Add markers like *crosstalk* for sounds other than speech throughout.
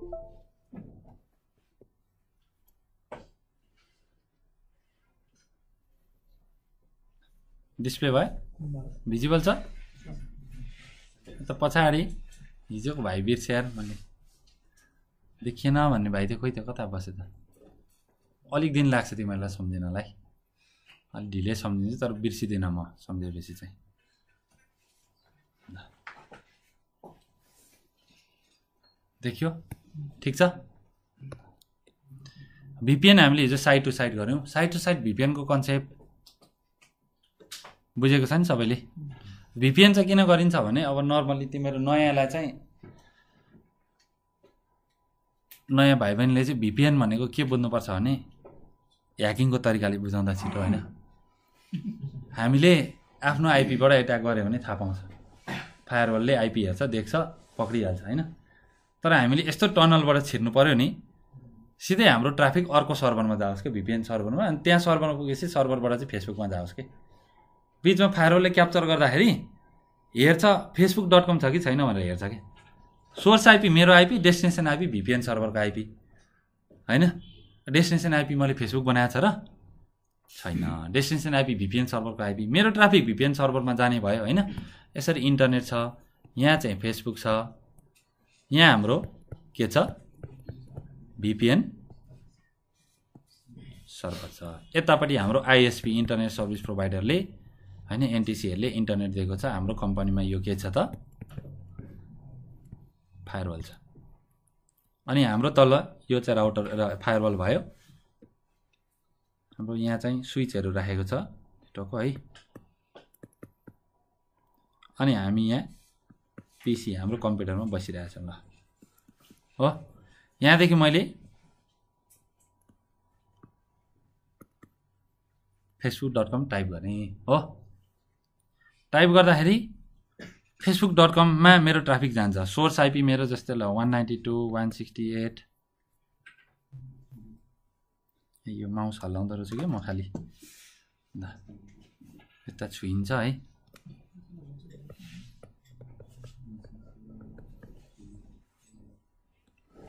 display भयो visible छ त पछाडि हिजोको भाइ बिर्स्याएर मैले देखिएन भन्ने भाइ थियो खोइ त्यो कता बस्यो त अलिक दिन लाग्छ तिमीहरूलाई सम्झिनलाई अलिक ढिलै सम्झिन्छु तर बिर्सिँदैन म सम्झेपछि चाहिँ देखियो ठिक छ भिपिएन हामीले हिजो साइड टु साइड गऱ्यौँ साइड टु साइड भिपिएनको कन्सेप्ट बुझेको छ नि सबैले भिपिएन चाहिँ किन गरिन्छ भने अब नर्मली तिमीहरू नयाँलाई चाहिँ नयाँ भाइ बहिनीले चाहिँ भिपिएन भनेको के बुझ्नुपर्छ भने ह्याकिङको तरिकाले बुझाउँदा छिटो होइन हामीले आफ्नो आइपीबाट एट्याक गऱ्यो भने थाहा पाउँछ फायरवलले आइपी हेर्छ देख्छ पक्रिहाल्छ होइन तर हामीले यस्तो टनलबाट छिर्नु पऱ्यो नि सिधै हाम्रो ट्राफिक अर्को सर्भरमा जाओस् कि भिपिएन सर्भरमा अनि त्यहाँ सर्भरमा पुगेपछि सर्भरबाट चाहिँ फेसबुकमा जाओस् कि बिचमा फायरवलले क्याप्चर गर्दाखेरि हेर्छ फेसबुक डट कम छ कि छैन भनेर हेर्छ कि सोर्स आइपी मेरो आइपी डेस्टिनेसन आइपी भिपिएन सर्भरको आइपी होइन डेस्टिनेसन आइपी मैले फेसबुक बनाएको छ र छैन डेस्टिनेसन आइपी भिपिएन सर्भरको आइपी मेरो ट्राफिक भिपिएन सर्भरमा जाने भयो होइन यसरी इन्टरनेट छ यहाँ चाहिँ फेसबुक छ यहाँ हाम्रो के छ भिपिएन सर्भर छ यतापट्टि हाम्रो आइएसपी इन्टरनेट सर्भिस प्रोभाइडरले होइन एनटिसीहरूले इन्टरनेट दिएको छ हाम्रो कम्पनीमा यो के छ त फायरवल छ अनि हाम्रो तल यो चाहिँ राउटर र फायरवल भयो हाम्रो यहाँ चाहिँ स्विचहरू राखेको छ टोको है अनि हामी यहाँ पिसी हाम्रो कम्प्युटरमा बसिरहेछ ल हो यहाँदेखि मैले फेसबुक डट कम टाइप गरेँ हो टाइप गर्दाखेरि फेसबुक डट कममा मेरो ट्राफिक जान्छ सोर्स आइपी मेरो जस्तै ल one ninety two one sixty eight यो माउस हल्लाउँदो रहेछ क्या म खालि यता छुइन्छ है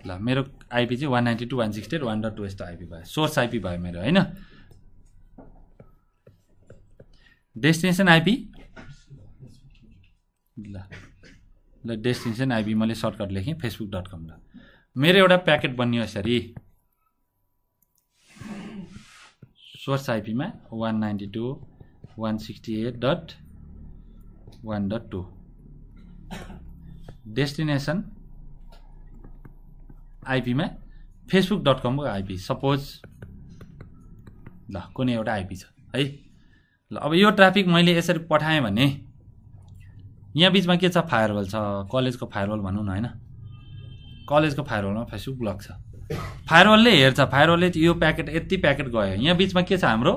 ल मेरो आइपी चाहिँ one ninety two one sixty eight one dot two यस्तो आइपी भयो सोर्स आइपी भयो मेरो होइन डेस्टिनेसन आइपी ल ल डेस्टिनेसन आइपी मैले सर्टकट लेखेँ फेसबुक डट कम ल मेरो एउटा प्याकेट बनियो यसरी सोर्स आइपीमा one ninety two one sixty eight dot one dot two destination आइपीमा फेसबुक डट कमको आइपी सपोज ल कुनै एउटा आइपी छ है ल अब यो ट्राफिक मैले यसरी पठाएँ भने यहाँ बिचमा के छ फायरवल छ कलेजको फायरवल भनौँ न होइन कलेजको फायरवलमा फेसबुक ब्लक छ फायरवलले हेर्छ फायरवलले यो प्याकेट यति प्याकेट गयो यहाँ बिचमा के छ हाम्रो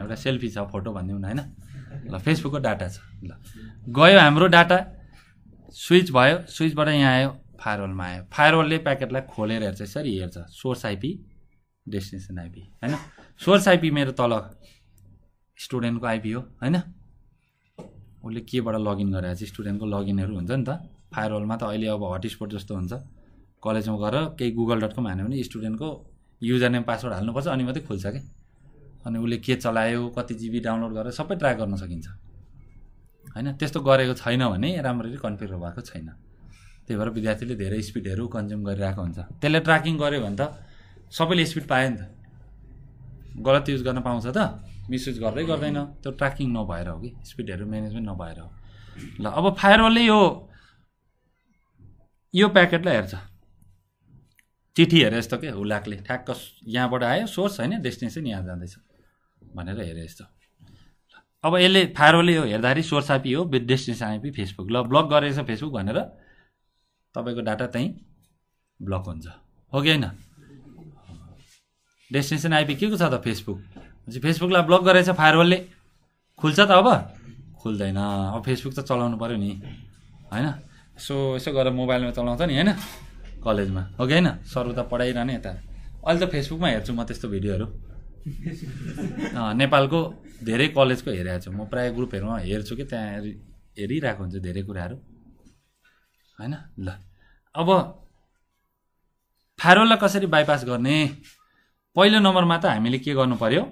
एउटा सेल्फी छ फोटो भनिदिउँ न होइन ल फेसबुकको डाटा छ ल गयो हाम्रो डाटा स्विच भयो स्विचबाट यहाँ आयो फायरवलमा आयो फायरवलले प्याकेटलाई खोलेर हेर्छ यसरी हेर्छ सोर्स आइपी डेस्टिनेसन आइपी होइन सोर्स आइपी मेरो तल स्टुडेन्टको आइपी हो होइन उसले केबाट लगइन गरेर चाहिँ स्टुडेन्टको लगइनहरू हुन्छ नि त फायरवलमा त अहिले अब हटस्पट जस्तो हुन्छ कलेजमा गएर केही गुगल डट कम हाल्यो भने स्टुडेन्टको युजर नेम पासवर्ड हाल्नुपर्छ अनि मात्रै खुल्छ क्या अनि उसले के चलायो कति जिबी डाउनलोड गरेर सबै ट्राई गर्न सकिन्छ होइन त्यस्तो गरेको छैन भने राम्ररी कन्फिगर भएको छैन त्यही भएर विद्यार्थीले धेरै स्पिडहरू कन्ज्युम गरिरहेको हुन्छ त्यसले ट्र्याकिङ गऱ्यो भने त सबैले स्पिड पायो नि त गलत युज गर्न पाउँछ त मिसयुज गर्दै गर्दैन त्यो ट्र्याकिङ नभएर हो कि स्पिडहरू म्यानेजमेन्ट नभएर हो ल अब फायरवलले यो यो प्याकेटलाई हेर्छ चिठी हेरे जस्तो के हुलाकले ठ्याक्क यहाँबाट आयो सोर्स होइन डेस्टिनेसन यहाँ जाँदैछ भनेर हेरे जस्तो अब यसले फायरवलले यो हेर्दाखेरि सोर्स आइपी हो डेस्टिनेसन आइपी फेसबुक ल ब्लक गरेछ फेसबुक भनेर तपाईँको डाटा त्यहीँ ब्लक हुन्छ हो कि होइन डेस्टिनेसन आइपी के को छ त फेसबुक फेसबुकलाई ब्लक गरेछ फायरवलले खुल्छ त अब खुल्दैन अब फेसबुक त चलाउनु पऱ्यो नि होइन सो यसो गरेर मोबाइलमा चलाउँछ नि होइन कलेजमा हो कि होइन सर उता पढाइरहने यता अहिले त फेसबुकमा हेर्छु म त्यस्तो भिडियोहरू नेपालको धेरै कलेजको हेरेको छु म प्रायः ग्रुपहरूमा हेर्छु कि त्यहाँ हेरिरहेको हुन्छ धेरै कुराहरू होइन ल अब थाइरोइडलाई कसरी बाइपास गर्ने पहिलो नम्बरमा त हामीले के गर्नु पर्यो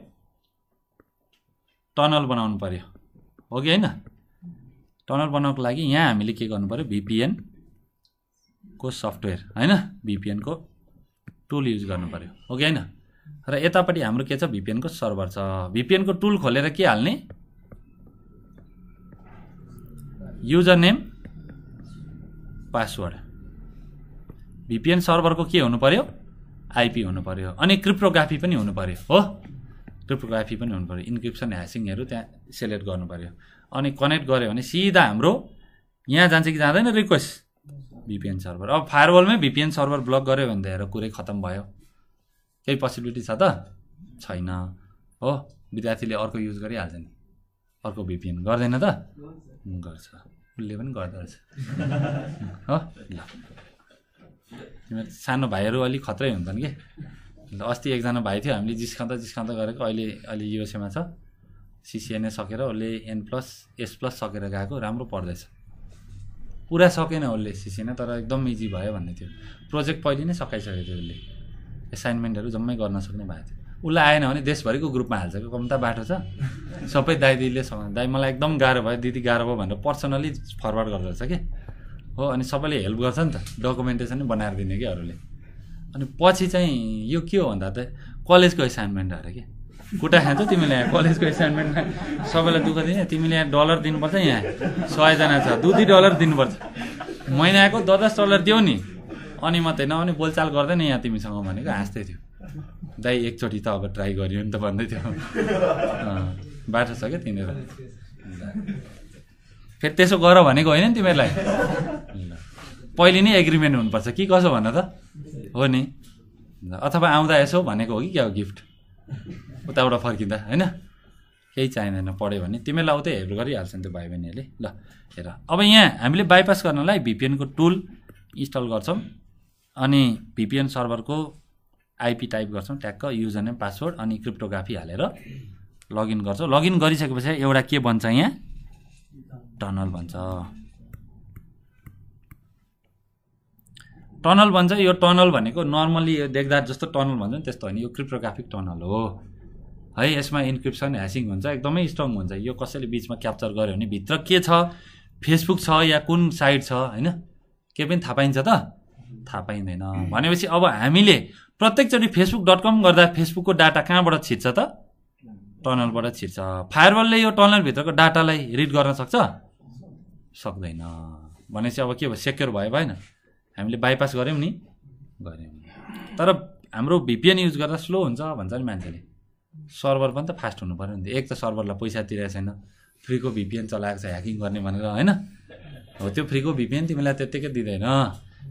टनल बनाउनु पर्यो हो कि होइन टनल बनाउनको लागि यहाँ हामीले के गर्नु पर्यो भिपिएनको सफ्टवेयर होइन भिपिएनको टुल युज गर्नु पर्यो हो कि होइन र यतापट्टि हाम्रो के छ भिपिएनको सर्भर छ भिपिएनको टुल खोलेर के हाल्ने युजर नेम पासवर्ड भिपिएन सर्भरको के हुनु पऱ्यो आइपी हुनु पऱ्यो अनि क्रिप्टोग्राफी पनि हुनु पऱ्यो हो क्रिप्टोग्राफी पनि हुनु पऱ्यो इन्क्रिप्सन ह्यासिङहरू त्यहाँ सेलेक्ट गर्नु पऱ्यो अनि कनेक्ट गऱ्यो भने सिधा हाम्रो यहाँ जान्छ कि जाँदैन रिक्वेस्ट भिपिएन सर्भर अब फायरवलमै भिपिएन सर्भर ब्लक गऱ्यो भने त हेर कुरै खतम भयो केही पोसिबिलिटी छ त छैन हो विद्यार्थीले अर्को युज गरिहाल्छ नि अर्को भिपिएन गर्दैन त गर्छ उसले पनि गर्दो रहेछ हो ल सानो भाइहरू अलिक खत्रै हुन्छन् कि ल अस्ति एकजना भाइ थियो हामीले जिस्काउँदा जिस्काउँदा गरेको अहिले अहिले युएसएमा छ सिसिएनए सकेर उसले एन प्लस एस प्लस सकेर गएको राम्रो पढ्दैछ पुरा सकेन उसले सिसिएनए तर एकदम इजी भयो भन्ने थियो प्रोजेक्ट पहिले नै सकाइसकेको थियो उसले एसाइनमेन्टहरू जम्मै गर्न सक्ने भएको थियो उसलाई आएन भने देशभरिको ग्रुपमा हाल्छ कि कम्ता बाटो छ सबै दाइ दिदीले दाइ मलाई एकदम गाह्रो भयो दिदी गाह्रो भयो भनेर पर्सनली फरवर्ड गर्दोरहेछ कि हो अनि सबैले हेल्प गर्छ नि त डकुमेन्टेसन नै बनाएर दिने कि अरूले अनि पछि चाहिँ यो के हो भन्दा त कलेजको एसाइनमेन्ट अरे कि खुट्टा खान्छौ तिमीले यहाँ कलेजको एसाइनमेन्टमा सबैलाई दुःख दिने तिमीले यहाँ डलर दिनुपर्छ यहाँ सयजना छ दुई दुई डलर दिनुपर्छ महिनाको दस दस डलर दियो नि अनि मात्रै नआउने बोलचाल गर्दैन यहाँ तिमीसँग भनेको हाँस्दै थियो दाइ एकचोटि त अब ट्राई गरियो नि त भन्दै थियो बाटो छ क्या तिमीहरू फेरि त्यसो गर भनेको होइन नि तिमीहरूलाई पहिले नै एग्रिमेन्ट हुनुपर्छ कि कसो भन त हो नि अथवा आउँदा यसो भनेको हो कि क्या हो गिफ्ट उताबाट फर्किँदा होइन केही चाहिँदैन पढ्यो भने तिमीहरूलाई उतै हेल्प गरिहाल्छ नि त्यो भाइ बहिनीहरूले ल हेर अब यहाँ हामीले बाइपास गर्नलाई भिपिएनको टुल इन्स्टल गर्छौँ अनि भिपिएन सर्भरको आइपी टाइप गर्छौँ ट्याक्क युजर नेम पासवर्ड अनि क्रिप्टोग्राफी हालेर लगइन गर्छौँ लगइन गरिसकेपछि एउटा के भन्छ यहाँ टनल भन्छ टनल भन्छ यो टनल भनेको नर्मल्ली यो देख्दा जस्तो टनल भन्छ नि त्यस्तो होइन यो क्रिप्टोग्राफिक टनल हो है यसमा इन्क्रिप्सन ह्यासिङ हुन्छ एकदमै स्ट्रङ हुन्छ यो कसैले बिचमा क्याप्चर गर्यो भने भित्र के छ फेसबुक छ या कुन साइट छ होइन केही पनि थाहा पाइन्छ त थाहा पाइँदैन भनेपछि अब हामीले प्रत्येकचोटि फेसबुक डट कम गर्दा फेसबुकको डाटा कहाँबाट छिर्छ त टनलबाट छिर्छ फायरवलले यो टनलभित्रको डाटालाई रिड गर्न सक्छ सक्दैन भनेपछि अब के भयो सेक्योर भयो भएन हामीले बाइपास गऱ्यौँ नि गऱ्यौँ तर हाम्रो भिपिएन युज गर्दा स्लो हुन्छ भन्छ नि मान्छेले सर्भर पनि त फास्ट हुनु पऱ्यो नि एक त सर्भरलाई पैसा तिरेको छैन फ्रीको भिपिएन चलाएको छ ह्याकिङ गर्ने भनेर होइन हो त्यो फ्रीको भिपिएन तिमीलाई त्यत्तिकै दिँदैन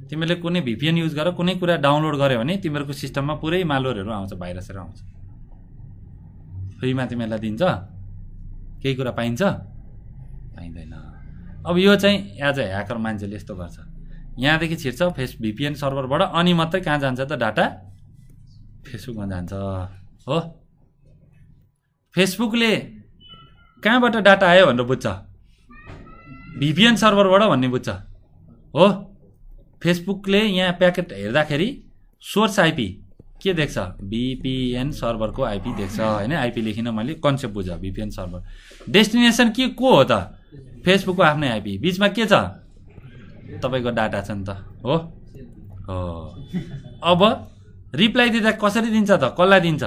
तिमीले कुनै भिपिएन युज गरेर कुनै कुरा डाउनलोड गर्यो भने तिमीहरूको सिस्टममा पुरै मालवेयरहरू आउँछ भाइरसहरू आउँछ फ्रीमा तिमीहरूलाई दिन्छ केही कुरा पाइन्छ पाइँदैन अब यो चाहिँ एज अ ह्याकर मान्छेले यस्तो गर्छ यहाँदेखि छिर्छ फेस भिपिएन सर्भरबाट अनि मात्रै कहाँ जान्छ त डाटा फेसबुकमा जान्छ हो फेसबुकले कहाँबाट डाटा आयो भनेर बुझ्छ भिपिएन सर्भरबाट भन्ने बुझ्छ हो फेसबुकले यहाँ प्याकेट हेर्दाखेरि सोर्स आइपी के देख्छ बिपिएन सर्भरको आइपी देख्छ होइन आइपी लेखिन मैले कन्सेप्ट बुझ बिपिएन सर्भर डेस्टिनेसन के को हो त फेसबुकको आफ्नै आइपी बिचमा के छ तपाईँको डाटा छ नि त हो अब रिप्लाई दिँदा कसरी दिन्छ त कसलाई दिन्छ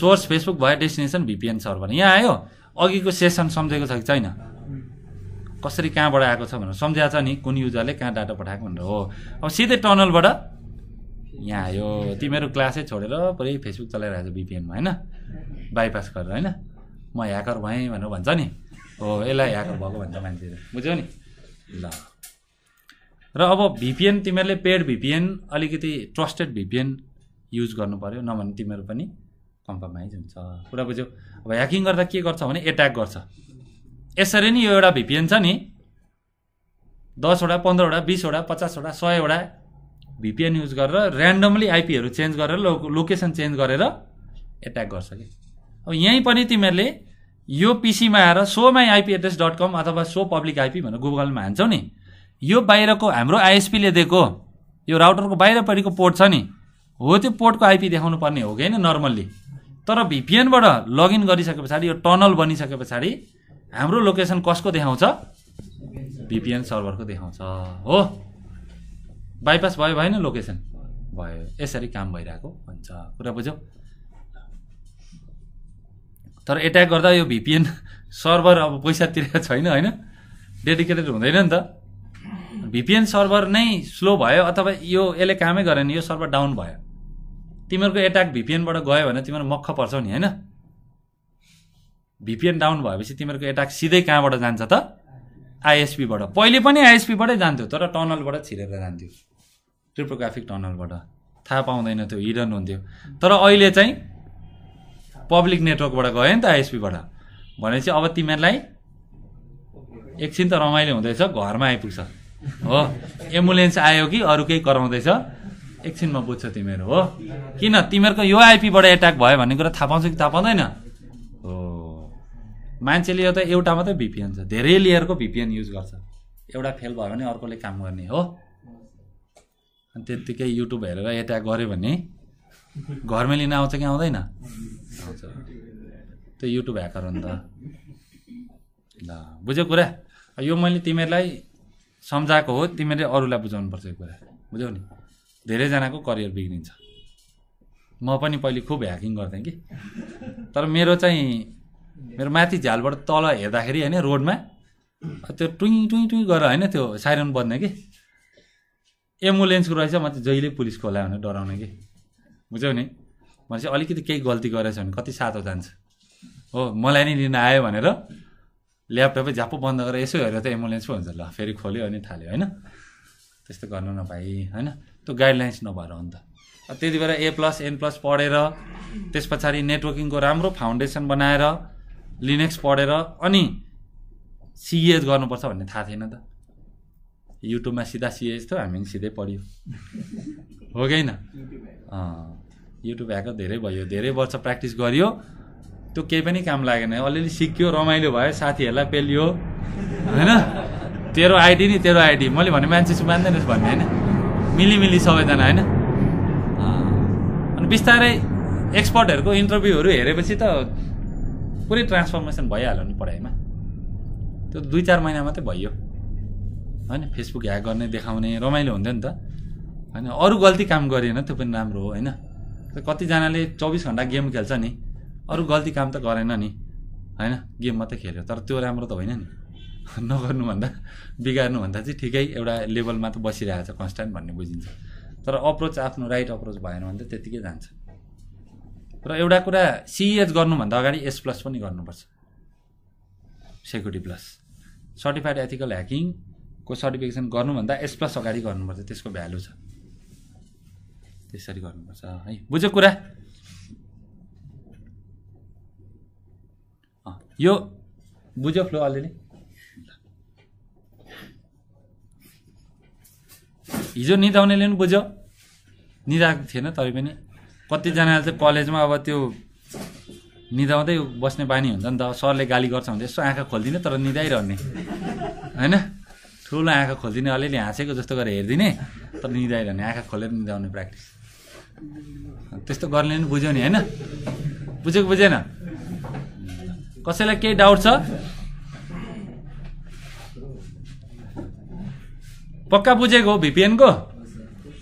सोर्स फेसबुक भयो डेस्टिनेसन भिपिएन सर्भर यहाँ आयो अघिको सेसन सम्झेको छ कि छैन कसरी कहाँबाट आएको छ भनेर सम्झाएको छ नि कुन युजरले कहाँ डाटा पठाएको भनेर हो अब सिधै टनलबाट यहाँ आयो तिमीहरू क्लासै छोडेर पुरै फेसबुक चलाइरहेको छ बिपिएनमा होइन बाइपास गरेर होइन म ह्याकर भएँ भनेर भन्छ नि हो यसलाई ह्याकर भएको भन्छ मान्छेले बुझ्यौ नि ल र अब भिपिएन तिमीहरूले पेड भिपिएन अलिकति ट्रस्टेड भिपिएन युज गर्नु पऱ्यो नभने तिमीहरू पनि कम्प्रोमाइज हुन्छ कुरा बुझ्यौ अब ह्याकिङ गर्दा के गर्छ भने एट्याक गर्छ यसरी नै यो एउटा भिपिएन छ नि दसवटा पन्ध्रवटा बिसवटा पचासवटा सयवटा भिपिएन युज गरेर ऱ्यान्डमली आइपीहरू चेन्ज गरेर लो लोकेसन चेन्ज गरेर एट्याक गर्छ कि अब यहीँ पनि तिमीहरूले यो पिसीमा आएर show my IP address dot com अथवा सो पब्लिक आइपी भनेर गुगलमा हान्छौ नि यो बाहिरको हाम्रो आइएसपीले दिएको यो राउटरको बाहिरपट्टिको पोर्ट छ नि हो त्यो पोर्टको आइपी देखाउनु पर्ने हो कि होइन नर्मल्ली तर भिपिएनबाट लगइन गरिसके पछाडि यो टनल बनिसके पछाडि हाम्रो लोकेसन कसको देखाउँछ भिपिएन सर्भरको देखाउँछ हो बाइपास भयो भएन लोकेसन भयो यसरी काम भइरहेको हुन्छ कुरा बुझ्यौ तर एट्याक गर्दा यो भिपिएन सर्भर अब पैसा तिरेको छैन होइन डेडिकेटेड हुँदैन नि त भिपिएन सर्भर नै स्लो भयो अथवा यो यसले कामै गरेन यो सर्भर डाउन भयो तिमीहरूको एट्याक भिपिएनबाट गयो भने तिमीहरू मख पर्छौ नि होइन भिपिएन डाउन भएपछि तिमीहरूको एट्याक सिधै कहाँबाट जान्छ त आइएसपीबाट पहिले पनि आइएसपीबाटै जान्थ्यो तर टनलबाट छिरेर जान्थ्यो क्रिप्टोग्राफिक टनलबाट थाहा पाउँदैन थियो हिडन हुन्थ्यो तर अहिले चाहिँ पब्लिक नेटवर्कबाट गयो नि त आइएसपीबाट भनेपछि अब तिमीहरूलाई एकछिन त रमाइलो हुँदैछ घरमा आइपुग्छ हो एम्बुलेन्स आयो कि अरू केही कराउँदैछ एकछिनमा बुझ्छ तिमीहरू हो किन तिमीहरूको यो आइपीबाट एट्याक भयो भन्ने कुरा थाहा पाउँछ कि थाहा पाउँदैन मान्छेले यो त एउटा मात्रै भिपिएन छ धेरै लेयरको भिपिएन युज गर्छ एउटा फेल भयो भने अर्कोले काम गर्ने हो अनि त्यत्तिकै युट्युब हेरेर एट्याक गऱ्यो भने घरमै लिन आउँछ कि आउँदैन आउँछ त्यो युट्युब ह्याकर हो नि त ल बुझ्यो कुरा यो मैले तिमीहरूलाई सम्झाएको हो तिमीहरूले अरूलाई पर्छ यो कुरा बुझ्यौ नि धेरैजनाको करियर बिग्रिन्छ म पनि पहिले खुब ह्याकिङ गर्थेँ कि तर मेरो चाहिँ मेरो माथि झ्यालबाट तल हेर्दाखेरि होइन रोडमा त्यो टुइँ टुइँ टुइँ गरेर होइन त्यो साइरन बज्ने कि एम्बुलेन्सको रहेछ म चाहिँ जहिले पुलिस खोला भनेर डराउने कि बुझ्यौ नि चाहिँ अलिकति केही गल्ती गरेछ भने कति सातो जान्छ हो मलाई नै लिन आयो भनेर ल्यापटपै झ्याप्पो बन्द गरेर यसो हेरेर त एम्बुलेन्स पो हुन्छ ल फेरि खोल्यो अनि थाल्यो होइन त्यस्तो गर्नु नपाई होइन त्यो गाइडलाइन्स नभएर अन्त त्यति बेला ए प्लस एन प्लस पढेर त्यस पछाडि नेटवर्किङको राम्रो फाउन्डेसन बनाएर लिनेक्स पढेर अनि सिएच e गर्नुपर्छ भन्ने थाहा थिएन त युट्युबमा सिधा सिएच e थियो हामी सिधै पढ्यो हो कि होइन युट्युब ह्याक धेरै भयो धेरै वर्ष प्र्याक्टिस गरियो त्यो केही पनि काम लागेन अलिअलि सिक्यो रमाइलो भयो साथीहरूलाई पेलियो होइन तेरो आइडी नि तेरो आइडी मैले भने मान्छे चाहिँ मान्दैन भन्ने होइन मिलिमिली सबैजना होइन अनि बिस्तारै एक्सपर्टहरूको इन्टरभ्यूहरू हेरेपछि त पुरै ट्रान्सफर्मेसन भइहाल्यो नि पढाइमा त्यो दुई चार महिना मात्रै भइयो होइन फेसबुक ह्याक गर्ने देखाउने रमाइलो हुन्थ्यो नि त होइन अरू गल्ती काम गरेन त्यो पनि राम्रो हो होइन कतिजनाले चौबिस घन्टा गेम खेल्छ नि अरू गल्ती काम त गरेन नि होइन गेम मात्रै खेल्यो तर त्यो राम्रो त होइन नि *laughs* नगर्नुभन्दा बिगार्नुभन्दा चाहिँ ठिकै एउटा लेभलमा त बसिरहेको छ कन्सट्यान्ट भन्ने बुझिन्छ तर अप्रोच आफ्नो राइट अप्रोच भएन भने त त्यतिकै जान्छ र एउटा कुरा सिएच गर्नुभन्दा अगाडि एस प्लस पनि गर्नुपर्छ सेक्युरिटी प्लस सर्टिफाइड एथिकल ह्याकिङको सर्टिफिकेसन गर्नुभन्दा एस प्लस अगाडि गर्नुपर्छ त्यसको भ्यालु छ त्यसरी गर्नुपर्छ है बुझ्यो कुरा यो बुझ्यो फ्लो अलिअलि हिजो निदाउनेले पनि बुझ्यो निधाएको थिएन तरै पनि कतिजनाले चाहिँ कलेजमा अब त्यो निधाउँदै बस्ने बानी हुन्छ नि त सरले गाली गर्छ भने यसो आँखा खोलिदिने तर निधाइरहने होइन ठुलो आँखा खोलिदिने अलिअलि हाँसेको जस्तो गरेर हेरिदिने तर निधाइरहने आँखा खोलेर निधाउने प्र्याक्टिस त्यस्तो गर्ने पनि बुझ्यो नि होइन बुझेको बुझेन कसैलाई केही डाउट छ पक्का बुझेको हो भिपिएनको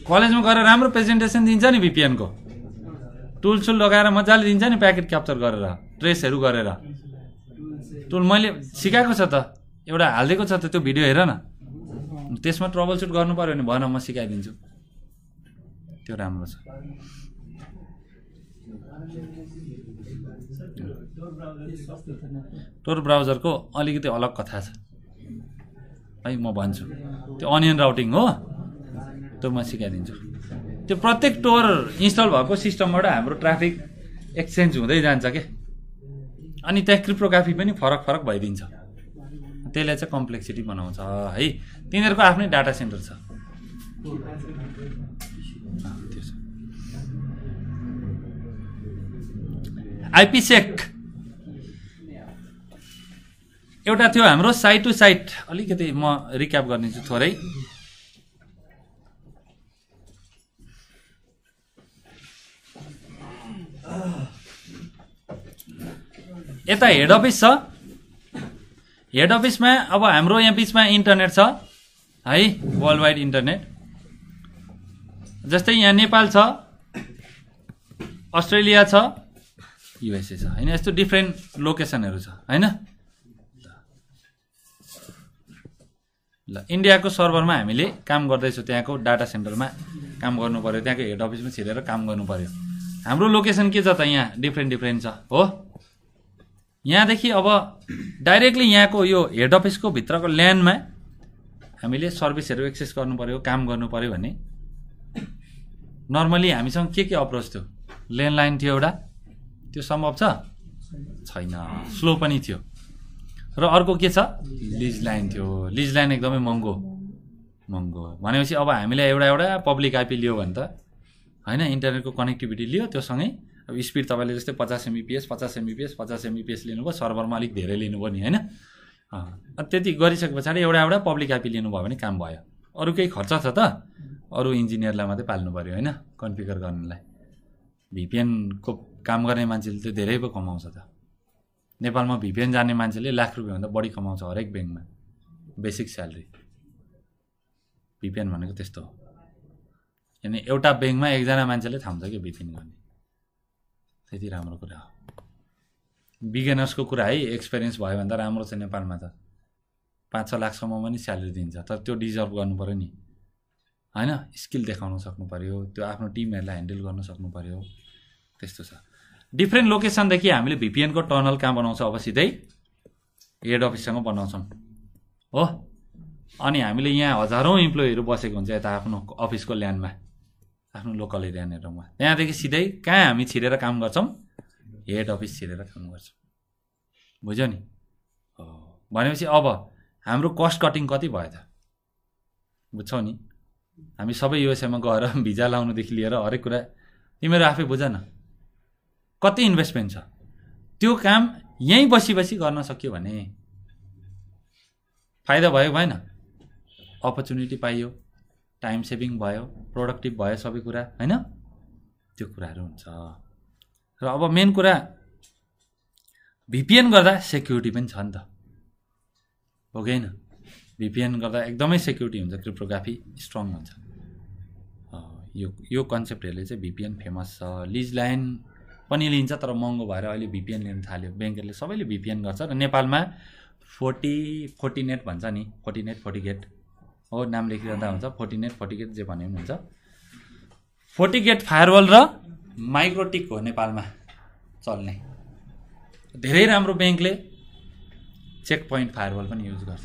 कलेजमा गएर राम्रो प्रेजेन्टेसन दिन्छ नि भिपिएनको टुलसुल लगाएर मजाले दिन्छ नि प्याकेट क्याप्चर गरेर ड्रेसहरू गरेर टुल मैले सिकाएको छ त एउटा हालिदिएको छ त त्यो भिडियो हेर न त्यसमा ट्रबल सुट गर्नु पऱ्यो भने भन म सिकाइदिन्छु त्यो राम्रो छ टोर ब्राउजरको अलिकति अलग कथा छ है म भन्छु त्यो अनियन राउटिङ हो त्यो म सिकाइदिन्छु त्यो प्रत्येक टोर इन्स्टल भएको सिस्टमबाट हाम्रो ट्राफिक एक्सचेन्ज हुँदै जान्छ के अनि त्यहाँ क्रिप्टोग्राफी पनि फरक फरक भइदिन्छ त्यसलाई चाहिँ कम्प्लेक्सिटी बनाउँछ है तिनीहरूको आफ्नै डाटा सेन्टर छ आइपिसेक एउटा थियो हाम्रो साइड टु साइड अलिकति म रिक्याप गर्नेछु थोरै यता हेड अफिस छ हेड अफिसमा अब हाम्रो यहाँ बिचमा इन्टरनेट छ है वर्ल्ड वाइड इन्टरनेट जस्तै यहाँ नेपाल छ अस्ट्रेलिया छ युएसए छ होइन यस्तो डिफ्रेन्ट लोकेसनहरू छ होइन ल इन्डियाको सर्भरमा हामीले काम गर्दैछौँ त्यहाँको डाटा सेन्टरमा काम गर्नु पऱ्यो त्यहाँको हेड अफिसमा छिरेर काम गर्नु पऱ्यो हाम्रो लोकेसन के छ त यहाँ डिफ्रेन्ट डिफ्रेन्ट छ हो यहाँदेखि अब डाइरेक्टली यहाँको यो हेड अफिसको भित्रको ल्यान्डमा हामीले सर्भिसहरू एक्सेस पऱ्यो काम गर्नु पऱ्यो भने नर्मली हामीसँग के के अप्रोच थियो ल्यान्ड लाइन थियो एउटा त्यो सम्भव छ छैन स्लो पनि थियो र अर्को के छ लिज लाइन थियो लिज लाइन एकदमै महँगो महँगो भनेपछि अब हामीलाई एउटा एउटा पब्लिक आइपी लियो भने त होइन इन्टरनेटको कनेक्टिभिटी लियो त्योसँगै अब स्पिड तपाईँले जस्तै पचास एमबिपिएस पचास एमबिपिएस पचास एमबिपिएस लिनुभयो सर्भरमा अलिक धेरै लिनुभयो नि होइन त्यति गरिसके पछाडि एउटा एउटा पब्लिक एपी लिनुभयो भने काम भयो अरू केही खर्च छ त अरू इन्जिनियरलाई मात्रै पाल्नु पऱ्यो होइन कन्फिगर गर्नलाई भिपिएनको काम गर्ने मान्छेले त धेरै पो कमाउँछ त नेपालमा भिपिएन जाने मान्छेले लाख रुपियाँभन्दा बढी कमाउँछ हरेक ब्याङ्कमा बेसिक स्यालेरी भिपिएन भनेको त्यस्तो हो यानि एउटा ब्याङ्कमा एकजना मान्छेले थाम्छ कि भिपिएन गर्ने त्यति राम्रो कुरा हो बिगेनर्सको कुरा है एक्सपिरियन्स भयो भने त राम्रो छ नेपालमा त पाँच छ लाखसम्म पनि स्यालेरी दिन्छ तर त्यो डिजर्भ गर्नु पऱ्यो नि होइन स्किल देखाउन सक्नु पऱ्यो त्यो आफ्नो टिमहरूलाई ह्यान्डल गर्न सक्नु पऱ्यो त्यस्तो छ डिफ्रेन्ट लोकेसनदेखि हामीले भिपिएनको टनल कहाँ बनाउँछ अब सिधै हेड अफिससँग बनाउँछौँ हो अनि हामीले यहाँ हजारौँ इम्प्लोइहरू बसेको हुन्छ यता आफ्नो अफिसको ल्यान्डमा आफ्नो लोकल एरिया नेटवर्कमा त्यहाँदेखि सिधै कहाँ हामी छिरेर काम गर्छौँ हेड अफिस छिरेर काम गर्छौँ बुझ्यो नि भनेपछि अब हाम्रो कस्ट कटिङ कति भयो त बुझ्छौ नि हामी सबै युएसएमा गएर *laughs* भिजा लाउनुदेखि लिएर हरेक कुरा तिमीहरू आफै बुझ न कति इन्भेस्टमेन्ट छ त्यो काम यहीँ बसी बसी गर्न सक्यो भने फाइदा भयो भएन अपर्च्युनिटी पाइयो टाइम सेभिङ भयो प्रोडक्टिभ भयो सबै कुरा होइन त्यो कुराहरू हुन्छ र अब मेन कुरा भिपिएन गर्दा सेक्युरिटी पनि छ नि त हो कि होइन भिपिएन गर्दा एकदमै सेक्युरिटी हुन्छ क्रिप्टोग्राफी स्ट्रङ हुन्छ यो यो कन्सेप्टहरूले चाहिँ भिपिएन फेमस छ लिज लाइन पनि लिन्छ तर महँगो भएर अहिले भिपिएन लिन थाल्यो ब्याङ्कहरूले सबैले भिपिएन गर्छ र नेपालमा फोर्टी फोर्टी नेट भन्छ नि फोर्टी नेट फोर्टी गेट हो नाम लेखिरहँदा हुन्छ फोर्टी फोर्टी गेट जे भने पनि हुन्छ फोर्टी गेट फायरवल र माइक्रोटिक हो नेपालमा चल्ने धेरै राम्रो ब्याङ्कले चेक पोइन्ट फायरवल पनि युज गर्छ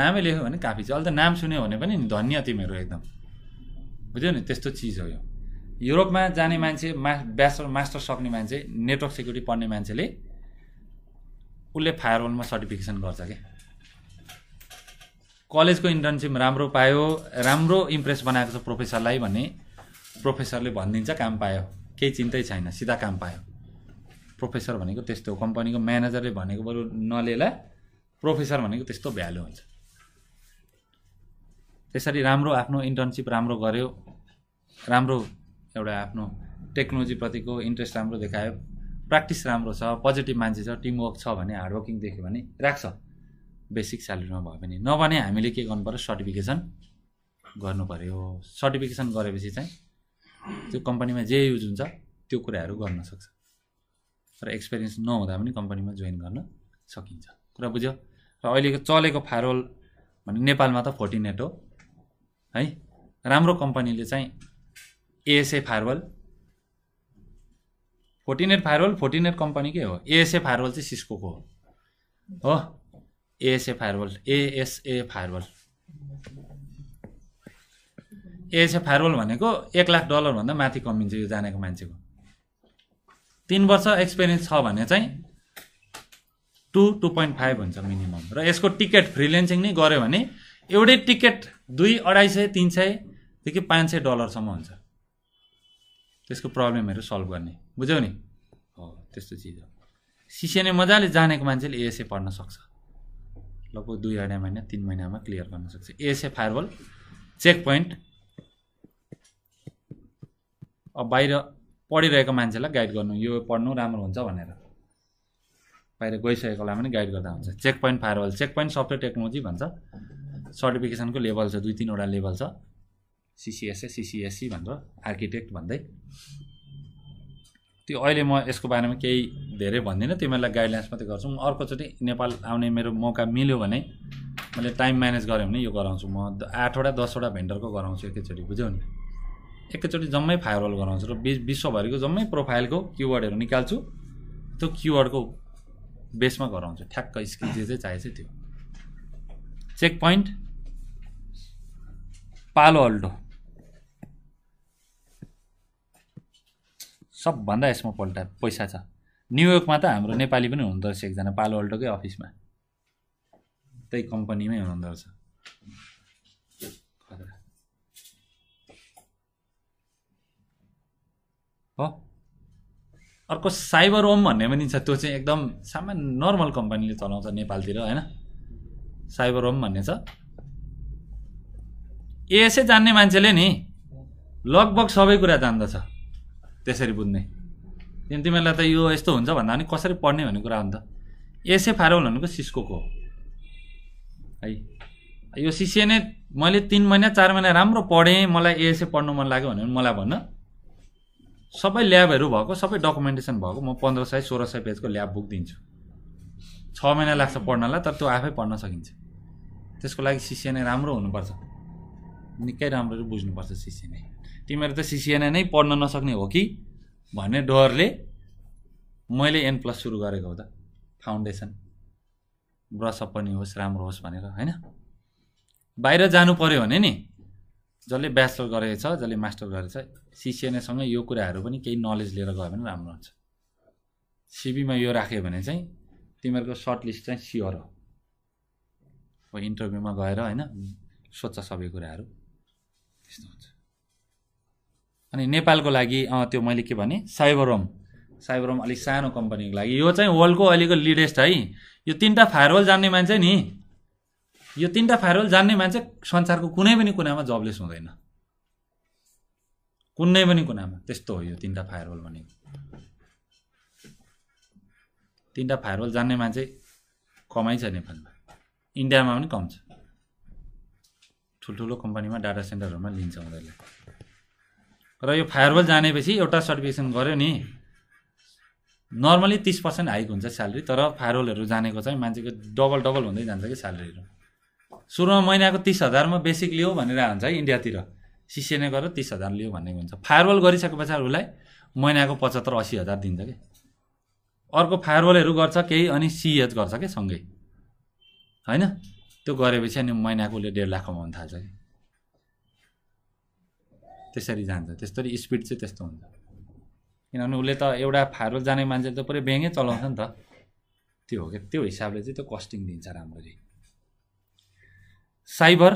नामै लेख्यो भने काफी छ अहिले त नाम सुन्यो भने पनि धन्य तिमीहरू एकदम बुझ्यौ नि त्यस्तो चिज हो यो युरोपमा जाने मान्छे मा ब्याचलर मास्टर सक्ने मान्छे नेटवर्क सेक्युरिटी पढ्ने मान्छेले उसले फायरवलमा सर्टिफिकेसन गर्छ क्या कलेजको इन्टर्नसिप राम्रो पायो राम्रो इम्प्रेस बनाएको छ प्रोफेसरलाई भने प्रोफेसरले भनिदिन्छ काम पायो केही चिन्तै छैन सिधा काम पायो प्रोफेसर भनेको त्यस्तो कम्पनीको म्यानेजरले भनेको बरु नलेला प्रोफेसर भनेको त्यस्तो भ्यालु हुन्छ त्यसरी राम्रो आफ्नो इन्टर्नसिप राम्रो गर्यो राम्रो एउटा आफ्नो टेक्नोलोजीप्रतिको इन्ट्रेस्ट राम्रो देखायो प्र्याक्टिस राम्रो छ पोजिटिभ मान्छे छ टिमवर्क छ भने हार्डवर्किङ देख्यो भने राख्छ बेसिक स्यालेरीमा भयो पनि नभने हामीले के गर्नु पऱ्यो सर्टिफिकेसन गर्नु पऱ्यो सर्टिफिकेसन गरेपछि चाहिँ त्यो कम्पनीमा जे युज हुन्छ त्यो कुराहरू गर्न सक्छ र एक्सपिरियन्स नहुँदा पनि कम्पनीमा जोइन गर्न सकिन्छ कुरा बुझ्यो र अहिलेको चलेको फायरवल भने नेपालमा त फोर्टिनेट हो है राम्रो कम्पनीले चाहिँ ASA firewall Fortinet firewall Fortinet कम्पनीकै हो एएसए फायरवल चाहिँ सिस्कोको हो हो ASA firewall ASA firewall ASA firewall भनेको एक लाख डलरभन्दा माथि कमिन्छ यो जानेको मान्छेको तिन वर्ष एक्सपिरियन्स छ भने चाहिँ टु टू पोइन्ट फाइभ हुन्छ मिनिमम र यसको टिकट फ्रिलेन्सिङ नै गऱ्यो भने एउटै टिकट दुई अढाई सय तिन सयदेखि पाँच सय डलरसम्म हुन्छ त्यसको प्रब्लमहरू सल्भ गर्ने बुझ्यौ नि हो त्यस्तो चिज हो सिसिएनए मजाले जानेको मान्छेले एएसए पढ्न सक्छ लगभग दुई अढाई महिना तिन महिनामा क्लियर गर्न सक्छ एसए फायरवल चेक पोइन्ट अब बाहिर पढिरहेको मान्छेलाई गाइड गर्नु यो पढ्नु राम्रो हुन्छ भनेर बाहिर गइसकेकोलाई पनि गाइड गर्दा हुन्छ Check Point firewall Check Point software technology भन्छ सर्टिफिकेसनको लेभल छ दुई तिनवटा लेभल छ सिसिएसए सिसिएससी e भनेर आर्किटेक्ट भन्दै त्यो अहिले म यसको बारेमा केही धेरै भन्दिनँ तिमीहरूलाई गाइडलाइन्स मात्रै गर्छु अर्कोचोटि नेपाल आउने मेरो मौका मिल्यो भने मैले टाइम म्यानेज गरेँ भने यो गराउँछु म आठवटा दसवटा भेन्डरको गराउँछु एकैचोटि बुझ्यौ नि एकैचोटि जम्मै फायरवल गराउँछु र बिस विश्वभरिको जम्मै प्रोफाइलको किवर्डहरू निकाल्छु त्यो किवर्डको बेसमा गराउँछु ठ्याक्क स्किल जे चाहिँ चाहिएको त्यो चेक पोइन्ट पालो अल्टो सबभन्दा यसमा पल्टा पैसा छ न्युयोर्कमा त हाम्रो नेपाली पनि हुनुहुँदो रहेछ एकजना पालो अल्टोकै अफिसमा त्यही कम्पनीमै हुनुहुँदो रहेछ हो अर्को साइबर ओम भन्ने पनि छ त्यो चाहिँ एकदम सामान्य नर्मल कम्पनीले चलाउँछ नेपालतिर होइन साइबर ओम भन्ने छ यसै जान्ने मान्छेले नि लगभग सबै कुरा जान्दछ त्यसरी बुझ्ने किन तिमीहरूलाई त यो यस्तो हुन्छ भन्दा पनि कसरी पढ्ने भन्ने कुरा हो नि त एसए फारोल भनेको सिस्कोको हो है यो सिसिए नै मैले तिन महिना चार महिना राम्रो पढेँ मलाई एएसए पढ्नु मन लाग्यो भने मलाई भन्न सबै ल्याबहरू भएको सबै डकुमेन्टेसन भएको म पन्ध्र सय सोह्र सय पेजको ल्याब बुक दिन्छु छ महिना लाग्छ पढ्नलाई तर त्यो आफै पढ्न सकिन्छ त्यसको लागि सिसिए नै राम्रो हुनुपर्छ निकै राम्ररी बुझ्नुपर्छ सिसिएनए तिमीहरू त सिसिएनए नै पढ्न नसक्ने हो कि भन्ने डरले मैले एन प्लस सुरु गरेको हो त फाउन्डेसन ब्रसअप पनि होस् राम्रो होस् भनेर होइन बाहिर जानु पऱ्यो भने नि जसले ब्याचलर गरेको छ जसले मास्टर गरेको छ सिसिएनएसँग यो कुराहरू पनि केही नलेज लिएर गयो भने राम्रो हुन्छ सिबीमा यो राख्यो भने चाहिँ तिमीहरूको सर्ट लिस्ट चाहिँ स्योर हो अब इन्टरभ्यूमा गएर होइन सोध्छ सबै कुराहरू त्यस्तो अनि नेपालको लागि त्यो मैले के भने साइबरोम साइबरोम अलिक सानो कम्पनीको लागि यो चाहिँ वर्ल्डको अहिलेको लिडेस्ट है यो तिनवटा फायरवल जान्ने मान्छे नि यो तिनवटा फायरवल जान्ने मान्छे संसारको कुनै पनि कुनामा जबलेस हुँदैन कुनै पनि कुनामा त्यस्तो हो यो तिनवटा फायरवल भनेको तिनवटा फायरवल जान्ने मान्छे कमाइ छ नेपालमा इन्डियामा पनि कम छ ठुल्ठुलो कम्पनीमा डाटा सेन्टरहरूमा लिन्छ उनीहरूले र यो फायरवल जानेपछि एउटा सर्टिफिकेसन गऱ्यो नि नर्मली तिस पर्सेन्ट हाइक हुन्छ स्यालेरी तर फायरवलहरू जानेको चाहिँ मान्छेको डबल डबल हुँदै जान्छ कि स्यालेरीहरू सुरुमा महिनाको तिस हजारमा बेसिक लियो भनेर हुन्छ है इन्डियातिर सिसिएन गरेर तिस हजार लियो भन्ने हुन्छ फायरवल गरिसके उसलाई महिनाको पचहत्तर असी हजार दिन्छ कि अर्को फायरवलहरू गर्छ केही अनि सिएच गर्छ कि सँगै होइन त्यो गरेपछि अनि महिनाको उसले डेढ लाख कमाउनु थाल्छ कि त्यसरी जान्छ त्यस्तो स्पिड चाहिँ त्यस्तो हुन्छ किनभने उसले त एउटा फारोल जाने मान्छे त पुरै ब्याङ्कै चलाउँछ नि त त्यो हो क्या त्यो हिसाबले चाहिँ त्यो कस्टिङ दिन्छ राम्ररी साइबर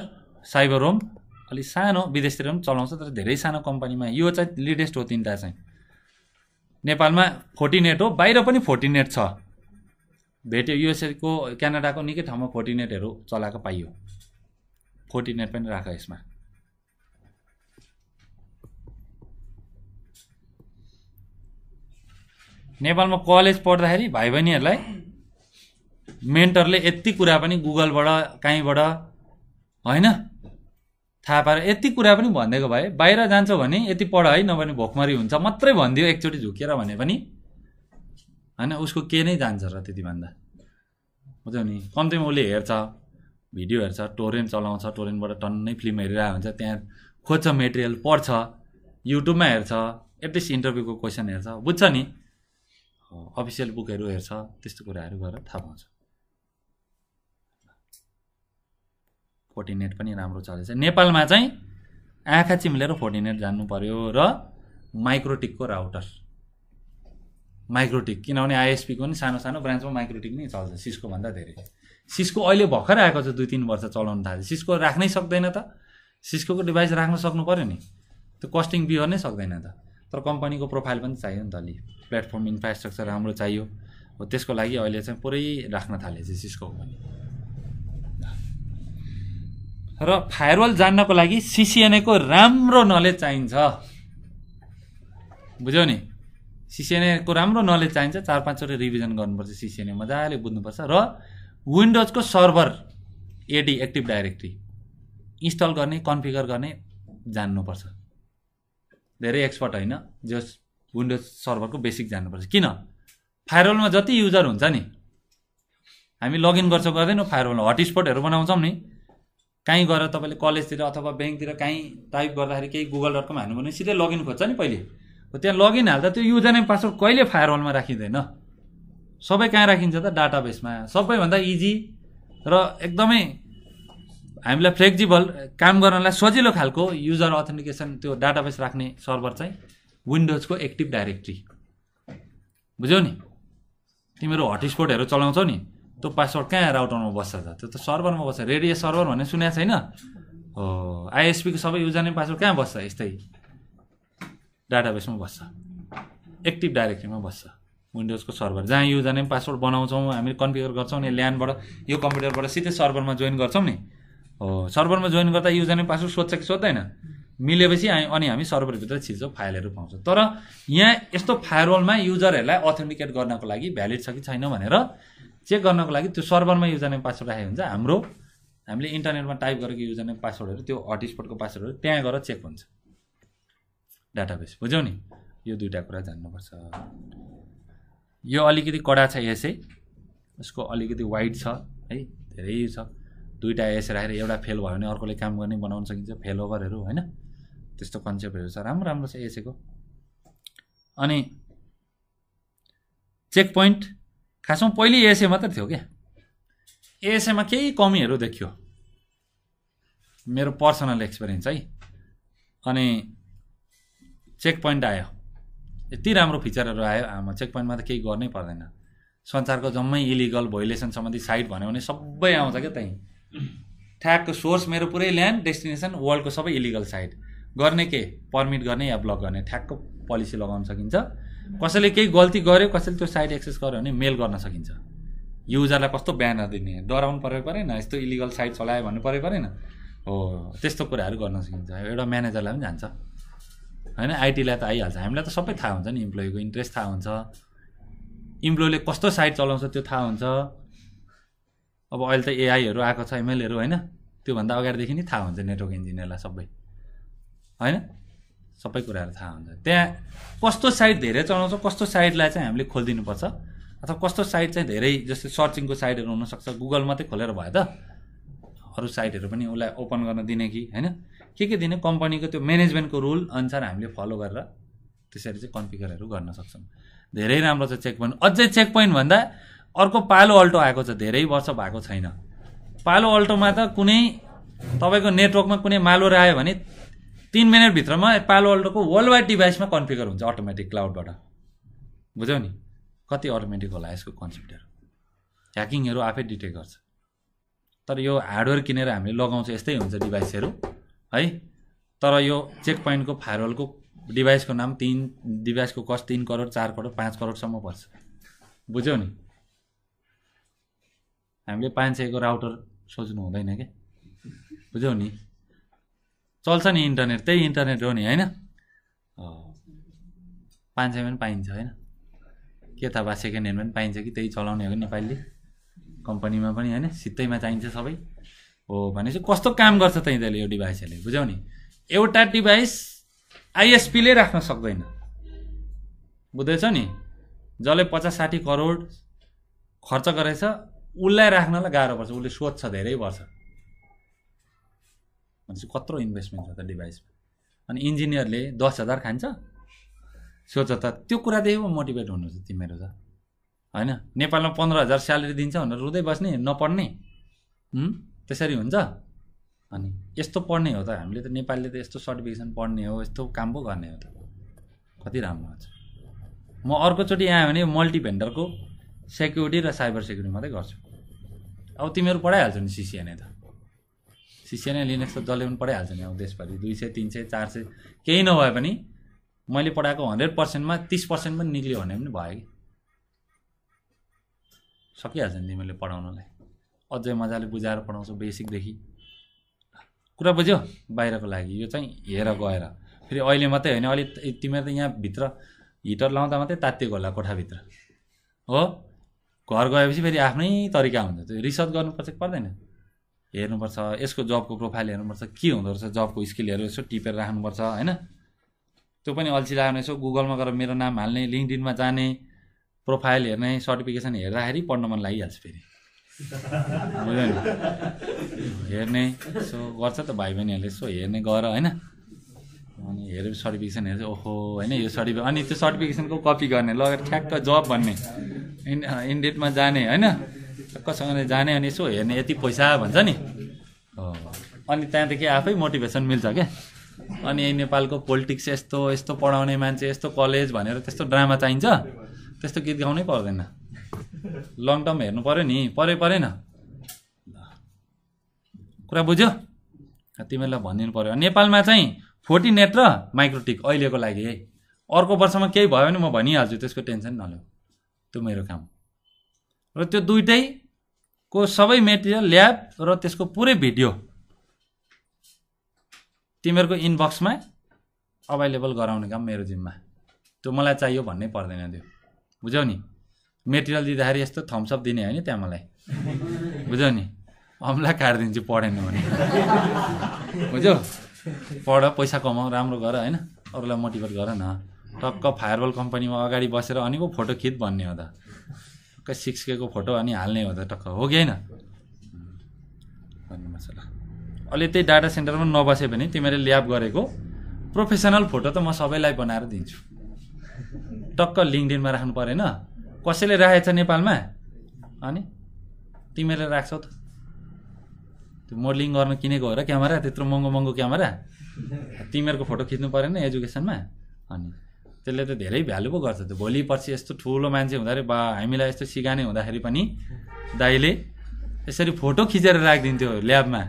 साइबर होम अलिक सानो विदेशतिर पनि चलाउँछ तर धेरै सानो कम्पनीमा यो चाहिँ लेटेस्ट हो तिनवटा चाहिँ नेपालमा फोर्टिनेट हो बाहिर पनि फोर्टिनेट छ भेट्यो युएसएको क्यानाडाको निकै ठाउँमा फोर्टिनेटहरू चलाएको पाइयो फोर्टिनेट पनि राख यसमा नेपालमा कलेज पढ्दाखेरि भाइ बहिनीहरूलाई मेन्टरले यति कुरा पनि गुगलबाट कहीँबाट होइन थाहा पाएर यति कुरा पनि भनिदिएको भए बाहिर जान्छौ भने यति पढ है नभने भोकमरी हुन्छ मात्रै भनिदियो एकचोटि झुकेर भने पनि होइन उसको के नै जान्छ र त्यति त्यतिभन्दा बुझ्यौ नि कम्तीमा उसले हेर्छ भिडियो हेर्छ टोरेन्ट चलाउँछ टोरेन्टबाट टन्नै फिल्म हेरिरहेको हुन्छ त्यहाँ खोज्छ मेटेरियल पढ्छ युट्युबमा हेर्छ एटलिस्ट इन्टरभ्यूको क्वेसन हेर्छ बुझ्छ नि अफिसियल बुकहरू हेर्छ त्यस्तो कुराहरू गरेर थाहा पाउँछ फोर्टिनेट पनि राम्रो चलेछ नेपालमा चाहिँ आँखा चिम्लेर फोर्टिनेट जान्नु पऱ्यो र माइक्रोटिकको राउटर माइक्रोटिक किनभने आइएसपीको पनि सानो सानो ब्रान्चमा माइक्रोटिक नै चल्छ सिस्को भन्दा धेरै सिस्को अहिले भर्खर आएको छ दुई तिन वर्ष चलाउनु थाल्छ सिस्को राख्नै सक्दैन त सिस्कोको डिभाइस राख्न सक्नु पऱ्यो नि त्यो कस्टिङ बिहोर नै सक्दैन त तर कम्पनीको प्रोफाइल पनि चाहियो नि त अलि प्लेटफर्म इन्फ्रास्ट्रक्चर राम्रो चाहियो हो त्यसको लागि अहिले चाहिँ पुरै राख्न थाले थालेछ सिस्को पनि र फायरवल जान्नको लागि सिसिएनएको राम्रो नलेज चाहिन्छ बुझ्यौ नि सिसिएनएको राम्रो नलेज चाहिन्छ चार पाँचवटा रिभिजन गर्नुपर्छ सिसिएनए मजाले बुझ्नुपर्छ र विन्डोजको server AD active directory install गर्ने कन्फिगर गर्ने जान्नुपर्छ धेरै एक्सपर्ट होइन जस विन्डोज सर्भरको बेसिक जान्नुपर्छ किन फायरवलमा जति युजर हुन्छ नि हामी लगइन गर्छौँ गर्दैनौँ फायरवलमा हटस्पटहरू बनाउँछौँ नि कहीँ गएर तपाईँले कलेजतिर अथवा ब्याङ्कतिर काहीँ टाइप गर्दाखेरि केही गुगल डट कम हाल्नु भने सिधै लगइन खोज्छ नि पहिले त्यहाँ लगइन हाल्दा त्यो युजर नेम पासवर्ड कहिले फायरवालमा राखिँदैन सबै कहाँ राखिन्छ त डाटाबेसमा सबैभन्दा इजी र एकदमै हामीलाई फ्लेक्जिबल काम गर्नलाई सजिलो खालको युजर अथेन्टिकेसन त्यो डाटाबेस राख्ने सर्भर चाहिँ विन्डोजको एक्टिभ डाइरेक्ट्री बुझ्यौ नि तिमीहरू हटस्पोटहरू चलाउँछौ नि त्यो पासवर्ड कहाँ राउटरमा बस्छ त त्यो त सर्भरमा बस्छ रेडियो सर्भर भन्ने सुनेको छैन हो आइएसपीको सबै युजर नेम पासवर्ड कहाँ बस्छ यस्तै डाटाबेसमा बस्छ एक्टिभ डाइरेक्ट्रीमा बस्छ विन्डोजको सर्भर जहाँ जाने पासवर्ड बनाउँछौँ हामी कन्फिगर गर्छौँ नि ल्यान्डबाट यो कम्प्युटरबाट सिधै सर्भरमा जोइन गर्छौँ नि हो सर्भरमा जोइन गर्दा जाने पासवर्ड सोध्छ कि सोध्दैन मिलेपछि अनि हामी सर्भरभित्र छिर्छौँ फाइलहरू पाउँछौँ तर यहाँ यस्तो फायरवलमा युजरहरूलाई अथेन्टिकेट गर्नको लागि भ्यालिड छ कि छैन भनेर चेक गर्नको लागि त्यो सर्भरमा गर्ने पासवर्ड राखेको हुन्छ हाम्रो हामीले इन्टरनेटमा टाइप गरेको गर्ने पासवर्डहरू त्यो हटस्पटको पासवर्डहरू त्यहाँ गएर चेक हुन्छ डाटाबेस बुझ्यौ नि यो दुइटा कुरा जान्नुपर्छ यो अलिकति कडा छ यसै उसको अलिकति वाइड छ है धेरै छ दुइटा एस राखेर एउटा फेल भयो भने अर्कोले काम गर्ने बनाउन सकिन्छ फेल ओभरहरू होइन त्यस्तो कन्सेप्टहरू छ राम्रो राम्रो छ एसएको अनि चेक पोइन्ट खासमा पहिले एसए मात्र थियो क्या एसएमा केही कमीहरू देखियो मेरो पर्सनल एक्सपिरियन्स है अनि चेक पोइन्ट आयो यति राम्रो फिचरहरू आयो आमा चेक पोइन्टमा त केही गर्नै पर्दैन संसारको जम्मै इलिगल भोइलेसन सम्बन्धी साइट भन्यो भने सबै आउँछ क्या त्यहीँ ठ्याकको सोर्स मेरो पुरै ल्यान्ड डेस्टिनेसन वर्ल्डको सबै इलिगल साइट गर्ने के पर्मिट गर्ने या ब्लक गर्ने ठ्याकको पोलिसी लगाउन सकिन्छ कसैले केही गल्ती गर्यो कसैले त्यो साइट एक्सेस गर्यो भने मेल गर्न सकिन्छ युजरलाई कस्तो ब्यानर दिने डराउनु परेको परेन यस्तो इलिगल साइट चलायो भन्नु परेको परेन हो त्यस्तो कुराहरू गर्न सकिन्छ एउटा म्यानेजरलाई पनि जान्छ होइन आइटीलाई त आइहाल्छ हामीलाई त सबै थाहा हुन्छ नि इम्प्लोइको इन्ट्रेस्ट थाहा हुन्छ इम्प्लोइले कस्तो साइट चलाउँछ त्यो थाहा हुन्छ अब अहिले त एआईहरू आएको छ एमएलहरू होइन त्योभन्दा अगाडिदेखि नै थाहा हुन्छ नेटवर्क इन्जिनियरलाई सबै होइन सबै कुराहरू थाहा हुन्छ त्यहाँ कस्तो साइट धेरै चलाउँछ कस्तो साइटलाई चाहिँ हामीले खोलिदिनुपर्छ अथवा कस्तो साइट चाहिँ धेरै जस्तै सर्चिङको साइटहरू हुनसक्छ गुगल मात्रै खोलेर भयो त अरू साइटहरू पनि उसलाई ओपन गर्न दिने कि होइन के के दिने कम्पनीको त्यो म्यानेजमेन्टको रुल अनुसार हामीले फलो गरेर त्यसरी चाहिँ कन्फिगरहरू गर्न सक्छौँ धेरै राम्रो छ चेक पोइन्ट अझै चेक पोइन्ट भन्दा अर्को पालो अल्टो आएको छ धेरै वर्ष भएको छैन पालो अल्टोमा त कुनै तपाईँको नेटवर्कमा कुनै मालो आयो भने तिन मिनटभित्रमा पालो अल्टोको वर्ल्ड वाइड डिभाइसमा कन्फिगर हुन्छ अटोमेटिक क्लाउडबाट बुझ्यौ नि कति अटोमेटिक होला यसको कन्सेप्टहरू ह्याकिङहरू आफै डिटेक्ट गर्छ तर यो हार्डवेयर किनेर हामीले लगाउँछ यस्तै हुन्छ डिभाइसहरू है तर यो चेक पोइन्टको फायरवलको डिभाइसको नाम तिन डिभाइसको कस्ट तिन करोड चार करोड पाँच करोडसम्म पर्छ बुझ्यौ नि हामीले पाँच सयको राउटर सोच्नु हुँदैन क्या बुझ्यौ नि चल्छ नि इन्टरनेट त्यही इन्टरनेट हो नि होइन पाँच सयमा पनि पाइन्छ होइन के थाहा भए सेकेन्ड ह्यान्डमा पनि पाइन्छ कि त्यही चलाउने हो कि नेपालीले कम्पनीमा पनि होइन सित्तैमा चाहिन्छ सबै हो भनेपछि कस्तो काम गर्छ त यिनीहरूले यो डिभाइसहरूले बुझ्यौ नि एउटा डिभाइस आइएसपीले राख्न सक्दैन बुझ्दैछ नि जसले पचास साठी करोड खर्च गरेछ उसलाई राख्नलाई गाह्रो पर्छ उसले सोध्छ धेरै पर्छ भनेपछि कत्रो इन्भेस्टमेन्ट छ त डिभाइसमा अनि इन्जिनियरले दस हजार खान्छ सोध्छ त त्यो कुरादेखि पो मोटिभेट हुनु तिमीहरू त होइन नेपालमा पन्ध्र हजार स्यालेरी दिन्छ भनेर रुँदै बस्ने नपढ्ने त्यसरी हुन्छ अनि यस्तो पढ्ने हो त हामीले त नेपालीले त यस्तो सर्टिफिकेसन पढ्ने हो यस्तो काम पो गर्ने हो त कति राम्रो हुन्छ म अर्कोचोटि आएँ भने मल्टिभेन्डरको सेक्युरिटी र साइबर सेक्युरिटी मात्रै गर्छु अब तिमीहरू पढाइहाल्छौ नि सिसिएनए त सिसिएनए लिनेक्स त जसले पनि पढाइहाल्छ नि अब देशभरि दुई सय तिन सय चार सय केही नभए पनि मैले पढाएको हन्ड्रेड पर्सेन्टमा तिस पर्सेन्ट पनि निक्ल्यो भने पनि भयो कि सकिहाल्छ नि तिमीहरूले पढाउनलाई अझै मजाले बुझाएर पढाउँछ बेसिकदेखि कुरा बुझ्यो बाहिरको लागि यो चाहिँ हेर गएर फेरि अहिले मात्रै होइन अहिले तिमीहरू त यहाँभित्र हिटर लाउँदा मात्रै तात्तिएको होला कोठाभित्र हो घर गएपछि फेरि आफ्नै तरिका हुन्छ त्यो रिसर्च गर्नुपर्छ कि पर्दैन हेर्नुपर्छ यसको जबको प्रोफाइल हेर्नुपर्छ के हुँदो रहेछ जबको स्किलहरू यसो टिपेर राख्नुपर्छ होइन त्यो पनि अल्छी लाग्ने यसो गुगलमा गएर मेरो नाम हाल्ने लिङ्कडिनमा जाने प्रोफाइल हेर्ने सर्टिफिकेसन हेर्दाखेरि पढ्न मन लागिहाल्छ फेरि बुझ्यो नि हेर्ने यसो गर्छ त भाइ बहिनीहरूले यसो हेर्ने गर होइन अनि हेरे सर्टिफिकेसन हेर्छ ओहो होइन यो सर्टिफिकेट अनि त्यो सर्टिफिकेसनको कपी गर्ने लगेर ठ्याक्क जब भन्ने इन इन्डेटमा जाने होइन ठ्याक्कसँगले जाने अनि यसो हेर्ने यति पैसा भन्छ नि हो अनि त्यहाँदेखि आफै मोटिभेसन मिल्छ क्या अनि नेपालको पोलिटिक्स यस्तो यस्तो पढाउने मान्छे यस्तो कलेज भनेर त्यस्तो ड्रामा चाहिन्छ त्यस्तो गीत गाउनै पर्दैन लङ टर्म हेर्नु पऱ्यो नि परे परेन कुरा बुझ्यो तिमीहरूलाई भनिदिनु पऱ्यो नेपालमा चाहिँ फोर्टी नेट र माइक्रोटिक अहिलेको लागि है अर्को वर्षमा केही भयो भने म भनिहाल्छु त्यसको टेन्सन नल्याउ त्यो मेरो काम र त्यो दुइटैको सबै मेटेरियल ल्याब र त्यसको पुरै भिडियो तिमीहरूको इनबक्समा अभाइलेबल गराउने काम मेरो जिम्मा त्यो मलाई चाहियो भन्नै पर्दैन त्यो बुझ्यौ नि मेटेरियल दिँदाखेरि यस्तो थम्सअप दिने होइन त्यहाँ मलाई बुझ्यौ नि अम्ला काटिदिन्छु पढेन भने बुझ्यौ पढ पैसा कमाऊ राम्रो गर होइन अरूलाई मोटिभेट गर न टक्क फायरबल कम्पनीमा अगाडि बसेर अनि पो फोटो खिच भन्ने हो त टक्कै सिक्स केको फोटो अनि हाल्ने हो त टक्क हो कि होइन भन्नेमा ल अहिले त्यही डाटा सेन्टरमा नबस्यो भने तिमीले ल्याब गरेको प्रोफेसनल फोटो त म सबैलाई बनाएर दिन्छु टक्क लिङ्कडिनमा राख्नु परेन कसैले राखेछ नेपालमा अनि तिमीहरूले राख्छौ त त्यो मोडलिङ गर्न किनेको हो र क्यामेरा त्यत्रो महँगो महँगो क्यामेरा तिमीहरूको फोटो खिच्नु परेन एजुकेसनमा अनि त्यसले त धेरै भ्यालु पो गर्छ त्यो भोलि पर्सि यस्तो ठुलो मान्छे हुँदाखेरि बा हामीलाई यस्तो सिकाने हुँदाखेरि पनि दाइले यसरी फोटो खिचेर राखिदिन्थ्यो ल्याबमा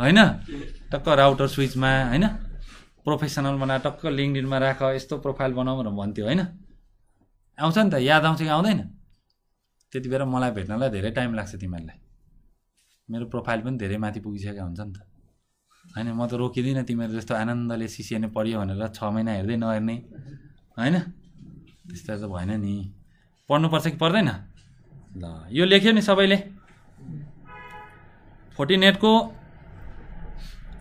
होइन टक्क राउटर स्विचमा होइन प्रोफेसनल बना टक्क लिङ्कडिनमा राख यस्तो प्रोफाइल बनाऊ भनेर भन्थ्यो होइन आउँछ नि त याद आउँछ कि आउँदैन त्यति बेला मलाई भेट्नलाई धेरै टाइम लाग्छ तिमीहरूलाई मेरो प्रोफाइल पनि धेरै माथि पुगिसकेको हुन्छ नि त होइन म त रोकिँदिनँ तिमीहरू जस्तो आनन्दले सिसिएन पढ्यो भनेर छ महिना हेर्दै नहेर्ने होइन त्यस्तो त भएन नि पढ्नुपर्छ कि पर्दैन ल यो लेख्यो नि सबैले फोर्टिनेटको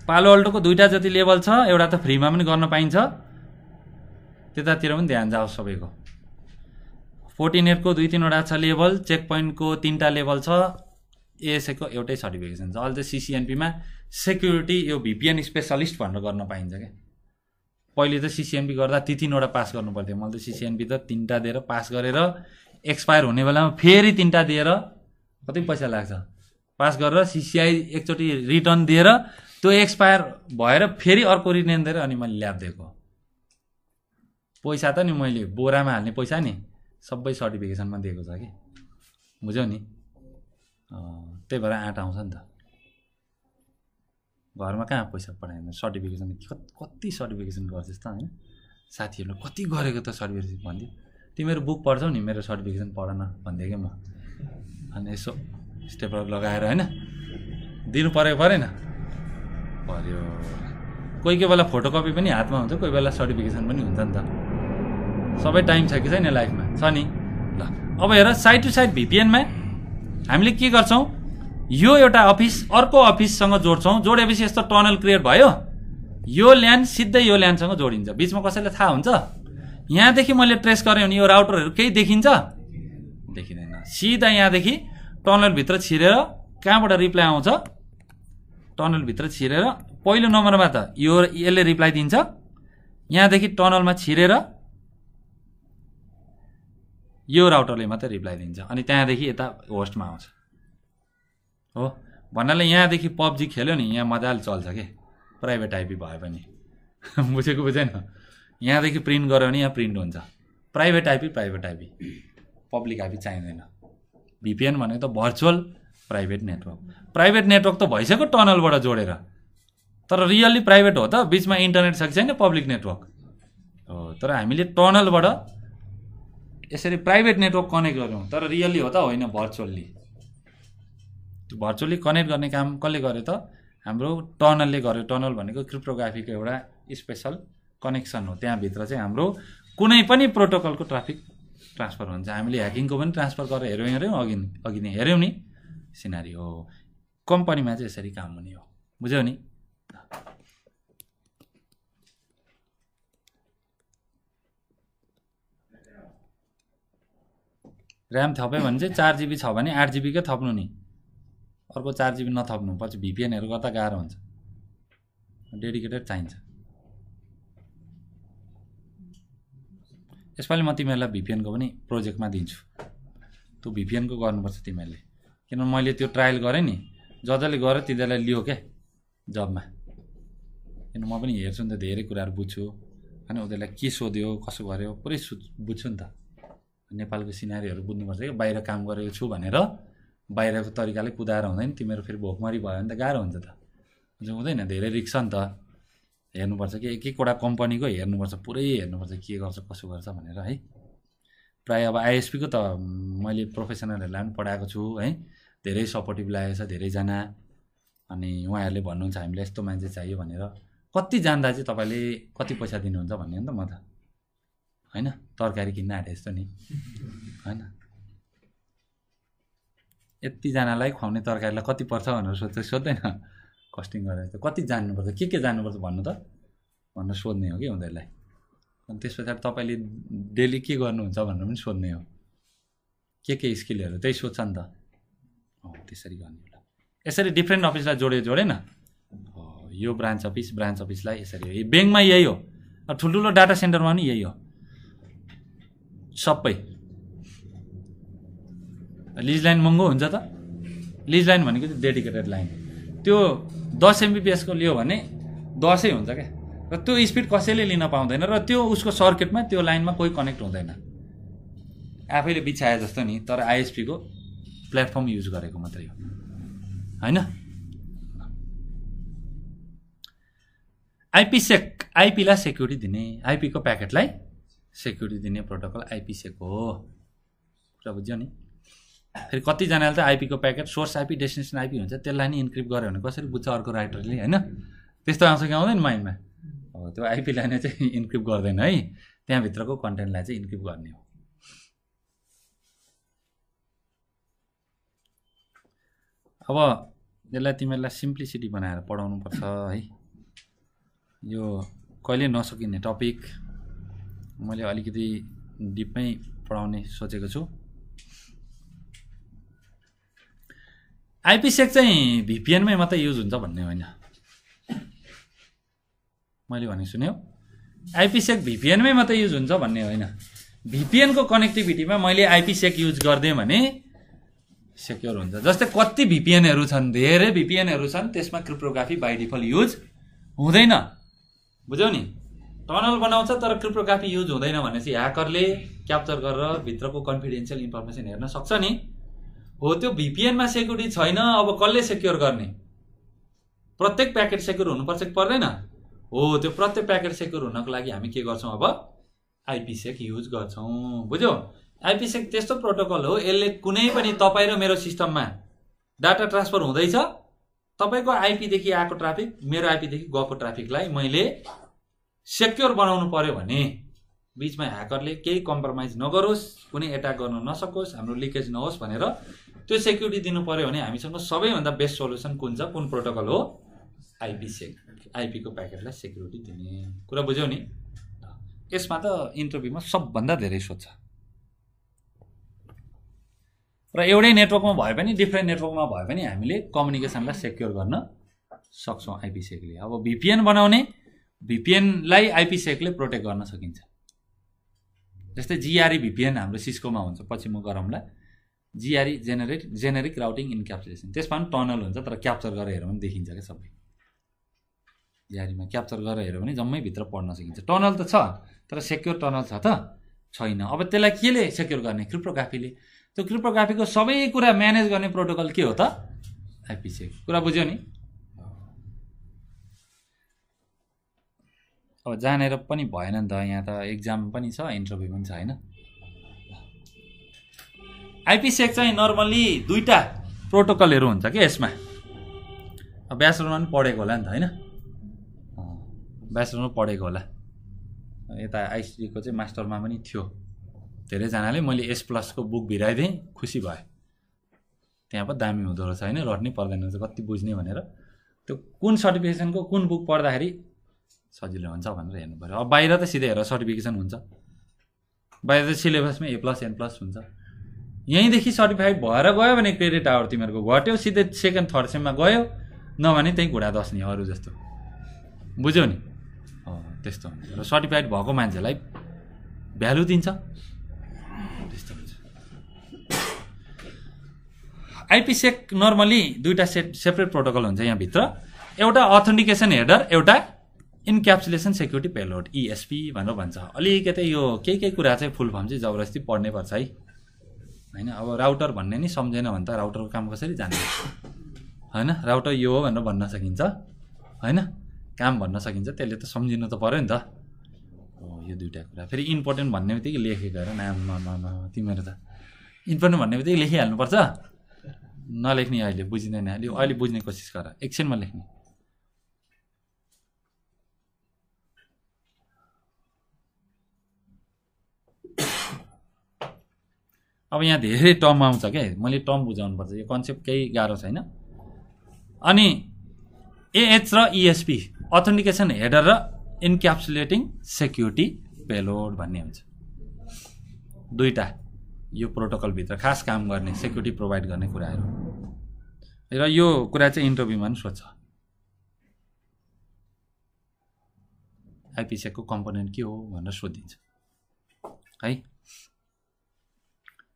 पालो अल्टोको दुइटा जति लेभल छ एउटा त फ्रीमा पनि गर्न पाइन्छ त्यतातिर पनि ध्यान जाओस् सबैको फोर्टिन एटको दुई तिनवटा छ लेभल चेक पोइन्टको तिनवटा लेभल छ एएसएको एउटै सर्टिफिकेसन छ अहिले चाहिँ सिसिएनपीमा सेक्युरिटी यो भिपिएन स्पेसलिस्ट भनेर गर्न पाइन्छ क्या पहिले त सिसिएनपी गर्दा ती तिनवटा पास गर्नु पर्थ्यो मैले त सिसिएनपी त तिनवटा दिएर पास गरेर एक्सपायर हुने बेलामा फेरि तिनवटा दिएर कति पैसा लाग्छ पास गरेर सिसिआई एकचोटि रिटर्न दिएर त्यो एक्सपायर भएर फेरि अर्को रिटर्न दिएर अनि मैले ल्याब दिएको पैसा त नि मैले बोरामा हाल्ने पैसा नि सबै सर्टिफिकेसनमा दिएको छ कि बुझ्यौ नि त्यही भएर आँट आउँछ नि त घरमा कहाँ पैसा पठायो सर्टिफिकेसन कति सर्टिफिकेसन गर्छस् त होइन साथीहरूले कति गरेको त सर्टिफिकेसन भनिदियो तिमीहरू बुक पढ्छौ नि मेरो सर्टिफिकेसन पढन भनिदिएँ कि म अनि यसो स्टेपलर लगाएर होइन दिनु परेको परेन पऱ्यो कोही कोही बेला फोटोकपी पनि हातमा हुन्छ कोही बेला सर्टिफिकेसन पनि हुन्छ नि त सबै टाइम छ कि छैन लाइफमा छ नि ल अब हेर साइड टु साइड भिपिएनमा हामीले के गर्छौँ यो एउटा अफिस अर्को अफिससँग जोड्छौँ जोडेपछि यस्तो टनल क्रिएट भयो यो ल्यान्ड सिधै यो ल्यान्डसँग जोडिन्छ बिचमा कसैलाई थाहा हुन्छ यहाँदेखि मैले ट्रेस गरेँ भने यो राउटरहरू केही देखिन्छ देखिँदैन सिधा यहाँदेखि टनलभित्र छिरेर कहाँबाट रिप्लाई आउँछ टनलभित्र छिरेर पहिलो नम्बरमा त यो यसले रिप्लाई दिन्छ यहाँदेखि टनलमा छिरेर यो राउटरले मात्रै रिप्लाई दिन्छ अनि त्यहाँदेखि यता होस्टमा आउँछ हो भन्नाले यहाँदेखि पब्जी खेल्यो नि यहाँ मजाले चल्छ के प्राइभेट आइपी भए पनि *laughs* बुझेको बुझेन यहाँदेखि प्रिन्ट गऱ्यो भने यहाँ प्रिन्ट हुन्छ private IP private IP public IP चाहिँदैन भिपिएन भनेको त virtual private network private network त भइसक्यो टनलबाट जोडेर तर रियल्ली प्राइभेट हो त बिचमा इन्टरनेट सकिसक्यो नि पब्लिक नेटवर्क हो तर हामीले टनलबाट यसरी प्राइभेट नेटवर्क कनेक्ट गऱ्यौँ तर रियल्ली हो त होइन भर्चुअल्ली त्यो भर्चुअल्ली कनेक्ट गर्ने काम कसले गर्यो त हाम्रो टनलले गर्यो टनल भनेको क्रिप्टोग्राफीको एउटा स्पेसल कनेक्सन हो त्यहाँभित्र चाहिँ हाम्रो कुनै पनि प्रोटोकलको ट्राफिक ट्रान्सफर हुन्छ हामीले ह्याकिङको पनि ट्रान्सफर गरेर हेऱ्यौँ हेऱ्यौँ अघि अघि नै हेऱ्यौँ नि सिनारी हो कम्पनीमा चाहिँ यसरी काम हुने हो बुझ्यौ नि ऱ्याम थप्यो भने चाहिँ चार जिबी छ भने आठ जिबीकै थप्नु नि अर्को चार जिबी नथप्नु पछि भिपिएनहरू गर्दा गाह्रो हुन्छ डेडिकेटेड चाहिन्छ यसपालि म तिमीहरूलाई भिपिएनको पनि प्रोजेक्टमा दिन्छु त्यो भिपिएनको गर्नुपर्छ तिमीहरूले किनभने मैले त्यो ट्रायल गरेँ नि ज जसले गर्यो तिनीहरूलाई लियो क्या जबमा किन म पनि हेर्छु नि त धेरै कुराहरू बुझ्छु अनि उनीहरूलाई के सोध्यो कसो गर्यो पुरै सु बुझ्छु नि त नेपालको सिनारीहरू बुझ्नुपर्छ कि बाहिर काम गरेको छु भनेर बाहिरको तरिकाले कुदाएर हुँदैन तिमीहरू फेरि भोकमरी भयो भने त गाह्रो हुन्छ त जो हुँदैन धेरै रिक्स नि त हेर्नुपर्छ कि एक एकवटा कम्पनीको हेर्नुपर्छ पुरै हेर्नुपर्छ के गर्छ कसो गर्छ भनेर है प्रायः अब आइएसपीको त मैले प्रोफेसनलहरूलाई पनि पढाएको छु है धेरै सपोर्टिभ लागेको छ धेरैजना अनि उहाँहरूले भन्नुहुन्छ हामीलाई यस्तो मान्छे चाहियो भनेर कति जान्दा चाहिँ तपाईँले कति पैसा दिनुहुन्छ भन्ने हो नि त म त होइन तरकारी किन्न आँटे जस्तो नि होइन यतिजनालाई खुवाउने तरकारीलाई कति पर्छ भनेर सोध्छ सोध्दैन कस्टिङ गरेर कति जान्नुपर्छ के के जान्नुपर्छ भन्नु त भनेर सोध्ने हो कि उनीहरूलाई अनि त्यस पछाडि तपाईँले डेली के गर्नुहुन्छ भनेर पनि सोध्ने हो के के स्किलहरू त्यही सोध्छ नि त हो त्यसरी गर्ने होला यसरी डिफ्रेन्ट अफिसलाई जोड्यो जोडेन यो ब्रान्च अफिस ब्रान्च अफिसलाई यसरी हो ब्याङ्कमा यही हो ठुल्ठुलो डाटा सेन्टरमा पनि यही हो सबै लिज लाइन महँगो हुन्छ त लिज लाइन भनेको चाहिँ डेडिकेटेड लाइन त्यो दस एमबिपिएसको लियो भने दसै हुन्छ क्या र त्यो स्पिड कसैले लिन पाउँदैन र त्यो उसको सर्किटमा त्यो लाइनमा कोही कनेक्ट हुँदैन आफैले बिछाए जस्तो नि तर आइएसपीको प्लेटफर्म युज गरेको मात्रै हो होइन आइपी सेक आइपीलाई सेक्युरिटी दिने आइपीको प्याकेटलाई सेक्युरिटी दिने प्रोटोकल आइपिसेको हो कुरा बुझ्यो नि फेरि कतिजनाले त आइपीको packet source IP destination IP हुन्छ त्यसलाई नै इन्क्रिप्ट गऱ्यो भने कसरी बुझ्छ अर्को राइटरले होइन त्यस्तो आउँछ कि आउँदैन माइन्डमा हो त्यो आइपीलाई नै चाहिँ इन्क्रिप्ट *laughs* गर्दैन है त्यहाँभित्रको कन्टेन्टलाई चाहिँ इन्क्रिप्ट गर्ने हो अब यसलाई तिमीहरूलाई सिम्प्लिसिटी बनाएर पढाउनुपर्छ है यो कहिले नसकिने टपिक मैले अलिकति डिपमै पढाउने सोचेको छु आइपिसेक चाहिँ भिपिएनमै मात्रै युज हुन्छ भन्ने होइन मैले भने सुन्यो आइपिसेक भिपिएनमै मात्रै युज हुन्छ भन्ने होइन भिपिएनको कनेक्टिभिटीमा मैले आइपिसेक युज गरिदिएँ भने सेक्योर हुन्छ जस्तै कति भिपिएनहरू छन् धेरै भिपिएनहरू छन् त्यसमा क्रिप्टोग्राफी बाई डिफल्ट युज हुँदैन बुझ्यौ नि टनल बनाउँछ तर क्रिप्टोग्राफी युज हुँदैन भनेपछि ह्याकरले क्याप्चर गरेर भित्रको कन्फिडेन्सियल इन्फर्मेसन हेर्न सक्छ नि हो त्यो भिपिएनमा सेक्युरिटी छैन अब कसले सेक्योर गर्ने प्रत्येक प्याकेट सेक्युर हुनुपर्छ कि पर्दैन हो त्यो प्रत्येक प्याकेट सेक्युर हुनको लागि हामी के गर्छौँ अब आइपिसेक युज गर्छौँ बुझ्यौ आइपिसेक त्यस्तो प्रोटोकल हो यसले कुनै पनि तपाईँ र मेरो सिस्टममा डाटा ट्रान्सफर हुँदैछ तपाईँको आइपीदेखि आएको ट्राफिक मेरो आइपीदेखि गएको ट्राफिकलाई मैले सेक्योर बनाउनु पऱ्यो भने बिचमा ह्याकरले केही कम्प्रोमाइज नगरोस् कुनै एट्याक गर्न नसकोस् हाम्रो लिकेज नहोस् भनेर त्यो सेक्युरिटी दिनु पऱ्यो भने हामीसँग सबैभन्दा बेस्ट सोल्युसन कुन छ कुन प्रोटोकल हो आइपी सेक आइपीको प्याकेटलाई सेक्युरिटी दिने कुरा बुझ्यौ नि यसमा त इन्टरभ्यूमा सबभन्दा धेरै सोध्छ र एउटै नेटवर्कमा भए पनि डिफ्रेन्ट नेटवर्कमा भए पनि हामीले कम्युनिकेसनलाई सेक्योर गर्न सक्छौँ आइपी सेकले अब भिपिएन बनाउने भिपिएनलाई आइपिसेकले प्रोटेक्ट गर्न सकिन्छ जस्तै जिआरई भिपिएन e हाम्रो सिस्कोमा हुन्छ पछि म गरौँला GRE generate generic routing encapsulation त्यसमा पनि टनल हुन्छ तर क्याप्चर गरेर हेऱ्यो भने देखिन्छ क्या सबै जिआरीमा e क्याप्चर गरेर हेऱ्यो भने जम्मै भित्र पढ्न सकिन्छ टनल त छ तर सेक्योर टनल छ त छैन अब त्यसलाई केले सेक्योर गर्ने क्रिप्टोग्राफीले त्यो क्रिप्टोग्राफीको सबै कुरा म्यानेज गर्ने प्रोटोकल के हो त आइपिसिएको कुरा बुझ्यो नि अब जानेर पनि भएन नि त यहाँ त एक्जाम पनि छ इन्टरभ्यू पनि छ होइन आइपिसेक चाहिँ नर्मल्ली दुईवटा प्रोटोकलहरू हुन्छ कि यसमा ब्याचलरमा पनि पढेको होला नि त होइन ब्याचलरमा पढेको होला यता आइसिडीको चाहिँ मास्टरमा पनि थियो धेरैजनाले मैले एस प्लसको बुक भिराइदिएँ खुसी भए त्यहाँ पो दामी हुँदो रहेछ होइन रट्नै पर्दैन रहेछ कति बुझ्ने भनेर त्यो कुन सर्टिफिकेसनको कुन बुक पढ्दाखेरि सजिलो हुन्छ भनेर हेर्नु पऱ्यो अब बाहिर त सिधै हेर सर्टिफिकेसन हुन्छ बाहिर त सिलेबसमै ए प्लस एन प्लस हुन्छ यहीँदेखि सर्टिफाइड भएर गयो भने क्रेडिट आवर तिमीहरूको घट्यो सिधै सेकेन्ड थर्ड सेममा गयो नभने त्यहीँ घुँडा दस्ने अरू जस्तो बुझ्यौ नि त्यस्तो हुन्छ र सर्टिफाइड भएको मान्छेलाई भ्यालु दिन्छ त्यस्तो हुन्छ आइपिसेक नर्मली दुईवटा सेट सेपरेट प्रोटोकल हुन्छ यहाँभित्र एउटा अथेन्टिकेसन हेडर एउटा इन्क्याप्सुलेसन सेक्युरिटी पेलोड इएसपी भनेर भन्छ अलिकति यो केही केही कुरा चाहिँ फुल फर्म चाहिँ जबरजस्ती पढ्नै पर्छ है होइन अब राउटर भन्ने नि सम्झेन भने त राउटरको काम कसरी जाने होइन राउटर यो हो भनेर भन्न सकिन्छ होइन काम भन्न सकिन्छ त्यसले त सम्झिनु त पऱ्यो नि त हो यो दुइटा कुरा फेरि इम्पोर्टेन्ट भन्ने बित्तिकै लेखेको होइन नाममा तिमीहरू त इम्पोर्टेन्ट भन्ने बित्तिकै लेखिहाल्नुपर्छ नलेख्ने अहिले बुझिँदैन अहिले अहिले बुझ्ने कोसिस गर एकछिनमा लेख्ने अब यहाँ धेरै टर्म आउँछ क्या मैले टर्म पर्छ यो कन्सेप्ट केही गाह्रो छैन अनि एएच र इएसपी अथेन्टिकेसन हेडर र इन्क्याप्सुलेटिङ सेक्युरिटी पेलोड भन्ने हुन्छ दुईवटा यो प्रोटोकलभित्र खास काम गर्ने सेक्युरिटी प्रोभाइड गर्ने कुराहरू र यो कुरा चाहिँ इन्टरभ्यूमा पनि सोध्छ आइपिसेकको कम्पोनेन्ट के हो भनेर सोधिन्छ है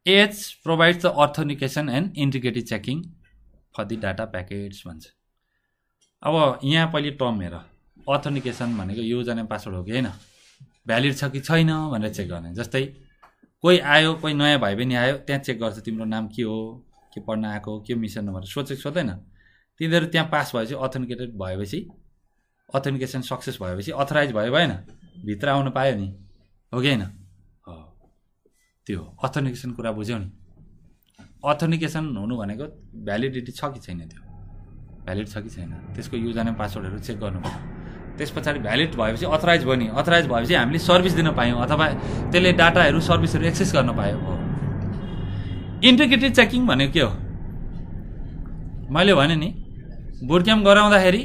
AH provides the authentication and integrative checking for the data packets भन्छ अब यहाँ पहिले टर्म हेर अथोनिकेसन भनेको युजर पासवर्ड हो कि होइन भ्यालिड छ कि छैन भनेर चेक गर्ने जस्तै कोही आयो कोही नयाँ भाइ पनि आयो त्यहाँ चेक गर्छ तिम्रो नाम के हो के पढ्न आएको के मिसन भनेर सोचेको सोध्दैन तिनीहरू त्यहाँ पास भएपछि अथेन्टिकेटेड भएपछि अथेन्टिकेसन सक्सेस भएपछि अथोराइज भयो भएन भित्र आउनु पायो नि हो कि होइन त्यो अथेन्टिकेसन कुरा बुझ्यौ नि अथेन्टिकेसन हुनु भनेको भ्यालिडिटी छ कि छैन त्यो भ्यालिड छ कि छैन त्यसको युजर पासवर्डहरू चेक गर्नु पऱ्यो त्यस पछाडि भ्यालिड भएपछि अथराइज नि अथराइज भएपछि हामीले सर्भिस दिन पायौँ अथवा त्यसले डाटाहरू सर्भिसहरू एक्सेस गर्न पायो हो इन्टिग्रेटेड चेकिङ भनेको के हो मैले भने नि बुर्क्याम गराउँदाखेरि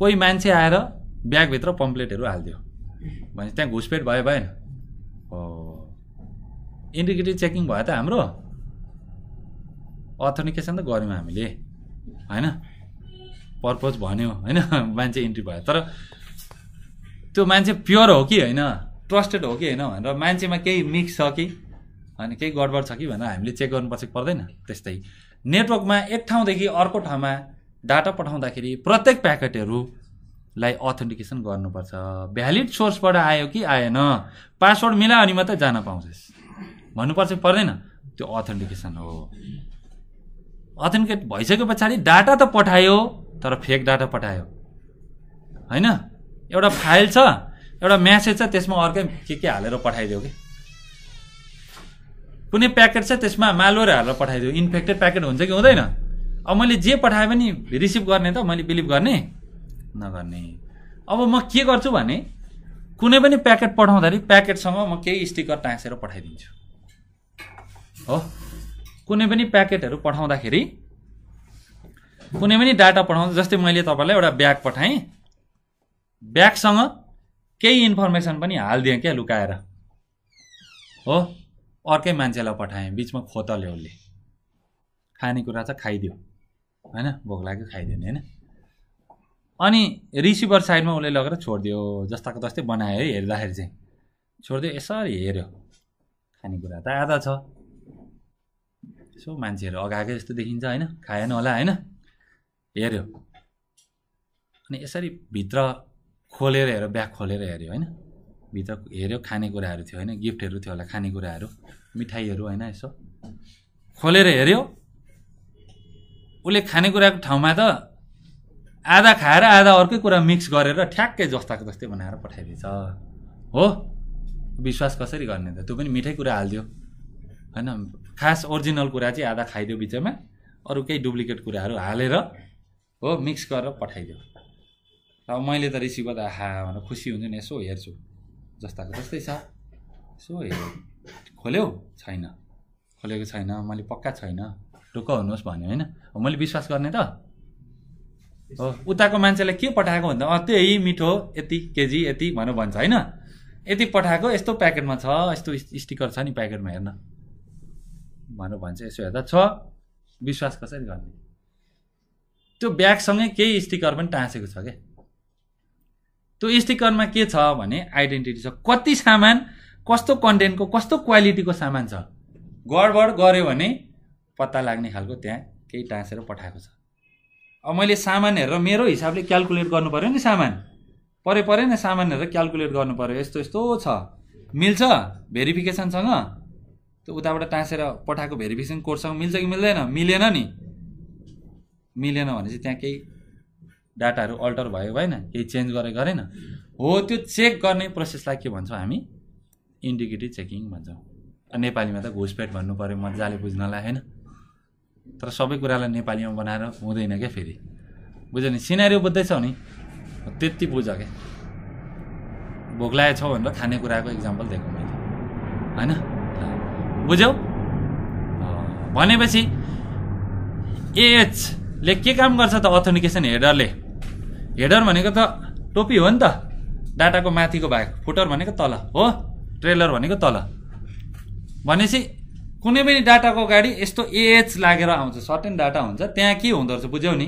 कोही मान्छे आएर ब्यागभित्र पम्प्लेटहरू हालिदियो भने त्यहाँ घुसपेट भयो भएन हो इन्डिकेटिभ चेकिङ भयो त हाम्रो अथेन्टिकेसन त गऱ्यौँ हामीले होइन पर्पोज भन्यो होइन *laughs* मान्छे इन्ट्री भयो तर त्यो मान्छे प्योर हो कि होइन ट्रस्टेड हो कि होइन भनेर मान्छेमा केही मिक्स छ कि अनि केही गडबड छ कि भनेर हामीले चेक गर्नुपर्छ पर्दैन त्यस्तै नेटवर्कमा एक ठाउँदेखि अर्को ठाउँमा डाटा पठाउँदाखेरि प्रत्येक प्याकेटहरूलाई अथेन्टिकेसन गर्नुपर्छ भ्यालिड सोर्सबाट आयो कि आएन पासवर्ड मिलायो भने मात्रै जान पाउँछस् भन्नुपर्छ पर्दैन त्यो अथेन्टिकेसन हो अथेन्टिकेट भइसके पछाडि डाटा त पठायो तर फेक डाटा पठायो होइन एउटा फाइल छ एउटा म्यासेज छ त्यसमा अर्कै के के हालेर पठाइदियो कि कुनै प्याकेट छ त्यसमा मालवेयर हालेर पठाइदियो इन्फेक्टेड प्याकेट हुन्छ कि हुँदैन अब मैले जे पठाएँ पनि रिसिभ गर्ने त मैले बिलिभ गर्ने नगर्ने अब म के गर्छु भने कुनै पनि प्याकेट पठाउँदाखेरि प्याकेटसँग म केही स्टिकर टाँसेर पठाइदिन्छु हो कुनै पनि प्याकेटहरू पठाउँदाखेरि कुनै पनि डाटा पठाउँदा जस्तै मैले तपाईँलाई एउटा ब्याग पठाएँ ब्यागसँग केही इन्फर्मेसन पनि हालिदिएँ क्या लुकाएर हो अर्कै मान्छेलाई पठाएँ बिचमा खोतल्यो उसले खानेकुरा त खाइदियो होइन भोक लाग्यो खाइदियो नि होइन अनि रिसिभर साइडमा उसले लगेर छोडिदियो जस्ताको तस्तै बनायो है हेर्दाखेरि चाहिँ छोडिदियो यसरी हेऱ्यो खानेकुरा त आधा छ यसो मान्छेहरू अगाएको जस्तो देखिन्छ होइन खाएन होला होइन हेऱ्यो अनि यसरी भित्र खोलेर हेऱ्यो ब्याग खोलेर हेऱ्यो होइन भित्र हेऱ्यो खानेकुराहरू थियो होइन गिफ्टहरू थियो होला खानेकुराहरू मिठाईहरू होइन यसो खोलेर हेऱ्यो उसले खानेकुराको ठाउँमा त आधा खाएर आधा अर्कै कुरा मिक्स गरेर ठ्याक्कै जस्ताको जस्तै बनाएर पठाइदिन्छ हो विश्वास कसरी गर्ने त त्यो पनि मिठै कुरा हालिदियो होइन खास ओरिजिनल कुरा चाहिँ आधा खाइदियो बिचमा अरू केही डुप्लिकेट कुराहरू हालेर हो मिक्स गरेर पठाइदियो अब मैले त रिसिभ गर्दा आहा भनेर खुसी हुन्छु नि यसो हेर्छु जस्ताको जस्तै छ यसो हेर खोल्यौ छैन खोलेको छैन मैले पक्का छैन ढुक्क हुनुहोस् भन्यो होइन मैले विश्वास गर्ने त हो उताको मान्छेलाई के पठाएको भन्दा अँ त्यही मिठो यति केजी यति भनेर भन्छ होइन यति पठाएको यस्तो प्याकेटमा छ यस्तो स्टिकर छ नि प्याकेटमा हेर्न भनेर भन्छ यसो हेर्दा छ विश्वास कसरी गर्ने त्यो ब्यागसँगै केही स्टिकर पनि टाँसेको छ क्या त्यो स्टिकरमा के छ भने आइडेन्टिटी छ कति सामान कस्तो कन्टेन्टको कस्तो क्वालिटीको सामान छ गडबड गऱ्यो भने पत्ता लाग्ने खालको त्यहाँ केही टाँसेर पठाएको छ अब मैले सामान हेरेर मेरो हिसाबले क्यालकुलेट गर्नु पऱ्यो नि सामान परे परे नै सामान हेरेर क्यालकुलेट गर्नु पऱ्यो यस्तो यस्तो छ मिल्छ भेरिफिकेसनसँग त्यो उताबाट टाँसेर पठाएको भेरिफिकेसन कोडसँग मिल्छ कि मिल्दैन मिलेन नि मिलेन भने चाहिँ त्यहाँ केही डाटाहरू अल्टर भयो भएन केही चेन्ज गरे गरेन हो त्यो चेक गर्ने प्रोसेसलाई के भन्छौँ हामी इन्डिकेटिभ चेकिङ भन्छौँ नेपालीमा त घुसपेट भन्नु पऱ्यो मजाले बुझ्नलाई होइन तर सबै कुरालाई नेपालीमा बनाएर हुँदैन क्या फेरि बुझ्यो नि सिनेरियो बुझ्दैछ नि त्यति बुझ क्या भोक लागेको छौ भनेर खानेकुराको इक्जाम्पल दिएको मैले होइन बुझ्यौ भनेपछि एएचले के काम गर्छ त अथेन्टिकेसन हेडरले हेडर भनेको त टोपी हो नि त डाटाको माथिको भाग फुटर भनेको तल हो ट्रेलर भनेको तल भनेपछि कुनै पनि डाटाको गाडी यस्तो एएच लागेर आउँछ सर्टेन डाटा हुन्छ त्यहाँ के हुँदो रहेछ बुझ्यौ नि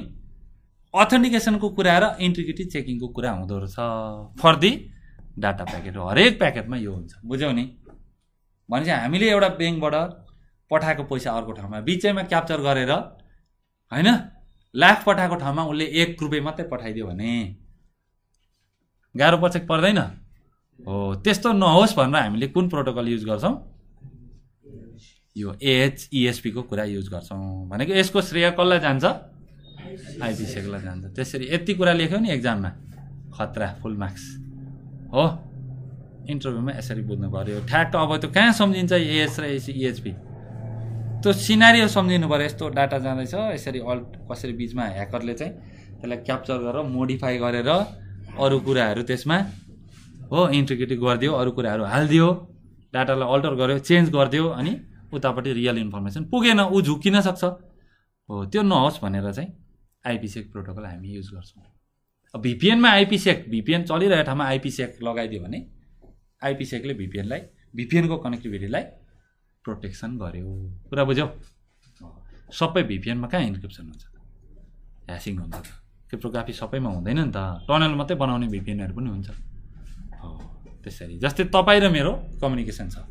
अथेन्टिकेसनको कुरा र इन्टिग्रिटी चेकिङको कुरा हुँदो रहेछ फर दि डाटा प्याकेट हरेक प्याकेटमा यो हुन्छ बुझ्यौ नि भनेपछि हामीले एउटा ब्याङ्कबाट पठाएको पैसा अर्को ठाउँमा बिचैमा क्याप्चर गरेर होइन लाख पठाएको ठाउँमा उसले एक रुपियाँ मात्रै पठाइदियो भने गाह्रो पर्छ पर्दैन हो त्यस्तो नहोस् भनेर हामीले कुन प्रोटोकल युज गर्छौँ यो एएचइएसपीको कुरा युज गर्छौँ भनेको यसको श्रेय कसलाई जान्छ आइपिसिएकोलाई जान्छ त्यसरी यति कुरा लेख्यो नि एक्जाममा खतरा फुल मार्क्स हो इन्टरभ्यूमा यसरी बुझ्नु पऱ्यो ठ्याक्क अब त्यो कहाँ सम्झिन्छ एएस र एसी इएचपी त्यो सिनारी सम्झिनु पऱ्यो यस्तो डाटा जाँदैछ यसरी अल्ट कसरी बिचमा ह्याकरले चाहिँ त्यसलाई क्याप्चर गरेर मोडिफाई गरेर अरू कुराहरू त्यसमा हो इन्ट्रिग्रेटिभ गरिदियो अरू कुराहरू हालिदियो डाटालाई अल्टर गर्यो चेन्ज गरिदियो अनि उतापट्टि रियल इन्फर्मेसन पुगेन ऊ झुक्किन सक्छ हो त्यो नहोस् भनेर चाहिँ आइपिसेक प्रोटोकल e हामी युज गर्छौँ भिपिएनमा आइपिसेक भिपिएन चलिरहेको ठाउँमा आइपिसेक e लगाइदियो भने आइपिसेकले भिपिएनलाई भिपिएनको कनेक्टिभिटीलाई प्रोटेक्सन गर्यो कुरा बुझ्यौ सबै भिपिएनमा कहाँ इन्क्रिप्सन हुन्छ ह्यासिङ हुन्छ त क्रिप्टोग्राफी सबैमा हुँदैन नि त टनल मात्रै बनाउने भिपिएनहरू पनि हुन्छ हो त्यसरी जस्तै तपाईँ र मेरो कम्युनिकेसन छ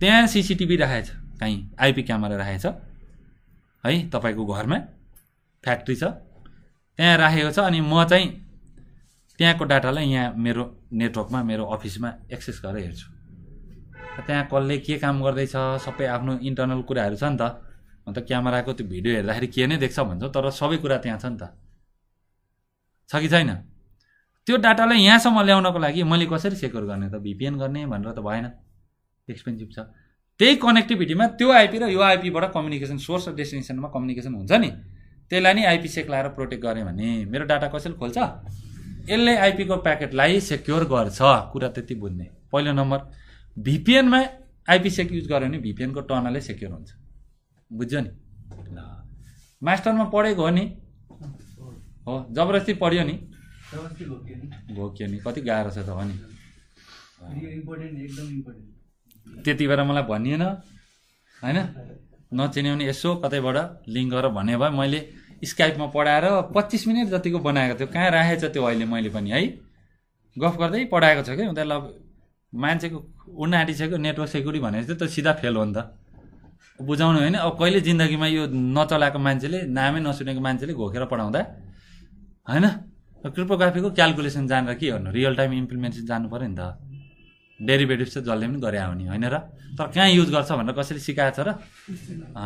त्यहाँ सिसिटिभी राखेछ काहीँ आइपी क्यामेरा राखेछ है तपाईँको घरमा फ्याक्ट्री छ त्यहाँ राखेको छ अनि म चाहिँ त्यहाँको डाटालाई यहाँ मेरो नेटवर्कमा मेरो अफिसमा एक्सेस गरेर हेर्छु त्यहाँ कसले के काम गर्दैछ सबै आफ्नो इन्टर्नल कुराहरू छ नि त अन्त क्यामेराको त्यो भिडियो हेर्दाखेरि के नै देख्छ भन्छ तर सबै कुरा त्यहाँ छ नि त छ कि छैन त्यो डाटालाई यहाँसम्म ल्याउनको लागि मैले कसरी सेक्योर गर्ने त भिपिएन गर्ने भनेर त भएन एक्सपेन्सिभ छ त्यही कनेक्टिभिटीमा त्यो आइपी र यो आइपीबाट कम्युनिकेसन सोर्स र डेस्टिनेसनमा कम्युनिकेसन हुन्छ नि त्यसलाई नि आइपी सेक लाएर प्रोटेक्ट गरेँ भने मेरो डाटा कसैले खोल्छ यसले आइपीको प्याकेटलाई सेक्योर गर्छ कुरा त्यति बुझ्ने पहिलो नम्बर भिपिएनमा आइपिसेक युज गर्यो भने भिपिएनको टर्नलै सेक्योर हुन्छ बुझ्यो नि ल मास्टरमा पढेको हो नि हो जबरजस्ती पढ्यो नि भोक्यो नि कति गाह्रो छ त हो नि त्यति बेला मलाई भनिएन होइन नचिन्यो भने यसो कतैबाट लिङ्क गरेर भने भए मैले स्काइपमा पढाएर पच्चिस मिनट जतिको बनाएको थियो कहाँ राखेछ त्यो अहिले मैले पनि है गफ गर्दै पढाएको छ क्या उनीहरूलाई मान्छेको उनाटिसक्यो नेटवर्क सेक्युरिटी भनेर चाहिँ त सिधा फेल हो नि त बुझाउनु होइन अब कहिले जिन्दगीमा यो नचलाएको मान्छेले नामै नसुनेको मान्छेले घोकेर पढाउँदा होइन क्रिप्टोग्राफीको क्यालकुलेसन जानेर के गर्नु रियल टाइम इम्प्लिमेन्टेसन जानु पऱ्यो नि त डेरिभेटिभ्स चाहिँ जसले पनि गरे आउने होइन र तर कहाँ युज गर्छ भनेर कसैले सिकाएको छ र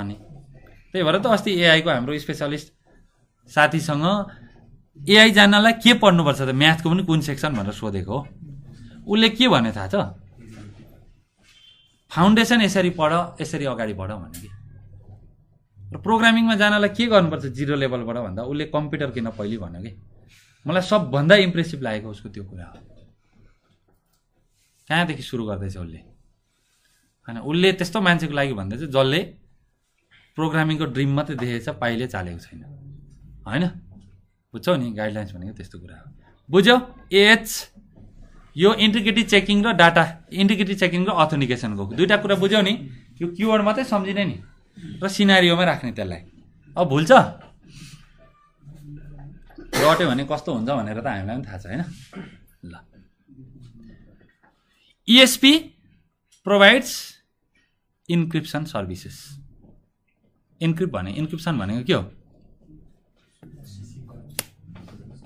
अनि त्यही भएर त अस्ति एआईको हाम्रो स्पेसलिस्ट साथीसँग एआई जान्नलाई के पढ्नुपर्छ त म्याथको पनि कुन सेक्सन भनेर सोधेको हो उसले के भने थाहा छ फाउन्डेसन यसरी पढ यसरी अगाडि बढ भन्यो कि र प्रोग्रामिङमा जानलाई के गर्नुपर्छ जिरो लेभलबाट भन्दा उसले कम्प्युटर किन पहिले भन्यो कि मलाई सबभन्दा इम्प्रेसिभ लागेको उसको त्यो कुरा हो कहाँदेखि सुरु गर्दैछ उसले होइन उसले त्यस्तो मान्छेको लागि भन्दैछ जसले प्रोग्रामिङको ड्रिम मात्रै देखेको छ पाइले चालेको छैन होइन बुझ्छौ नि गाइडलाइन्स भनेको त्यस्तो कुरा हो बुझ्यौ एच यो इन्टिग्रेटिभ चेकिङ र डाटा इन्टिग्रेटिभ चेकिङ र अथेन्टिकेसनको दुइटा कुरा बुझ्यौ नि यो क्युवर्ड मात्रै सम्झिने नि र सिनारीमा राख्ने त्यसलाई अब भुल्छ रट्यो भने कस्तो हुन्छ भनेर त हामीलाई पनि थाहा छ होइन ल ESP provides encryption services encrypt भने इन्क्रिप्सन भनेको के हो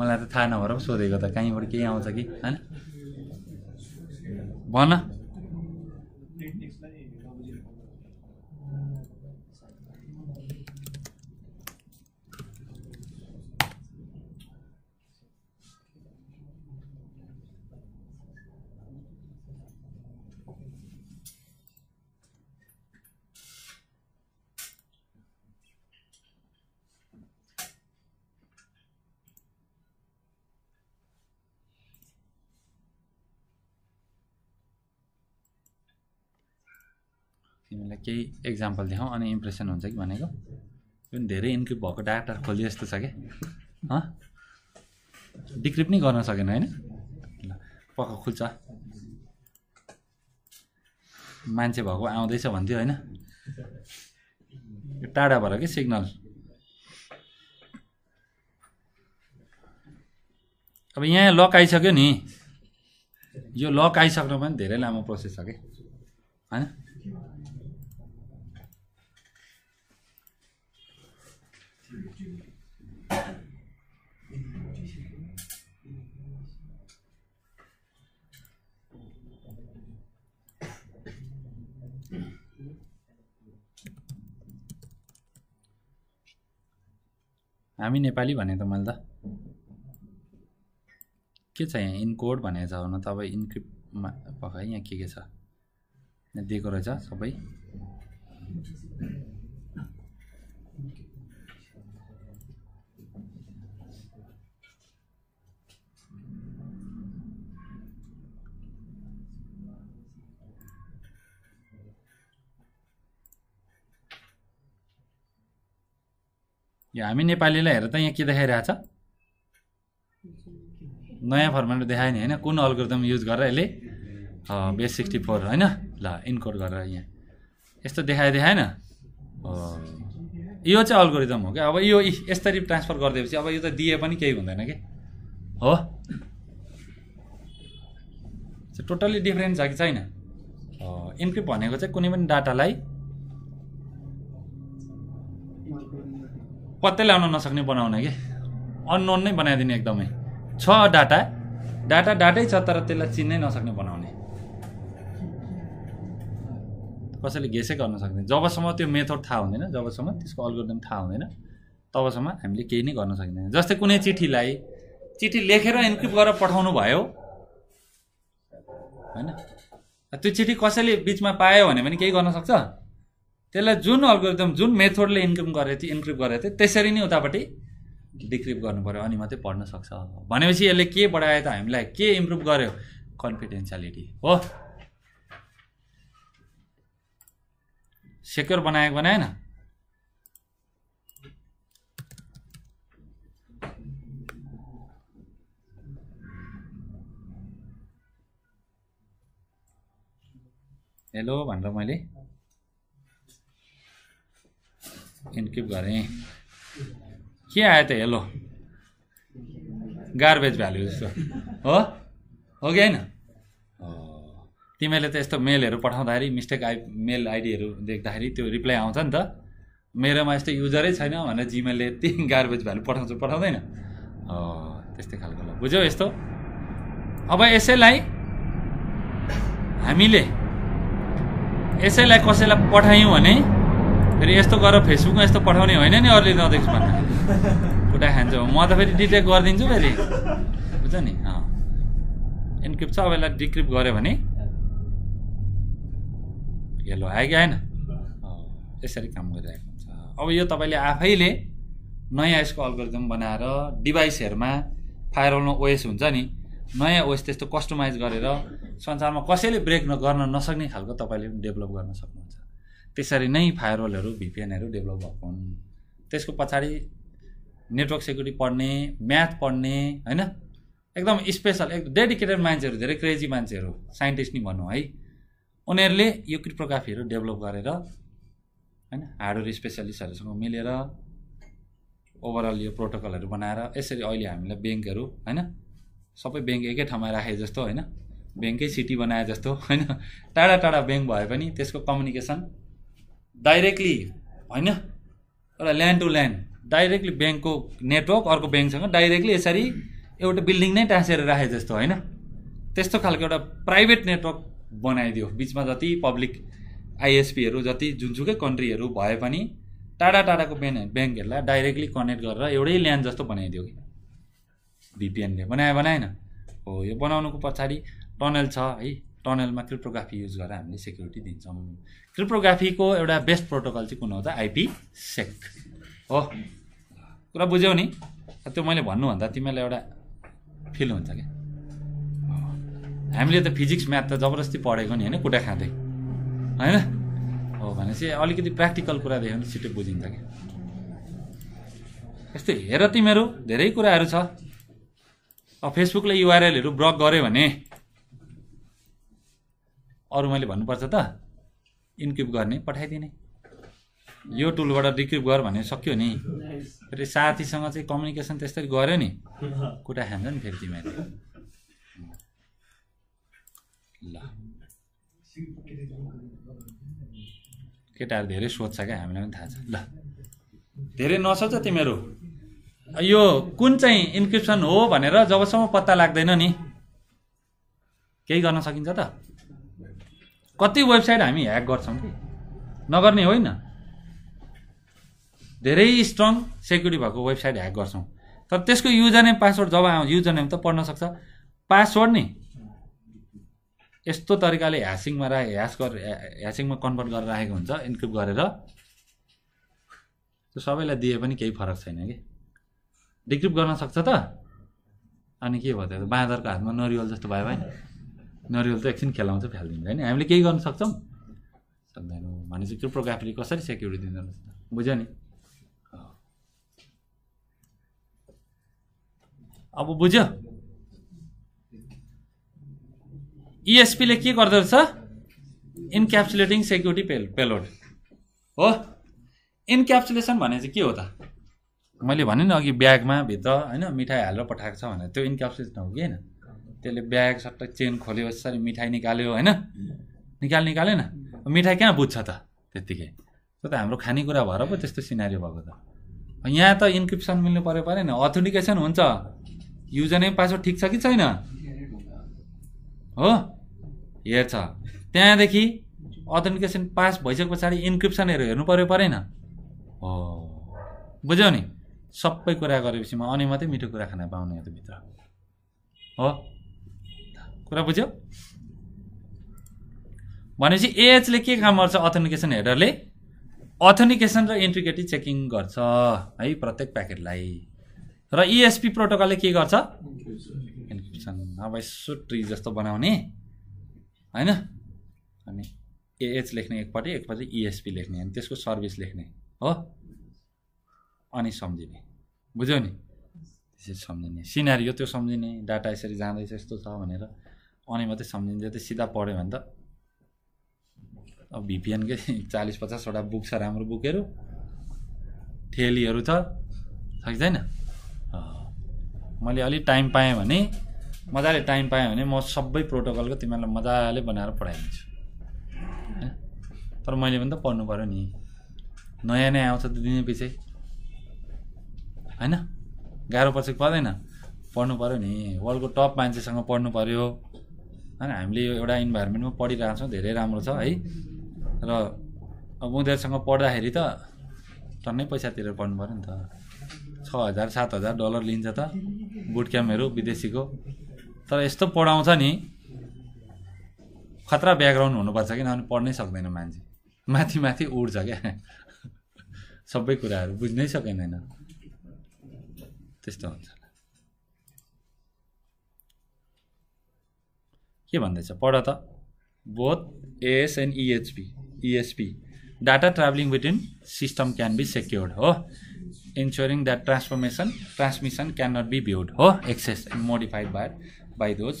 मलाई त थाहा नभएर पो सोधेको त कहीँबाट केही आउँछ कि होइन भन केही इक्जाम्पल देखाउँ अनि इम्प्रेसन हुन्छ कि भनेको जुन धेरै इन्क्रिप भएको डाटा खोलियो जस्तो छ क्या डिक्रिप नै गर्न सकेन होइन ल पख खुल्छ मान्छे भएको आउँदैछ भन्थ्यो होइन टाढा भएर कि सिग्नल अब यहाँ लक आइसक्यो नि यो लक आइसक्नु पनि धेरै लामो प्रोसेस छ कि होइन हामी नेपाली भने त मैले त के छ यहाँ इनकोड भनेको छ हुन तपाईँ इन्क्रिप्टमा भएकै यहाँ के के छ दिएको रहेछ सबै यो हामी नेपालीलाई हेरेर त यहाँ के देखाइरहेछ नयाँ फर्मेटमा देखायो नि होइन कुन अल्गोरिदम युज गरेर यसले बेस सिक्सटी फोर होइन ल इन्कोड गरेर यहाँ यस्तो देखायो देखाएन यो चाहिँ अल्गोरिदम हो क्या अब यो यसरी ट्रान्सफर गरिदिएपछि अब यो त दिए पनि केही हुँदैन कि हो टोटल्ली डिफ्रेन्ट छ कि छैन इन्क्रिप्ट भनेको चाहिँ कुनै पनि डाटालाई पत्तै लाउन नसक्ने बनाउने कि अननोन नै बनाइदिने एकदमै छ डाटा डाटा डाटै छ तर त्यसलाई चिन्नै नसक्ने बनाउने कसैले घेसै गर्न सक्दैन जबसम्म त्यो मेथड थाहा हुँदैन जबसम्म त्यसको अल्गोरिदम थाहा हुँदैन तबसम्म हामीले केही नै गर्न सकिँदैन जस्तै कुनै चिठीलाई चिठी लेखेर इन्क्रिप्ट गरेर पठाउनु भयो होइन त्यो चिठी कसैले बिचमा पायो भने पनि केही गर्न सक्छ त्यसलाई जुन अल्गोरिदम जुन मेथोडले इन्क्रिम गरेको थियो इन्क्रिप्ट गरेको थियो त्यसरी नै उतापट्टि डिक्रिप्ट गर्नु पऱ्यो अनि मात्रै पढ्न सक्छ भनेपछि यसले के बढायो त हामीलाई के इम्प्रुभ गर्यो कन्फिडेन्सियालिटी हो सेक्योर बनाएको बनाएन हेलो भनेर मैले स्किप गरेँ के आयो त हेलो गार्बेज भ्याल्यु जस्तो हो हो कि होइन तिमीहरूले त यस्तो मेलहरू पठाउँदाखेरि मिस्टेक आइ मेल आइडीहरू देख्दाखेरि त्यो रिप्लाई आउँछ नि त मेरोमा यस्तो युजरै छैन भनेर जिमेलले यति गार्बेज भ्याल्यु पठाउँछ पठाउँदैन oh, त्यस्तै खालको ल बुझ्यौ यस्तो अब यसैलाई हामीले यसैलाई कसैलाई पठायौँ भने फेरि यस्तो गरेर फेसबुकमा यस्तो पठाउने होइन नि अरूले नदेख्छु भन्दा कुटा खान्छ म त फेरि डिटेक्ट गरिदिन्छु फेरि बुझ्छ नि अँ इन्क्रिप्ट छ अब यसलाई डिक्रिप्ट गऱ्यो भने हेलो आयो कि आएन यसरी काम गरिरहेको हुन्छ अब यो तपाईँले आफैले नयाँ यसको अल्गोरिदम बनाएर डिभाइसहरूमा फायरवलमा ओएस हुन्छ नि नयाँ ओएस त्यस्तो कस्टमाइज गरेर संसारमा कसैले ब्रेक गर्न नसक्ने खालको तपाईँले डेभलप गर्न सक्नुहुन्छ त्यसरी नै फायरवलहरू भिपिएनहरू डेभलप भएको हुन् त्यसको पछाडि नेटवर्क सेक्युरिटी पढ्ने म्याथ पढ्ने होइन एकदम स्पेसल एक डेडिकेटेड मान्छेहरू धेरै क्रेजी मान्छेहरू साइन्टिस्ट नि भनौँ है उनीहरूले यो क्रिप्टोग्राफीहरू डेभलप गरेर होइन हार्डवेयर स्पेसलिस्टहरूसँग मिलेर ओभरअल यो प्रोटोकलहरू बनाएर यसरी अहिले हामीलाई ब्याङ्कहरू होइन सबै ब्याङ्क एकै ठाउँमा राखे जस्तो होइन ब्याङ्कै सिटी बनाए जस्तो होइन टाढा टाढा ब्याङ्क भए पनि त्यसको कम्युनिकेसन डाइरेक्टली होइन एउटा ल्यान्ड टु ल्यान्ड डाइरेक्टली ब्याङ्कको नेटवर्क अर्को ब्याङ्कसँग डाइरेक्टली यसरी एउटा बिल्डिङ नै टाँसेर राखे जस्तो होइन त्यस्तो खालको एउटा प्राइभेट नेटवर्क बनाइदियो बिचमा जति पब्लिक आइएसपीहरू जति जुनसुकै कन्ट्रीहरू भए पनि टाढा टाढाको ब्या ब्याङ्कहरूलाई डाइरेक्टली कनेक्ट गरेर एउटै ल्यान्ड जस्तो बनाइदियो कि भिपिएनले बनायो बनाएन हो यो बनाउनुको पछाडि टनल छ है टनलमा क्रिप्टोग्राफी युज गरेर हामीले सेक्युरिटी दिन्छौँ क्रिप्टोग्राफीको एउटा बेस्ट प्रोटोकल चाहिँ कुन हो त आइपी सेक हो कुरा बुझ्यौ नि त्यो मैले भन्नुभन्दा तिमीलाई एउटा फिल हुन्छ क्या हामीले त फिजिक्स म्याथ त जबरजस्ती पढेको नि होइन कुटा खाँदै होइन हो भनेपछि अलिकति प्र्याक्टिकल कुरा देख्यो भने छिटो बुझिन्छ क्या यस्तो हेर तिमीहरू धेरै कुराहरू छ अब फेसबुकले युआरएलहरू ब्लक गऱ्यो भने अरू मैले भन्नुपर्छ त इन्क्युब गर्ने पठाइदिने यो टुलबाट रिक्रिप गर भने सक्यो नि फेरि साथीसँग चाहिँ कम्युनिकेसन त्यस्तै गऱ्यो नि कुटा खान्छ नि फेरि तिमीहरूले ल केटाहरू धेरै सोध्छ क्या हामीलाई पनि थाहा छ ल धेरै नसोच तिमीहरू यो कुन चाहिँ इन्क्रिप्सन हो भनेर जबसम्म पत्ता लाग्दैन नि केही गर्न सकिन्छ त कति वेबसाइट हामी ह्याक गर्छौँ कि नगर्ने होइन धेरै स्ट्रङ सेक्युरिटी भएको वेबसाइट ह्याक गर्छौँ तर त्यसको युजर नेम पासवर्ड जब आउँछ युजर नेम त पढ्न सक्छ पासवर्ड नि यस्तो तरिकाले ह्यासिङमा रा ह्यास गरेर ह्यासिङमा कन्भर्ट गरेर राखेको हुन्छ इन्क्रिप्ट गरेर त्यो सबैलाई दिए पनि केही फरक छैन कि डिक्रिप्ट गर्न सक्छ त अनि के भयो त बाँदरको हातमा नरिवल जस्तो भयो भने नरिवल त एकछिन खेलाउँछ फालिदिन्छ होइन हामीले केही गर्न सक्छौँ सक्दैनौँ चाहिँ त्यो प्रोग्राफीले कसरी सेक्युरिटी दिँदैन बुझ्यो नि अब बुझ्यो इएसपीले e के गर्दो रहेछ इन्क्याप्सुलेटिङ सेक्युरिटी पेल पेलोड हो इन्क्याप्सुलेसन भने चाहिँ के हो त मैले भने नि अघि ब्यागमा भित्र होइन मिठाई हालेर पठाएको छ भनेर त्यो इन्क्याप्सुलेसन हो कि होइन त्यसले ब्याग सट्टै चेन खोल्यो यसरी मिठाई निकाल्यो होइन निकाल निकालेन मिठाई कहाँ बुझ्छ त त्यत्तिकै त्यो त हाम्रो खानेकुरा भएर पो त्यस्तो सिनारी भएको त यहाँ त इन्क्रिप्सन मिल्नु पऱ्यो परेन अथेन्टिकेसन हुन्छ युजर नै पासवर्ड ठिक छ कि छैन हो हेर्छ त्यहाँदेखि अथेन्टिकेसन पास भइसके पछाडि इन्क्रिप्सनहरू हेर्नु पऱ्यो परेन हो बुझ्यौ नि सबै कुरा गरेपछि म अनि मात्रै मिठो कुरा खान पाउने हो भित्र हो कुरा बुझ्यो भनेपछि एएचले के काम गर्छ अथेन्टिकेसन हेडरले अथेन्टिकेसन र इन्ट्रिकेटी चेकिङ गर्छ है प्रत्येक प्याकेटलाई र इएसपी e प्रोटोकलले के गर्छ इन्क्रिप्सन अब यसो ट्री जस्तो बनाउने होइन अनि एएच लेख्ने एकपट्टि एकपट्टि इएसपी e लेख्ने अनि त्यसको सर्भिस लेख्ने हो अनि सम्झिने बुझ्यौ नि त्यसरी सम्झिने सिनारी त्यो सम्झिने डाटा यसरी जाँदैछ यस्तो छ भनेर अनि मात्रै सम्झिन्छ त्यो सिधा पढ्यो भने त अब भिपिएनकै चालिस पचासवटा बुक छ राम्रो बुकहरू ठेलीहरू छ कि छैन मैले अलिक टाइम पाएँ भने मजाले टाइम पाएँ भने म सबै प्रोटोकलको तिमीहरूलाई मजाले बनाएर पढाइदिन्छु होइन तर मैले पनि त पढ्नु पऱ्यो नि नयाँ नयाँ आउँछ त दिने पछि होइन गाह्रो पर्छ पर्दैन पढ्नु पऱ्यो नि वर्ल्डको टप मान्छेसँग पढ्नु पऱ्यो होइन हामीले यो एउटा इन्भाइरोमेन्टमा पढिरहेको छौँ धेरै राम्रो छ है र अब उनीहरूसँग पढ्दाखेरि त टन्नै तिरेर पढ्नु पऱ्यो नि त छ हजार सात हजार डलर लिन्छ त बुट क्याम्पहरू विदेशीको तर यस्तो पढाउँछ नि खतरा ब्याकग्राउन्ड हुनुपर्छ किनभने पढ्नै सक्दैन मान्छे माथि माथि उड्छ क्या *laughs* सबै कुराहरू बुझ्नै सकिँदैन त्यस्तो हुन्छ के भन्दैछ पढ त both AS and EHP ESP data travelling within system can be secured हो ensuring that transformation transmission can not be viewed हो access and modified by by those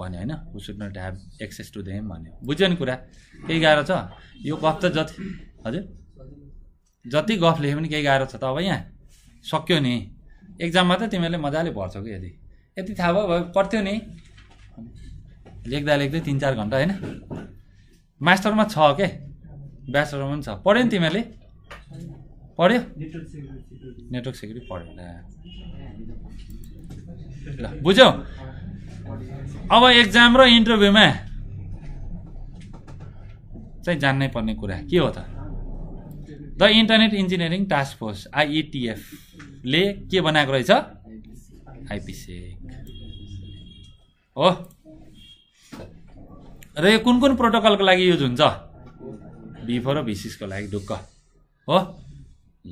भन्यो होइन who should not have access to them भन्यो बुझ्यो नि कुरा केही गाह्रो छ यो गफ त जति हजुर जति गफ लेखे पनि केही गाह्रो छ त अब यहाँ सक्यो नि एक्जाममा त तिमीहरूले मजाले भर्छौ कि यदि यति थाहा भयो भयो पर्थ्यो नि लेख्दा लेख्दै तिन चार घन्टा होइन मास्टरमा छ के ब्याचलरमा पनि छ पढ्यो नि तिमीहरूले पढ्यो नेटवर्क सेक्युरिटी पढ्यो ल बुझ्यौ अब एक्जाम र इन्टरभ्यूमा चाहिँ जान्नै पर्ने कुरा के हो त the internet engineering task force आइइटिएफले के बनाएको रहेछ आइपिसेक हो र यो कुन कुन प्रोटोकलको लागि युज हुन्छ बिफो र भिसिसको लागि ढुक्क हो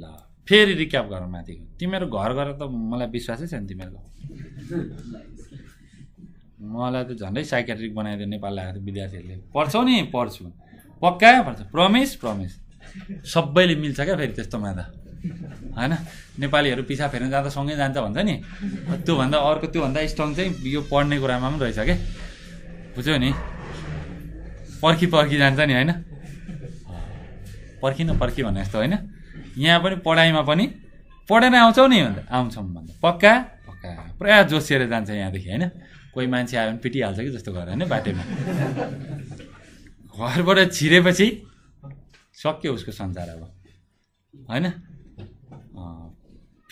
ल फेरि रिक्याप गर माथिको तिमीहरू घर गएर त मलाई विश्वासै छैन तिमीहरूको मलाई त झन्डै साइकेट्रिक बनाइदियो नेपाललाई थियो विद्यार्थीहरूले पढ्छौ नि पढ्छु पक्का पढ्छ प्रमिस प्रमिस सबैले मिल्छ क्या फेरि त्यस्तोमा त होइन नेपालीहरू पिसा फेर्न जाँदा सँगै जान्छ भन्छ नि त्योभन्दा अर्को त्योभन्दा स्ट्रङ चाहिँ यो पढ्ने कुरामा पनि रहेछ क्या बुझ्यौ नि पर्खी पर्खी जान्छ नि होइन पर्खिन न भने जस्तो होइन यहाँ पनि पढाइमा पनि पढेर आउँछौ नि भन्दा आउँछौँ भन्दा पक्का पक्का पुरा जोसिएर जान्छ यहाँदेखि होइन कोही मान्छे आयो भने पिटिहाल्छ कि जस्तो घर होइन बाटोमा घरबाट छिरेपछि सक्यो उसको संसार अब होइन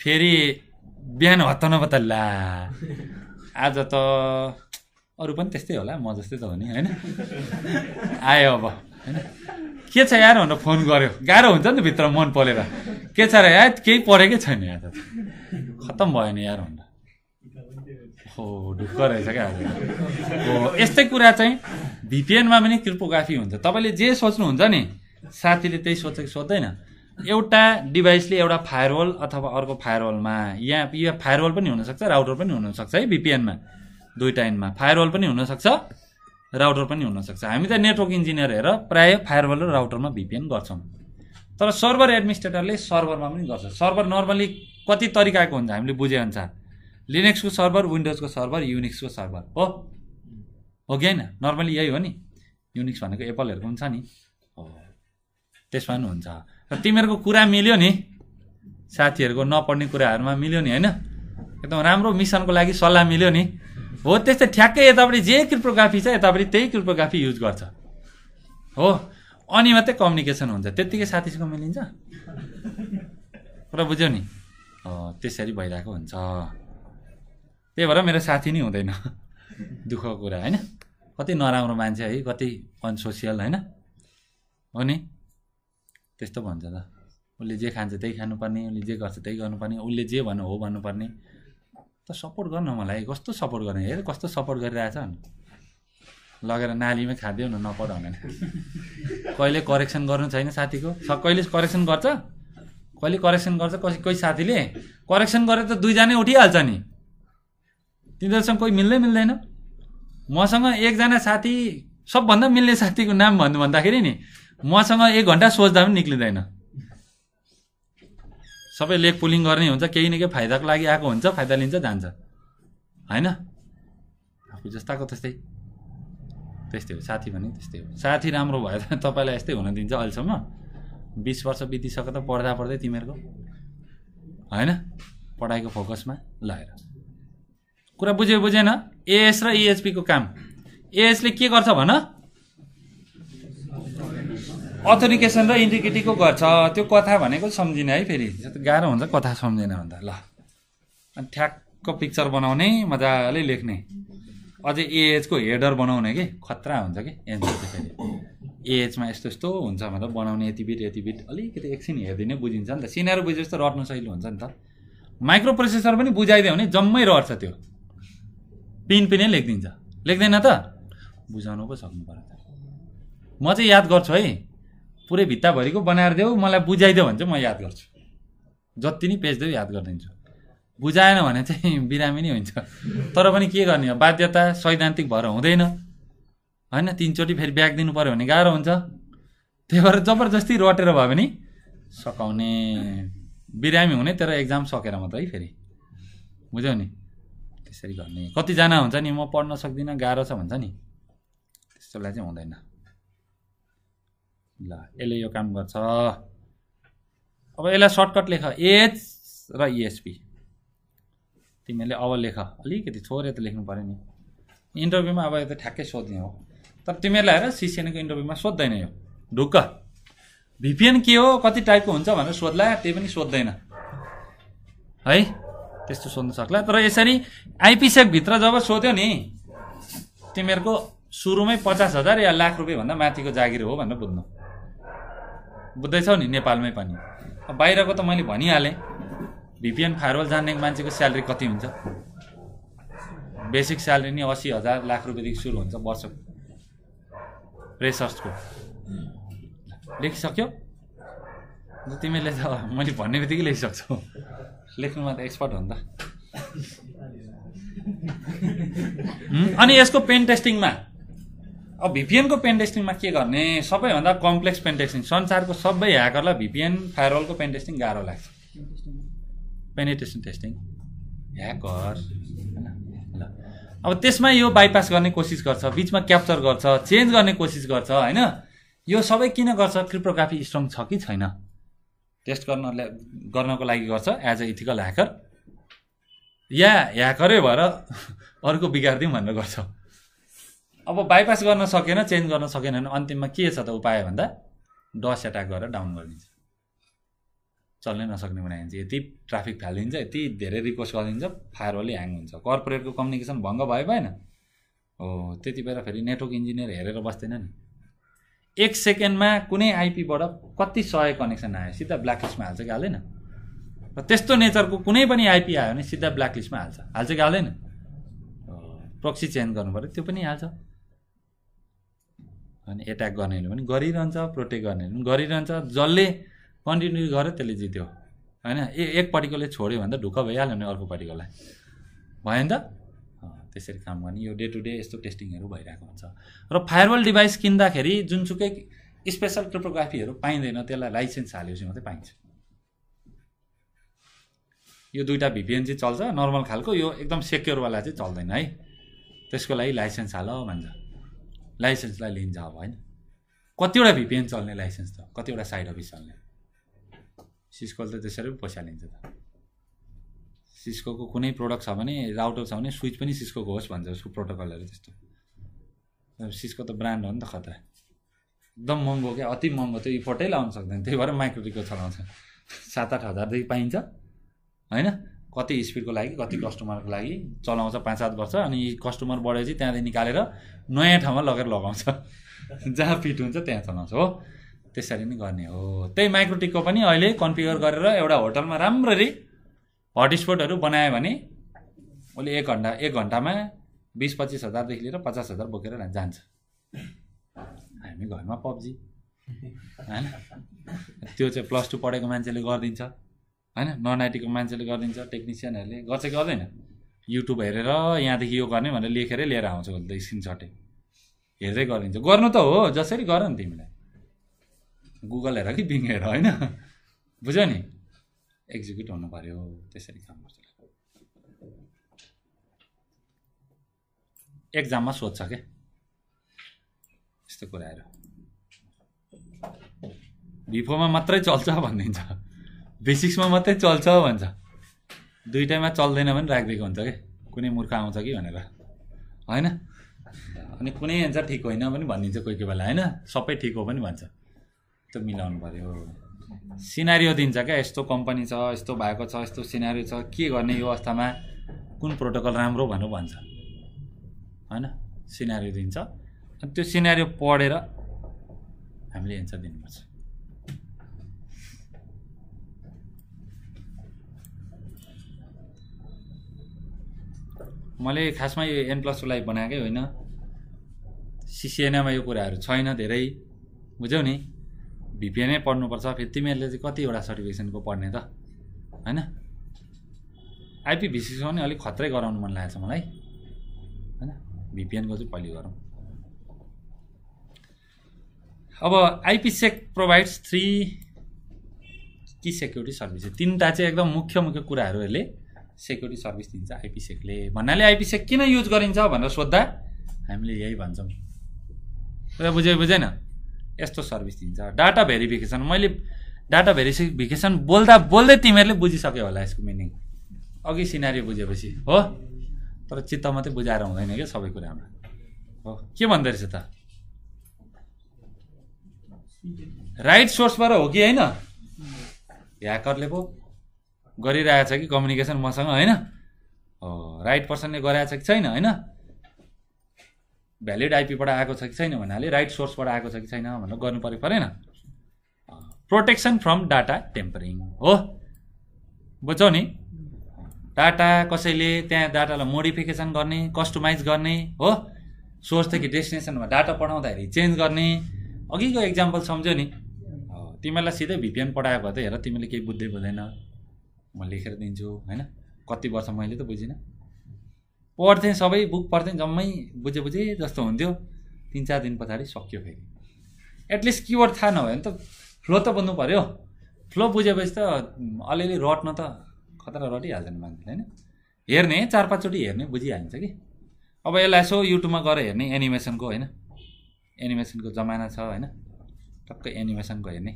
फेरि बिहान हत्ता नबत्ता ला आज त अरू पनि त्यस्तै होला म जस्तै त हो नि होइन आयो अब होइन के छ यार भनेर फोन गऱ्यो गाह्रो हुन्छ नि त भित्र मन पलेर के छ र यार केही परेकै छैन यार त खत्तम भयो नि यार भनेर हो ढुक्क रहेछ क्या हो यस्तै कुरा चाहिँ भिपिएनमा पनि क्रिपोग्राफी हुन्छ तपाईँले जे सोच्नुहुन्छ नि साथीले त्यही सोचेको सोध्दैन एउटा डिभाइसले एउटा फायरवल अथवा अर्को फायरवलमा यहाँ यो फायरवल पनि हुनसक्छ राउटर पनि हुनसक्छ है भिपिएनमा दुईवटा इनमा फायरवल पनि हुनसक्छ राउटर पनि हुनसक्छ हामी त नेटवर्क इन्जिनियर हेर प्रायः फायरवल र राउटरमा भिपिएन गर्छौँ तर सर्भर एडमिनिस्ट्रेटरले सर्भरमा पनि गर्छ सर्भर नर्मली कति तरिकाको हुन्छ हामीले बुझेअनुसार लिनेक्सको सर्भर विन्डोजको सर्भर युनिक्सको सर्भर हो हो कि होइन नर्मली यही हो नि युनिक्स भनेको एप्पलहरूको हुन्छ नि हो त्यसमा पनि हुन्छ र तिमीहरूको कुरा मिल्यो नि साथीहरूको नपढ्ने कुराहरूमा मिल्यो नि होइन एकदम राम्रो मिसनको लागि सल्लाह मिल्यो नि हो त्यस्तै ठ्याक्कै यतापट्टि जे क्रिप्टोग्राफी छ यतापट्टि त्यही क्रिप्टोग्राफी युज गर्छ हो अनि मात्रै कम्युनिकेसन हुन्छ त्यत्तिकै साथीसँग मिलिन्छ र बुझ्यौ नि त्यसरी भइरहेको हुन्छ त्यही भएर मेरो साथी नै हुँदैन दुःखको कुरा होइन कति नराम्रो मान्छे है कति अनसोसियल होइन हो नि त्यस्तो भन्छ त उसले जे खान्छ त्यही खानुपर्ने उसले जे गर्छ त्यही गर्नुपर्ने उसले जे भन्नु हो भन्नुपर्ने त सपोर्ट गर्न मलाई कस्तो सपोर्ट गर्ने हेर कस्तो सपोर्ट गरिरहेछ लगेर नालीमै खाँदै न नपर भनेर कहिले करेक्सन गर्नु छैन साथीको स कहिले करेक्सन गर्छ कहिले करेक्सन गर्छ कसै कोही साथीले करेक्सन गरेर त दुईजना उठिहाल्छ नि तिनीहरूसँग कोही मिल्दै मिल्दैन मसँग एकजना साथी सबभन्दा मिल्ने साथीको नाम भन्नु भन्दाखेरि नि मसँग एक घन्टा सोच्दा पनि निक्लिँदैन सबै लेग पुलिङ गर्ने हुन्छ केही न केही फाइदाको लागि आएको हुन्छ फाइदा लिन्छ जान्छ होइन आफू जस्ताको त्यस्तै त्यस्तै हो साथी भने त्यस्तै हो साथी राम्रो भयो भने तपाईँलाई यस्तै हुन दिन्छ अहिलेसम्म बिस वर्ष बितिसक्यो त पढ्दा पढ्दै तिमीहरूको होइन पढाइको फोकसमा लगाएर कुरा बुझ्यो बुझेन एएस र इएचपीको काम एएसले के गर्छ भन अथोरिकेसन र इन्डिकेटिभको गर्छ त्यो कथा भनेको सम्झिने है फेरि गाह्रो हुन्छ कथा सम्झिन भन्दा ल अनि ठ्याक्क पिक्चर बनाउने मजाले लेख्ने अझै एएचको हेडर बनाउने कि खतरा हुन्छ कि एन्सर चाहिँ फेरि एएचमा यस्तो यस्तो हुन्छ भनेर बनाउने यति बिट यति बिट अलिकति एकछिन हेरिदिने बुझिन्छ नि त सिनेर बुझेपछि त रट्नु सहिलो हुन्छ नि त माइक्रो प्रोसेसर पनि बुझाइदियो भने जम्मै रट्छ त्यो पिन पिनै लेखिदिन्छ लेख्दैन त बुझाउनु पो सक्नु पर्यो म चाहिँ याद गर्छु है पुरै भित्ताभरिको बनाएर देऊ मलाई बुझाइदेऊ भने चाहिँ म याद गर्छु जति नै पेज देऊ याद गरिदिन्छु बुझाएन भने चाहिँ *laughs* बिरामी नै हुन्छ तर पनि के गर्ने बाध्यता सैद्धान्तिक भएर हुँदैन होइन तिनचोटि फेरि ब्याग दिनु पऱ्यो भने गाह्रो हुन्छ त्यही भएर जबरजस्ती रटेर भयो भने सकाउने बिरामी हुने तर एक्जाम सकेर मात्रै है फेरि बुझ्यौ नि त्यसरी गर्ने कतिजना हुन्छ नि म पढ्न सक्दिनँ गाह्रो छ भन्छ नि त्यस्तोलाई चाहिँ हुँदैन ल यसले यो काम गर्छ अब यसलाई सर्टकट लेख एच र इएसपी e तिमीहरूले अब लेख अलिकति छोरे त लेख्नु पऱ्यो नि इन्टरभ्यूमा अब यो त ठ्याक्कै सोध्ने हो तर तिमीहरूलाई हेर सिसिएनको इन्टरभ्यूमा सोध्दैन यो ढुक्क भिपिएन के हो कति टाइपको हुन्छ भनेर सोध्ला त्यही पनि सोध्दैन है त्यस्तो सोध्नु सक्ला तर यसरी आइपिसेकभित्र e जब सोध्यो नि तिमीहरूको सुरुमै पचास हजार या लाख रुपियाँभन्दा माथिको जागिर हो भनेर बुझ्नु बुझ्दैछौ नि नेपालमै पनि बाहिरको त मैले भनिहालेँ भिपिएन फायरवल जान्ने मान्छेको स्यालेरी कति हुन्छ बेसिक स्यालेरी नि असी हजार लाख रुपियाँदेखि सुरु हुन्छ वर्षको रेसर्चको लेखिसक्यो तिमीले त मैले भन्ने बित्तिकै लेखिसक्छौ लेख्नुमा त एक्सपर्ट हो नि त *laughs* अनि यसको पेन टेस्टिङमा अब भिपिएनको पेन्टेस्टिङमा के गर्ने सबैभन्दा कम्प्लेक्स पेन्टेस्टिङ संसारको सबै ह्याकरलाई भिपिएन फायरवलको पेन्टेस्टिङ गाह्रो लाग्छ पेनिटेसन टेस्टिङ ह्याकर होइन ल अब त्यसमा यो बाइपास गर्ने कोसिस गर्छ बिचमा क्याप्चर गर्छ चेन्ज गर्ने कोसिस गर्छ होइन यो सबै किन गर्छ क्रिप्टोग्राफी स्ट्रङ छ कि छैन टेस्ट गर्न गर्नको लागि गर्छ एज अ इथिकल ह्याकर या ह्याकरै भएर *laughs* अर्को बिगारिदिउँ भनेर गर्छ अब बाइपास गर्न सकेन चेन्ज गर्न सकेन भने अन्तिममा के छ त उपाय भन्दा डस एट्याक गरेर डाउन गरिदिन्छ चल्नै नसक्ने बनाइदिन्छ यति ट्राफिक फालिदिन्छ यति धेरै रिक्वेस्ट गरिदिन्छ फायरवाली ह्याङ हुन्छ कर्पोरेटको कम्युनिकेसन भङ्ग भए भएन हो त्यति बेला फेरि नेटवर्क इन्जिनियर हेरेर बस्दैन नि एक सेकेन्डमा कुनै आइपीबाट कति सय कनेक्सन आयो सिधा ब्ल्याकलिस्टमा हाल्छ कि हाल्दैन र त्यस्तो नेचरको कुनै पनि आइपी आयो भने सिधा ब्ल्याकलिस्टमा हाल्छ हाल्छ कि हाल्दैन प्रक्सी चेन्ज गर्नु पऱ्यो त्यो पनि हाल्छ अनि एट्याक गर्नेले पनि गरिरहन्छ प्रोटेक्ट गर्नेले पनि गरिरहन्छ जसले कन्टिन्यू गर्यो त्यसले जित्यो होइन ए एकपट्टिकोले छोड्यो भने त ढुक्क भइहाल्यो भने अर्कोपट्टिकोलाई भयो नि त त्यसरी काम गर्ने यो डे टु डे यस्तो टेस्टिङहरू भइरहेको हुन्छ र फायरवल डिभाइस किन्दाखेरि जुनसुकै स्पेसल क्रिप्टोग्राफीहरू पाइँदैन त्यसलाई लाइसेन्स हालेपछि मात्रै पाइन्छ यो दुइटा भिपिएन चाहिँ चल्छ नर्मल खालको यो एकदम सेक्योरवाला चाहिँ चल्दैन है त्यसको लागि लाइसेन्स हाल भन्छ लाइसेन्सलाई लिन्छ अब होइन कतिवटा भिपिएन चल्ने लाइसेन्स त कतिवटा साइड अफिस चल्ने सिस्कोले त त्यसरी पो पैसा लिन्छ त सिस्कोको कुनै प्रोडक्ट छ भने राउटर छ भने स्विच पनि सिस्कोको होस् भन्छ उसको प्रोटोकलहरू त्यस्तो सिस्को त ब्रान्ड हो नि त खतरा एकदम महँगो क्या अति महँगो त्यो इफोर्टै लाउन सक्दैन त्यही भएर माइक्रोटिको चलाउँछ सात आठ हजारदेखि पाइन्छ होइन कति स्पिडको लागि कति कस्टमरको लागि चलाउँछ पाँच सात वर्ष अनि कस्टमर बढेपछि त्यहाँदेखि निकालेर नयाँ ठाउँमा लगेर लगाउँछ *laughs* जहाँ फिट हुन्छ त्यहाँ चलाउँछ हो त्यसरी नै गर्ने हो त्यही माइक्रोटिकको पनि अहिले कन्फिगर गरेर एउटा होटलमा राम्ररी हटस्पटहरू बनायो भने उसले एक घन्टा एक घन्टामा बिस पच्चिस हजारदेखि लिएर पचास हजार बोकेर जान्छ हामी घरमा पब्जी होइन त्यो चाहिँ प्लस टू पढेको मान्छेले गरिदिन्छ होइन ननाइटीको मान्छेले गरिदिन्छ टेक्निसियनहरूले गर्छ कि गर्दैन युट्युब हेरेर यहाँदेखि यो गर्ने भनेर लेखेरै लिएर आउँछ भोलि स्क्रिनसटै हेर्दै गरिदिन्छ गर्नु त हो जसरी गर नि तिमीलाई गुगल हेर कि बिङ हेर होइन बुझ्यो नि एक्जिक्युट हुनु पऱ्यो त्यसरी काम गर्छ एक्जाममा सोध्छ क्या यस्तो कुराहरू भिफोमा मात्रै चल्छ भनिदिन्छ बेसिक्समा मात्रै चल्छ भन्छ दुइटैमा चल्दैन भने राखिदिएको हुन्छ कि कुनै मूर्ख आउँछ कि भनेर होइन अनि कुनै एन्सर ठिक होइन पनि भनिदिन्छ कोही कोही बेला होइन सबै ठिक हो पनि भन्छ त्यो मिलाउनु पऱ्यो सिनारियो दिन्छ क्या यस्तो कम्पनी छ यस्तो भएको छ यस्तो सिनारियो छ के गर्ने यो अवस्थामा कुन प्रोटोकल राम्रो भनेर भन्छ होइन सिनारियो दिन्छ अनि त्यो सिनारियो पढेर हामीले एन्सर दिनुपर्छ मैले खासमा यो एन प्लस टूलाई बनाएकै होइन सिसिएनमा यो कुराहरू छैन धेरै बुझ्यौ नि भिपिएनै पढ्नुपर्छ फेरि तिमीहरूले चाहिँ कतिवटा सर्टिफिकेसनको पढ्ने त होइन आइपिभिसीसँग पनि अलिक खत्रै गराउनु मन लागेको छ मलाई होइन भिपिएनको चाहिँ पहिले गरौँ अब IPsec provides three key security services तिनवटा चाहिँ एकदम मुख्य मुख्य कुराहरूले सेक्युरिटी सर्भिस दिन्छ आइपिसेकले भन्नाले आइपिसेक किन युज गरिन्छ भनेर सोद्धा हामीले यही भन्छौँ बुझे बुझेन यस्तो सर्भिस दिन्छ डाटा भेरिफिकेसन मैले डाटा भेरिफिकेसन बोल्दा बोल्दै तिमीहरूले बुझिसक्यो होला यसको मिनिङ अघि सिनारी बुझेपछि हो तर चित्त मात्रै बुझाएर हुँदैन क्या सबै कुरामा हो के भन्दो रहेछ त राइट सोर्सबाट हो कि होइन ह्याकरले पो गरिरहेछ कि कम्युनिकेसन मसँग होइन राइट पर्सनले गराएछ कि छैन होइन भ्यालिड आइपीबाट आएको छ कि छैन भन्नाले राइट सोर्सबाट आएको छ कि छैन भनेर गर्नु पऱ्यो परेन प्रोटेक्सन फ्रम डाटा टेम्परिङ हो बुझ्छौ नि डाटा कसैले त्यहाँ डाटालाई मोडिफिकेसन गर्ने कस्टमाइज गर्ने हो सोर्सदेखि डेस्टिनेसनमा डाटा पठाउँदाखेरि चेन्ज गर्ने अघिको एक्जाम्पल सम्झ्यौ नि तिमीलाई सिधै भिपिएन पठाएको त हेर तिमीले केही बुझ्दै बुझ्दैन म लेखेर दिन्छु होइन कति वर्ष मैले त बुझिनँ पढ्थेँ सबै बुक पढ्थेँ जम्मै बुझे बुझे जस्तो हुन्थ्यो तिन चार दिन पछाडि सक्यो फेरि एटलिस्ट किवर्ड थाहा नभए भने त फ्लो त बुझ्नु पऱ्यो फ्लो बुझेपछि त अलिअलि रट्न त खतरा रटिहाल्दैन मान्छेले होइन हेर्ने चार पाँचचोटि हेर्ने बुझिहालिन्छ कि अब यसलाई यसो युट्युबमा गएर हेर्ने एनिमेसनको होइन एनिमेसनको जमाना छ होइन टक्कै एनिमेसनको हेर्ने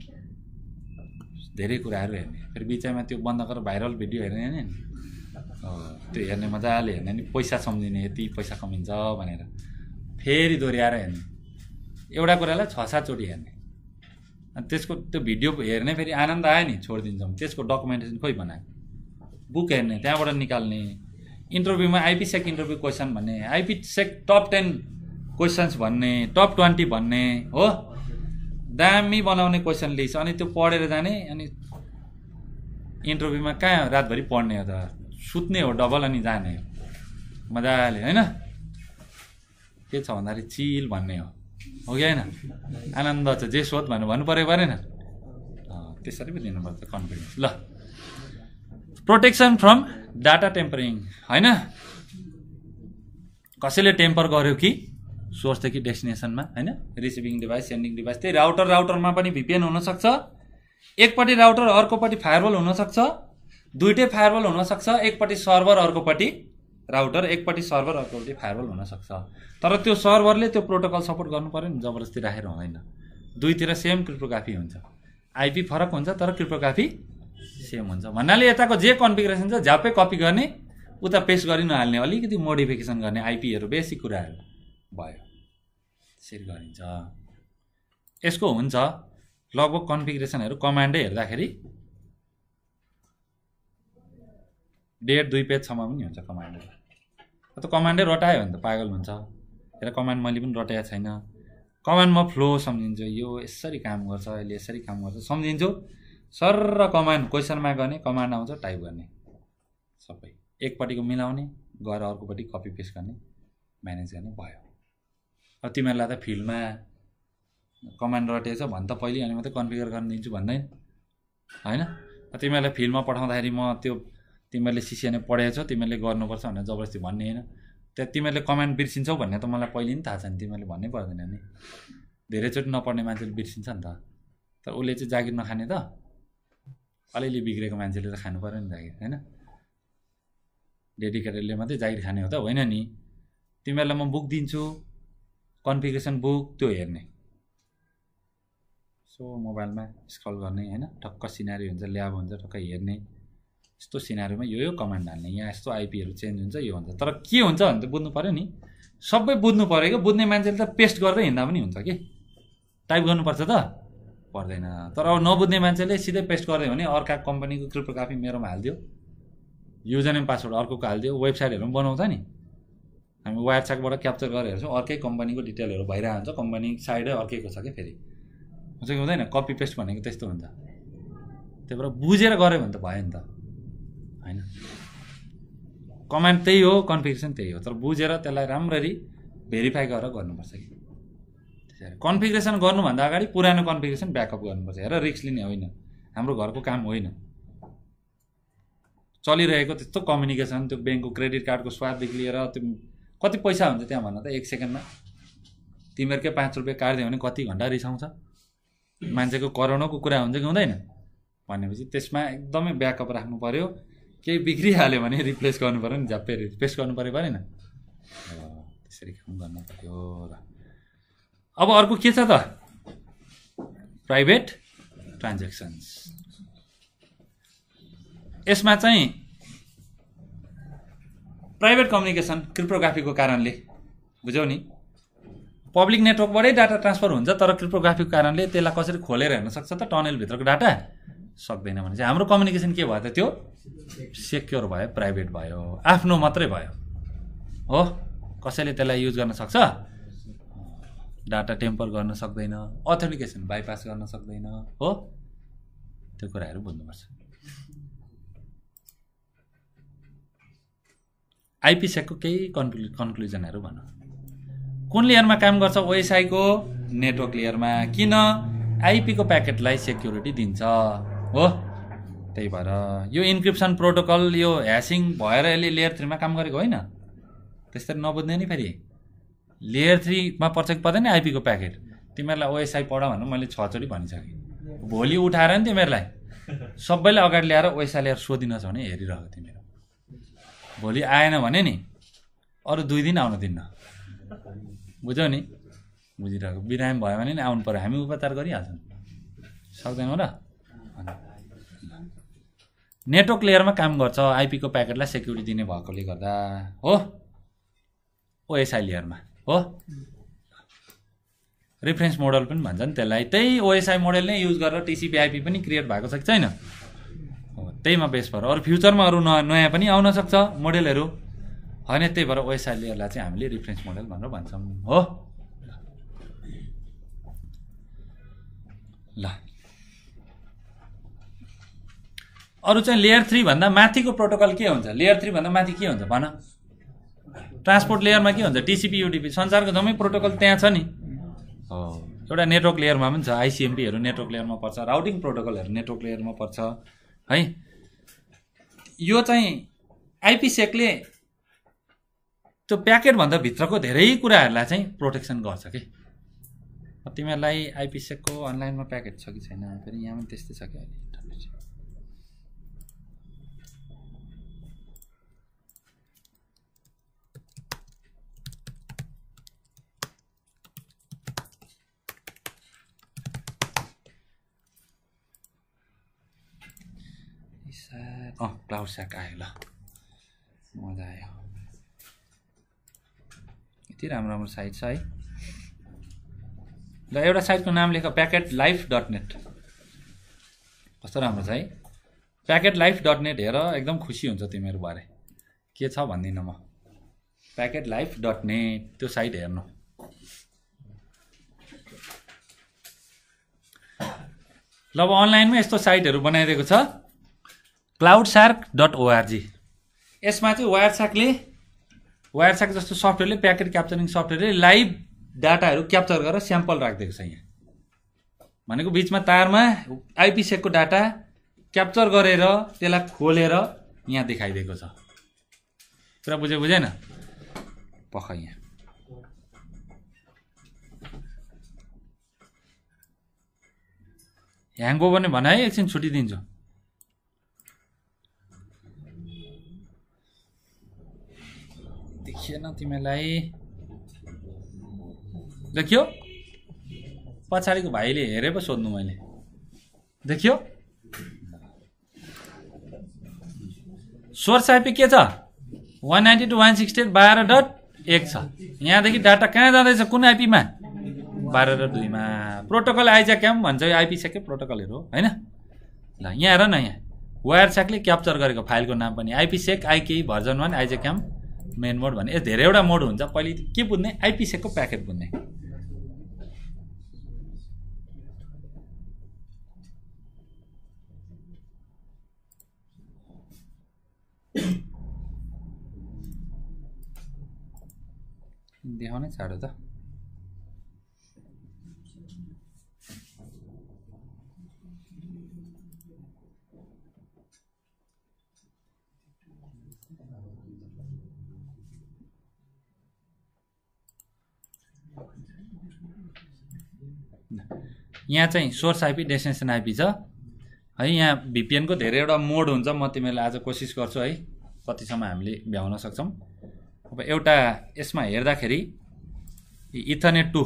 धेरै कुराहरू हेर्ने फेरि बिचमा त्यो बन्द गरेर भाइरल भिडियो हेर्ने होइन नि त्यो हेर्ने मजाले हेर्ने नि पैसा सम्झिने यति पैसा कमिन्छ भनेर फेरि दोहोऱ्याएर हेर्ने एउटा कुरालाई छ सातचोटि हेर्ने अनि त्यसको त्यो भिडियो हेर्ने फेरि आनन्द आयो नि छोडिदिन्छौँ त्यसको डकुमेन्टेसन खोइ बनाएको बुक हेर्ने त्यहाँबाट निकाल्ने इन्टरभ्यूमा आइपिसेक इन्टरभ्यू क्वेसन भन्ने आइपिसेक टप टेन क्वेसन्स भन्ने टप ट्वेन्टी भन्ने हो दामी बनाउने क्वेसन लिएछ अनि त्यो पढेर जाने अनि इन्टरभ्यूमा कहाँ रातभरि पढ्ने हो त सुत्ने हो डबल अनि जाने हो मजाले होइन के छ भन्दाखेरि चिल भन्ने हो हो कि होइन आनन्द छ जे सोध भनेर भन्नु पऱ्यो परेन त्यसरी पो पर्छ कन्फिडेन्स ल प्रोटेक्सन फ्रम डाटा टेम्परिङ होइन कसैले टेम्पर गर्यो कि सोर्सदेखि डेस्टिनेसनमा होइन रिसिभिङ डिभाइस सेन्डिङ डिभाइस त्यही राउटर राउटरमा पनि भिपिएन हुनसक्छ एकपट्टि राउटर अर्कोपट्टि फायरवल हुनसक्छ दुइटै फायरवल हुनसक्छ एकपट्टि सर्भर अर्कोपट्टि राउटर एकपट्टि सर्भर अर्कोपट्टि फायरवल हुनसक्छ तर त्यो सर्भरले त्यो प्रोटोकल सपोर्ट गर्नु पऱ्यो नि जबरजस्ती राखेर हुँदैन दुईतिर सेम क्रिप्टोग्राफी हुन्छ आइपी फरक हुन्छ तर क्रिप्टोग्राफी सेम हुन्छ भन्नाले यताको जे कन्फिगरेसन छ झ्यापै कपी गर्ने उता पेस्ट गरि नहाल्ने अलिकति मोडिफिकेसन गर्ने आइपीहरू बेसिक कुराहरू भयो यसरी गरिन्छ यसको हुन्छ लगभग कन्फिग्रेसनहरू कमान्डै हेर्दाखेरि डेढ दुई पेजसम्म पनि हुन्छ कमान्डर त कमान्डै रटायो भने त पागल हुन्छ हेर कमान्ड मैले पनि रटाएको छैन कमान्ड म फ्लो सम्झिन्छु यो यसरी काम गर्छ यसले यसरी काम गर्छ सम्झिन्छु सर र कमान्ड क्वेसनमा गर्ने कमान्ड आउँछ टाइप गर्ने सबै एकपट्टिको मिलाउने गएर अर्कोपट्टि कपी पेस्ट गर्ने म्यानेज गर्ने भयो तिमीहरूलाई त फिल्डमा कमान्ड रटेछ भन् त पहिले अनि मात्रै कन्फिगर गरिदिन्छु दिन्छु भन्दैन होइन तिमीहरूलाई फिल्डमा पठाउँदाखेरि म त्यो तिमीहरूले सिसिएनए पढेछौ तिमीहरूले गर्नुपर्छ भनेर जबरजस्ती भन्ने होइन त्यहाँ तिमीहरूले कमान्ड बिर्सिन्छौ भन्ने त मलाई पहिले नि थाहा छ नि तिमीहरूले भन्नै पर्दैन नि धेरैचोटि नपढ्ने मान्छेले बिर्सिन्छ नि त तर उसले चाहिँ जागिर नखाने त अलिअलि बिग्रेको मान्छेले त खानु पऱ्यो नि जागिर होइन डेडिकेटेडले मात्रै जागिर खाने हो त होइन नि तिमीहरूलाई म बुक दिन्छु कन्फिगेसन बुक त्यो हेर्ने सो मोबाइलमा स्क्रल गर्ने होइन ठक्क सिनारी हुन्छ ल्याब हुन्छ ठक्क हेर्ने यस्तो सिनारीमा यो यो कमान्ड हाल्ने यहाँ यस्तो आइपीहरू चेन्ज हुन्छ यो हुन्छ तर के हुन्छ भने त बुझ्नु पऱ्यो नि सबै बुझ्नु पऱ्यो कि बुझ्ने मान्छेले त पेस्ट गर्दै हिँड्दा पनि हुन्छ कि टाइप गर्नुपर्छ त पर्दैन तर अब नबुझ्ने मान्छेले सिधै पेस्ट गरिदियो भने अर्का कम्पनीको क्रिप्टोग्राफी मेरोमा हालिदियो युजर नेम पासवर्ड अर्कोको हालिदियो वेबसाइटहरू पनि बनाउँछ नि हामी वायर क्याप्चर गरेर हेर्छौँ अर्कै कम्पनीको डिटेलहरू भइरहेको हुन्छ कम्पनी साइडै अर्कैको छ कि फेरि हुन्छ कि हुँदैन कपी पेस्ट भनेको त्यस्तो हुन्छ त्यही भएर बुझेर गऱ्यो भने त भयो नि त होइन कमान्ड त्यही हो कन्फिगरेसन त्यही हो तर बुझेर त्यसलाई राम्ररी भेरिफाई गरेर गर्नुपर्छ कि त्यसरी कन्फिगरेसन गर्नुभन्दा अगाडि पुरानो कन्फिगरेसन ब्याकअप गर्नुपर्छ हेर रिक्स लिने होइन हाम्रो घरको काम होइन चलिरहेको त्यस्तो कम्युनिकेसन त्यो ब्याङ्कको क्रेडिट कार्डको स्वाददेखि लिएर त्यो कति पैसा हुन्छ त्यहाँ भन्न त एक सेकेन्डमा तिमीहरूकै पाँच रुपियाँ काटिदियो भने कति घन्टा रिसाउँछ मान्छेको करोडौँको कुरा हुन्छ कि हुँदैन भनेपछि त्यसमा एकदमै ब्याकअप राख्नु पऱ्यो केही बिग्रिहाल्यो भने रिप्लेस गर्नु पऱ्यो नि झ्यापे रिप्लेस गर्नु पऱ्यो परेन त्यसरी काम गर्नु पऱ्यो र अब अर्को के छ त प्राइभेट ट्रान्जेक्सन्स यसमा चाहिँ प्राइभेट कम्युनिकेसन क्रिप्टोग्राफीको कारणले बुझ्यौ नि पब्लिक नेटवर्कबाटै डाटा ट्रान्सफर हुन्छ तर क्रिप्टोग्राफीको कारणले त्यसलाई कसरी खोलेर हेर्न सक्छ त टनेलभित्रको डाटा सक्दैन भने चाहिँ हाम्रो कम्युनिकेसन के भयो त त्यो सेक्योर भयो प्राइभेट भयो आफ्नो मात्रै भयो हो कसैले त्यसलाई युज गर्न सक्छ डाटा टेम्पर गर्न सक्दैन अथेन्टिकेसन बाइपास गर्न सक्दैन हो त्यो कुराहरू बुझ्नुपर्छ आइपिसेकको केही कन्क्लु कन्क्लुजनहरू भन कुन लेयरमा काम गर्छ ओएसआईको नेटवर्क लेयरमा किन आइपीको प्याकेटलाई सेक्युरिटी दिन्छ हो त्यही भएर यो इन्क्रिप्सन प्रोटोकल यो ह्यासिङ भएर यसले लेयर थ्रीमा काम गरेको होइन त्यस्तै नबुझ्ने नि फेरि लेयर थ्रीमा पर्छ कि पर्दैन आइपीको प्याकेट तिमीहरूलाई ओएसआई पढ भनेर मैले छचोटि भनिसकेँ भोलि उठाएर नि तिमीहरूलाई सबैलाई अगाडि ल्याएर ओएसआई लिएर सोधिनछ भने हेरिरहेको तिमीहरू भोलि आएन भने नि अरू दुई दिन आउन दिन्न बुझ्यौ नि बुझिरहेको बिरामी भयो भने नि आउनु पऱ्यो हामी उपचार गरिहाल्छौँ सक्दैनौँ र नेटवर्क लेयरमा काम गर्छ आइपीको प्याकेटलाई सेक्युरिटी दिने भएकोले गर्दा हो ओएसआई लेयरमा हो रेफरेन्स मोडल पनि भन्छ नि त्यसलाई त्यही ओएसआई मोडल नै युज गरेर टिसिपी आइपी पनि क्रिएट भएको छ कि छैन त्यहीमा बेस भएर अरू फ्युचरमा अरू नयाँ नयाँ पनि आउन सक्छ मोडेलहरू होइन त्यही भएर वेबसाइटलेहरूलाई चाहिँ हामीले रिफरेन्स मोडेल भनेर भन्छौँ हो ल अरू चाहिँ लेयर थ्रीभन्दा माथिको प्रोटोकल के हुन्छ लेयर थ्रीभन्दा माथि के हुन्छ भन ट्रान्सपोर्ट लेयरमा के हुन्छ टिसिपी युडिपी संसारको जम्मै प्रोटोकल त्यहाँ छ नि हो एउटा नेटवर्क लेयरमा पनि छ आइसिएमपीहरू नेटवर्क लेयरमा पर्छ राउटिङ प्रोटोकलहरू नेटवर्क लेयरमा पर्छ है यो चाहिँ आइपिसेकले त्यो प्याकेटभन्दा भित्रको धेरै कुराहरूलाई चाहिँ प्रोटेक्सन गर्छ कि तिमीहरूलाई आइपिसेकको अनलाइनमा प्याकेट छ कि छैन फेरि यहाँ पनि त्यस्तै छ कि अहिले अँ क्लाउड स्याक आयो ल मजा आयो यति राम्रो राम्रो साइट छ है ल एउटा साइटको नाम लेख प्याकेट लाइफ डट नेट कस्तो राम्रो छ है प्याकेट लाइफ डट नेट हेर एकदम खुसी हुन्छ तिमीहरूबारे के छ भन्दिनँ म प्याकेट लाइफ डट नेट त्यो साइट हेर्नु ल अब अनलाइनमा यस्तो साइटहरू बनाइदिएको छ क्लाउड सार्क डट ओआरजी यसमा चाहिँ वायर सार्कले जस्तो सफ्टवेयरले प्याकेट क्याप्चरिङ सफ्टवेयरले लाइभ डाटाहरू क्याप्चर गरेर स्याम्पल राखिदिएको छ यहाँ भनेको बिचमा तारमा आइपिसेकको डाटा क्याप्चर गरेर त्यसलाई खोलेर यहाँ देखाइदिएको छ पुरा बुझ्यो बुझेन पख यहाँ ह्याङ हो भने भन है एकछिन दिन्छु देखिएन तिमीलाई देखियो पछाडिको भाइले हेरे पो सोध्नु मैले देखियो सोर्स आइपी के छ one ninety two one sixty eight बाह्र डट एक छ यहाँदेखि डाटा कहाँ जाँदैछ कुन आइपीमा बाह्र डट दुईमा प्रोटोकल आइज क्याम भन्छ आइपी आइपिसेकै प्रोटोकलहरू होइन ल यहाँ हेर न यहाँ वायर सेकले क्याप्चर गरेको फाइलको नाम पनि IPsec IKE version one is camp main mode भने धेरैवटा मोड हुन्छ पहिले के बुझ्ने आइपिसेकको प्याकेट बुझ्ने देखाउनै छाडो त यहाँ चाहिँ सोर्स आइपी डेस्टिनेसन आइपी छ है यहाँ भिपिएनको धेरैवटा मोड हुन्छ म तिमीहरूलाई आज कोसिस गर्छु है कतिसम्म हामीले भ्याउन सक्छौँ अब एउटा यसमा हेर्दाखेरि इथरनेट टू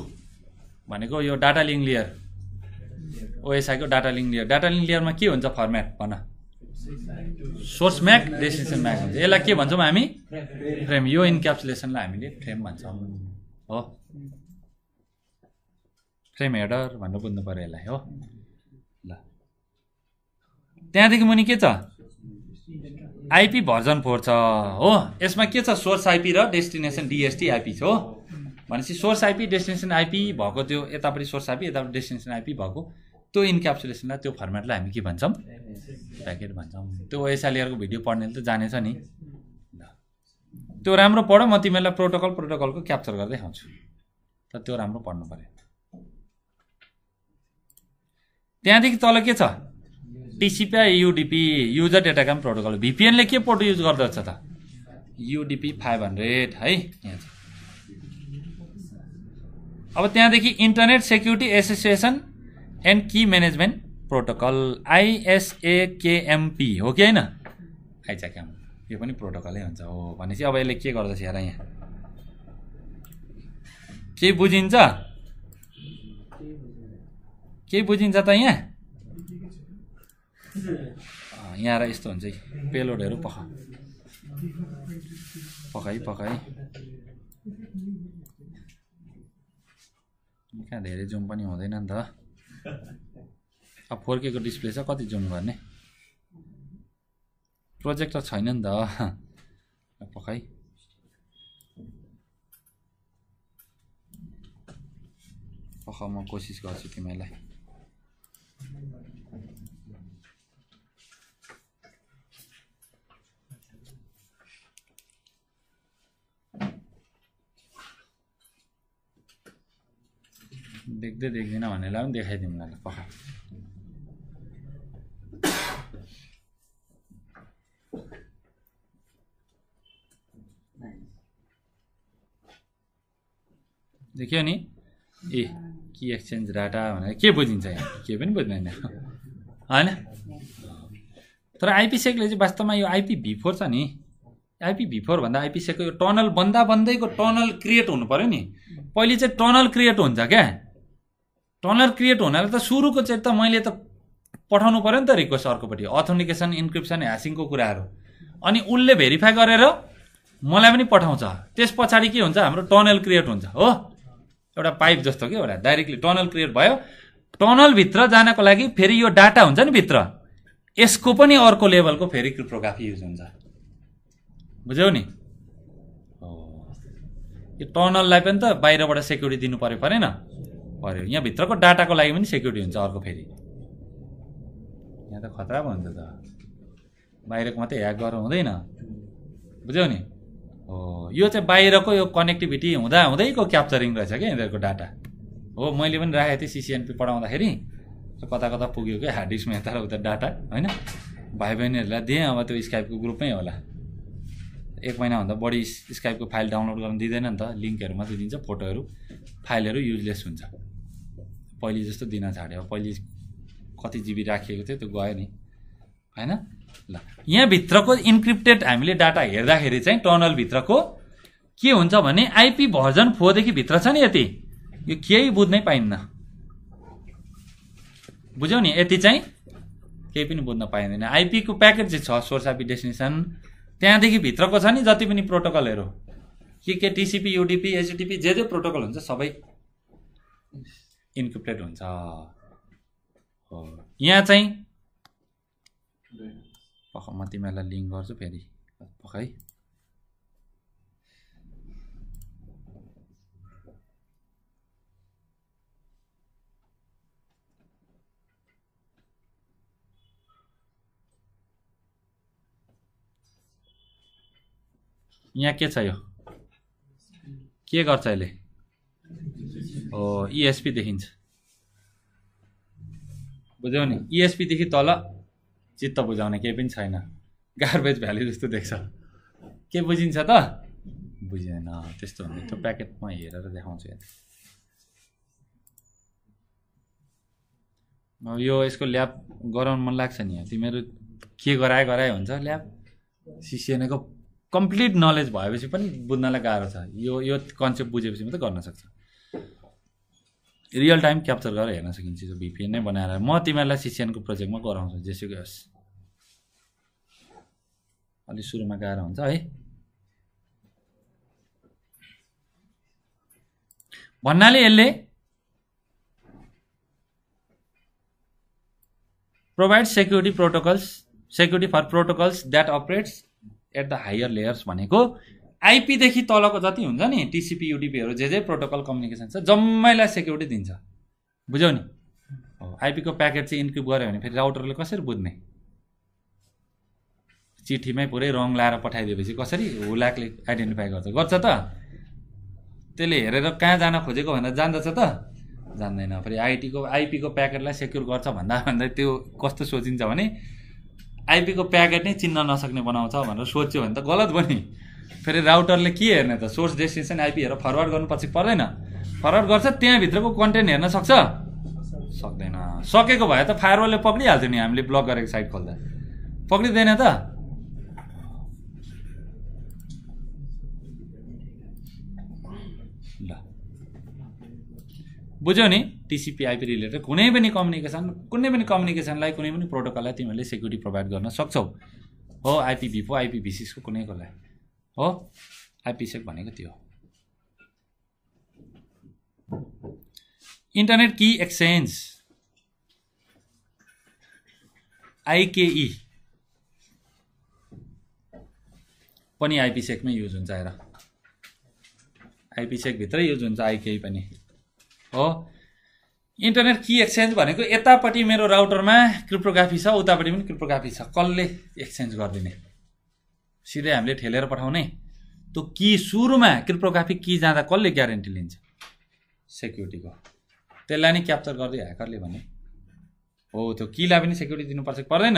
भनेको यो डाटा लिङ्क लेयर ओएसआईको data link layer data link लेयरमा के हुन्छ फर्मेट भन सोर्स म्याक डेस्टिनेसन म्याक हुन्छ यसलाई के भन्छौँ हामी फ्रेम यो इन्क्याप्सुलेसनलाई हामीले फ्रेम भन्छौँ हो फ्रेम हेडर भनेर बुझ्नु पऱ्यो यसलाई हो ल त्यहाँदेखि मुनि के छ आइपी भर्जन फोर छ हो यसमा के छ सोर्स आइपी र डेस्टिनेसन डिएसटी आइपी छ हो भनेपछि सोर्स आइपी डेस्टिनेसन आइपी भएको त्यो यतापट्टि सोर्स आइपी यतापट्टि डेस्टिनेसन आइपी भएको त्यो इन्क्याप्सुलेसनलाई त्यो फर्मेटलाई हामी के भन्छौँ प्याकेट भन्छौँ त्यो एसआलिआरको भिडियो पढ्नेले त जानेछ नि ल त्यो राम्रो पढ म तिमीहरूलाई प्रोटोकल प्रोटोकलको क्याप्चर गर्दै आउँछु तर त्यो राम्रो पढ्नु पऱ्यो त्यहाँदेखि तल के छ TCP IP UDP user datagram protocol भिपिएनले के पोर्ट युज गर्दछ त युडिपी फाइभ हन्ड्रेड है यहाँ छ अब त्यहाँदेखि internet security association and key management protocol ISAKMP हो कि होइन आइचाकेम यो पनि प्रोटोकलै हुन्छ हो भनेपछि अब यसले के गर्दछ हेर यहाँ के बुझिन्छ केही बुझिन्छ त यहाँ यहाँ र यस्तो हुन्छ पेलोडहरू पख पकाइ पकाइ कहाँ धेरै जुम पनि हुँदैन नि त अब फोर केको डिस्प्ले छ कति जुम गर्ने प्रोजेक्टर छैन नि त पखाइ पख म कोसिस गर्छु तिमीलाई देख्दै देख्दैन भन्नेलाई पनि देखाइदिउँ ल पखा देखियो नि ए कि एक्सचेन्ज डाटा भनेर के बुझिन्छ यहाँ के पनि बुझ्दैन होइन तर आइपिसेकले चाहिँ वास्तवमा यो आइपी भिफोर छ नि आइपी भिफोर भन्दा आइपिसेकको यो टनल बन्दा बन्दैको टनल क्रिएट हुनु पऱ्यो नि पहिले चाहिँ टनल क्रिएट हुन्छ क्या टनल क्रिएट हुनाले त सुरुको चाहिँ त मैले त पठाउनु पऱ्यो नि त रिक्वेस्ट अर्कोपट्टि अथेन्टिकेसन इन्क्रिप्सन ह्यासिङको कुराहरू अनि उसले भेरिफाई गरेर मलाई पनि पठाउँछ त्यस पछाडि के हुन्छ हाम्रो टनल क्रिएट हुन्छ हो एउटा पाइप जस्तो कि एउटा डाइरेक्टली टनल क्रिएट भयो टनलभित्र जानको लागि फेरि यो डाटा हुन्छ नि भित्र यसको पनि अर्को लेभलको फेरि क्रिप्टोग्राफी युज हुन्छ बुझ्यौ नि यो टनललाई पनि त बाहिरबाट सेक्युरिटी दिनु पऱ्यो परेन पऱ्यो यहाँभित्रको डाटाको लागि पनि सेक्युरिटी हुन्छ अर्को फेरि यहाँ त खतरा पो हुन्छ त बाहिरको मात्रै ह्याक गर्नु हुँदैन बुझ्यौ नि हो यो चाहिँ बाहिरको यो कनेक्टिभिटी हुँदा हुँदैको क्याप्चरिङ रहेछ क्या यिनीहरूको डाटा हो मैले पनि राखेको थिएँ सिसिएनपी पढाउँदाखेरि कता कता पुग्यो क्या हार्ड डिस्कमा यता उता डाटा होइन भाइ बहिनीहरूलाई दिएँ अब त्यो स्काइपको ग्रुपमै होला एक महिनाभन्दा बढी स्काइपको फाइल डाउनलोड गर्न दिँदैन नि त लिङ्कहरू मात्रै दिन्छ फोटोहरू फाइलहरू युजलेस हुन्छ पहिले जस्तो दिन छाड्यो पहिले कति जिबी राखिएको थियो त्यो गयो नि होइन ल यहाँभित्रको इन्क्रिप्टेड हामीले डाटा हेर्दाखेरि चाहिँ टनलभित्रको के हुन्छ भने आइपी भर्जन फोरदेखि भित्र छ नि यति यो केही बुझ्नै पाइन्न बुझ्यौ नि यति चाहिँ केही पनि बुझ्न पाइँदैन आइपीको प्याकेज चाहिँ छ सोर्स आइपी डेस्टिनेसन त्यहाँदेखि भित्रको छ नि जति पनि प्रोटोकलहरू के के टिसिपी युडिपी एचडिपी जे जे प्रोटोकल हुन्छ सबै इन्क्रिप्टेड हुन्छ हो यहाँ चाहिँ पख म तिमीहरूलाई लिङ्क गर्छु फेरि पख यहाँ के छ यो के गर्छ अहिले इएसपी e देखिन्छ बुझ्यौ नि इएसपीदेखि e तल चित्त बुझाउने केही पनि छैन गार्बेज भ्याली जस्तो देख्छ के बुझिन्छ त बुझेन त्यस्तो हुन्छ त्यो प्याकेटमा हेरेर देखाउँछु यो यसको ल्याब गराउनु मन लाग्छ नि तिमीहरू के गराए गराए हुन्छ ल्याब सिसिएनएको कम्प्लिट नलेज भएपछि पनि बुझ्नलाई गाह्रो छ यो यो कन्सेप्ट बुझेपछि मात्रै गर्न सक्छ रियल टाइम क्याप्चर गरेर हेर्न सकिन्छ त्यो भिपिएन नै बनाएर म तिमीहरूलाई सिसिएनको प्रोजेक्टमा गराउँछु जेसुकै होस् अलिक सुरुमा गाह्रो हुन्छ है भन्नाले यसले provide security protocols security for protocols that operates at the higher layers भनेको आइपीदेखि तलको जति हुन्छ नि टिसिपी युडिपीहरू जे जे प्रोटोकल कम्युनिकेसन छ जम्मैलाई सेक्युरिटी दिन्छ बुझ्यौ नि आइपीको प्याकेट चाहिँ इन्क्रिप गऱ्यो भने फेरि राउटरले कसरी बुझ्ने चिठीमै पुरै रङ लाएर पठाइदिएपछि कसरी हुलाकले आइडेन्टिफाई गर्छ गर्छ त त्यसले हेरेर कहाँ जान खोजेको भनेर जान्दछ त जान्दैन फेरि आइटीको आइपीको प्याकेटलाई सेक्युर गर्छ भन्दा भन्दा त्यो कस्तो सोचिन्छ भने आइपीको प्याकेट नै चिन्न नसक्ने बनाउँछ भनेर सोच्यो भने त गलत भयो नि फेरि राउटरले के हेर्ने त सोर्स डेस्टिनेसन आइपी हेरेर फरवर्ड गर्नु पछि पर्दैन फरवर्ड गर्छ त्यहाँभित्रको कन्टेन्ट हेर्न सक्छ सक्दैन सकेको भए त फायरवलले पक्रिहाल्थ्यो नि हामीले ब्लक गरेको साइट खोल्दा पक्रिँदैन त ल बुझ्यौ नि टिसिपी आइपी रिलेटेड कुनै पनि कम्युनिकेसन कुनै पनि कम्युनिकेसनलाई कुनै पनि प्रोटोकललाई तिमीहरूले सेक्युरिटी प्रोभाइड गर्न सक्छौ हो आइपिभी पो आइपिभी सिक्सको कुनैकोलाई हो आइपिसेक भनेको त्यो इन्टरनेट कि एक्सचेन्ज आइकेई पनि आइपिसेकमै युज हुन्छ आएर आइपिसेकभित्रै युज हुन्छ आइकेई पनि हो इन्टरनेट कि एक्सचेन्ज भनेको यतापट्टि मेरो राउटरमा क्रिप्टोग्राफी छ उतापट्टि पनि क्रिप्टोग्राफी छ कसले एक्सचेन्ज गरिदिने सिधै हामीले ठेलेर पठाउने त्यो कि सुरुमा क्रिप्टोग्राफी कि जाँदा कसले ग्यारेन्टी लिन्छ सेक्युरिटीको त्यसलाई नै क्याप्चर गर्दै ह्याकरले भने हो त्यो किलाई पनि सेक्युरिटी दिनुपर्छ कि पर्दैन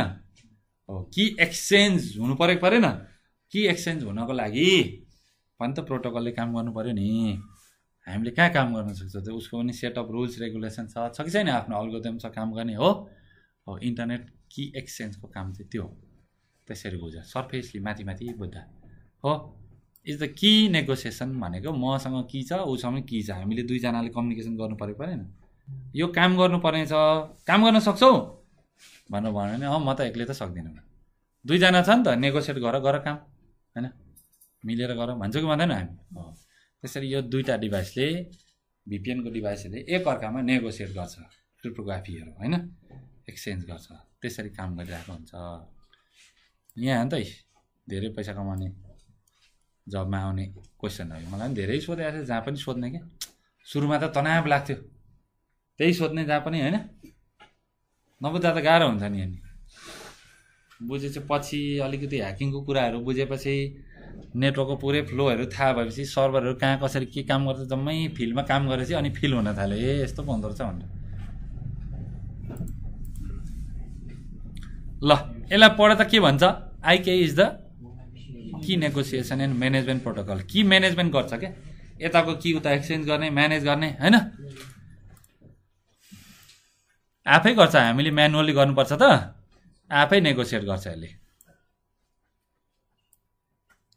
हो कि एक्सचेन्ज हुनु पऱ्यो कि परेन कि एक्सचेन्ज हुनको लागि भने त प्रोटोकलले काम गर्नु पऱ्यो नि हामीले कहाँ काम गर्न सक्छ त्यो उसको पनि सेटअप रुल्स रेगुलेसन छ कि छैन आफ्नो अल्गोदम छ काम गर्ने हो हो इन्टरनेट कि एक्सचेन्जको काम चाहिँ त्यो हो त्यसरी बुझ सर्फेसली माथि माथि बुझ्दा हो इज द कि नेगोसिएसन भनेको मसँग कि छ उसँग कि छ हामीले दुईजनाले कम्युनिकेसन गर्नु पऱ्यो परेन यो काम गर्नुपर्ने छ काम गर्न सक्छौ भनेर भन्यो भने अँ म त एक्लै त सक्दिनँ दुईजना छ नि त नेगोसिएट गर गर काम होइन मिलेर गर भन्छ कि भन्दैन हामी त्यसरी यो दुईवटा डिभाइसले भिपिएनको डिभाइसहरूले एकअर्कामा नेगोसिएट गर्छ क्रिप्टोग्राफीहरू होइन एक्सचेन्ज गर्छ त्यसरी काम गरिरहेको हुन्छ यहाँ अन्त धेरै पैसा कमाउने जबमा आउने क्वेसनहरू मलाई पनि धेरै सोधेको थियो जहाँ पनि सोध्ने क्या सुरुमा त तनाव लाग्थ्यो त्यही सोध्ने जहाँ पनि होइन नबुझ्दा त गाह्रो हुन्छ नि अनि बुझेपछि पछि अलिकति ह्याकिङको कुराहरू बुझेपछि नेटवर्कको पुरै फ्लोहरू थाहा भएपछि सर्भरहरू कहाँ कसरी के काम गर्छ जम्मै फिल्डमा काम गरेपछि अनि फिल हुन थाल्यो ए यस्तो पो हुँदो रहेछ भनेर ल यसलाई पढेर त के भन्छ IKE is the key negotiation and management protocol key management गर्छ क्या यताको कि उता एक्सचेन्ज गर्ने म्यानेज गर्ने होइन आफै गर्छ हामीले म्यानुअली गर्नुपर्छ त आफै नेगोसिएट गर्छ यसले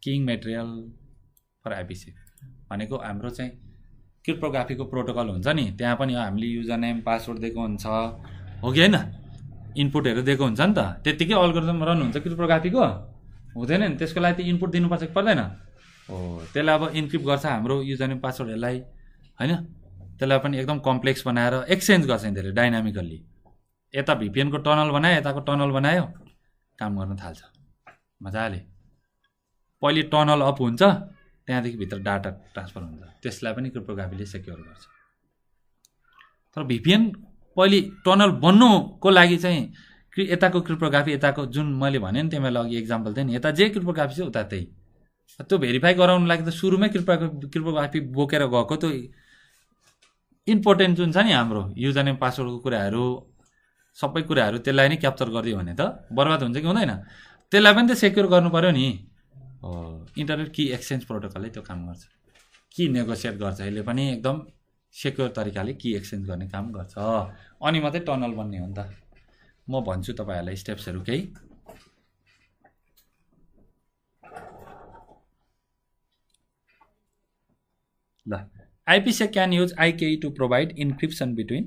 किङ मेटेरियल फर आइपिसी भनेको हाम्रो चाहिँ क्रिप्टोग्राफीको प्रोटोकल हुन्छ नि त्यहाँ पनि हामीले युजर नेम पासवर्ड दिएको हुन्छ हो कि होइन इनपुटहरू दिएको हुन्छ नि त त्यत्तिकै अल्गोरिदम रन हुन्छ क्रिप्टोग्राफीको हुँदैन नि त्यसको लागि त इनपुट दिनुपर्छ कि पर्दैन हो त्यसलाई अब इन्क्रिप्ट गर्छ हाम्रो युजर नेम पासवर्डहरूलाई होइन त्यसलाई पनि एकदम कम्प्लेक्स बनाएर एक्सचेन्ज गर्छ यिनीहरूले डाइनामिकल्ली यता भिपिएनको टनल बनायो यताको टनल बनायो काम गर्न थाल्छ मजाले पहिले टनल अप हुन्छ त्यहाँदेखि भित्र डाटा ट्रान्सफर हुन्छ त्यसलाई पनि क्रिप्टोग्राफीले सेक्योर गर्छ तर भिपिएन पहिले टनल बन्नुको लागि चाहिँ यताको क्रिप्टोग्राफी यताको जुन मैले भने नि तिमीलाई अघि इक्जाम्पल थिएँ नि यता जे क्रिप्टोग्राफी छ उता त्यही त्यो भेरिफाई गराउनु लागि त सुरुमै कृपा कृपोग्राफी बोकेर गएको त्यो इम्पोर्टेन्ट जुन छ नि हाम्रो युजर नेम पासवर्डको कुराहरू सबै कुराहरू त्यसलाई नै क्याप्चर गरिदियो भने त बर्बाद हुन्छ कि हुँदैन त्यसलाई पनि त सेक्योर गर्नु पऱ्यो नि हो इन्टरनेट कि एक्सचेन्ज प्रोटोकलले त्यो काम गर्छ कि नेगोसिएट गर्छ यसले पनि एकदम सेक्युर तरिकाले कि एक्सचेन्ज गर्ने काम गर्छ अनि मात्रै टनल बन्ने हो नि त म भन्छु तपाईँहरूलाई स्टेप्सहरू केही ल IPsec can use IKE to provide encryption between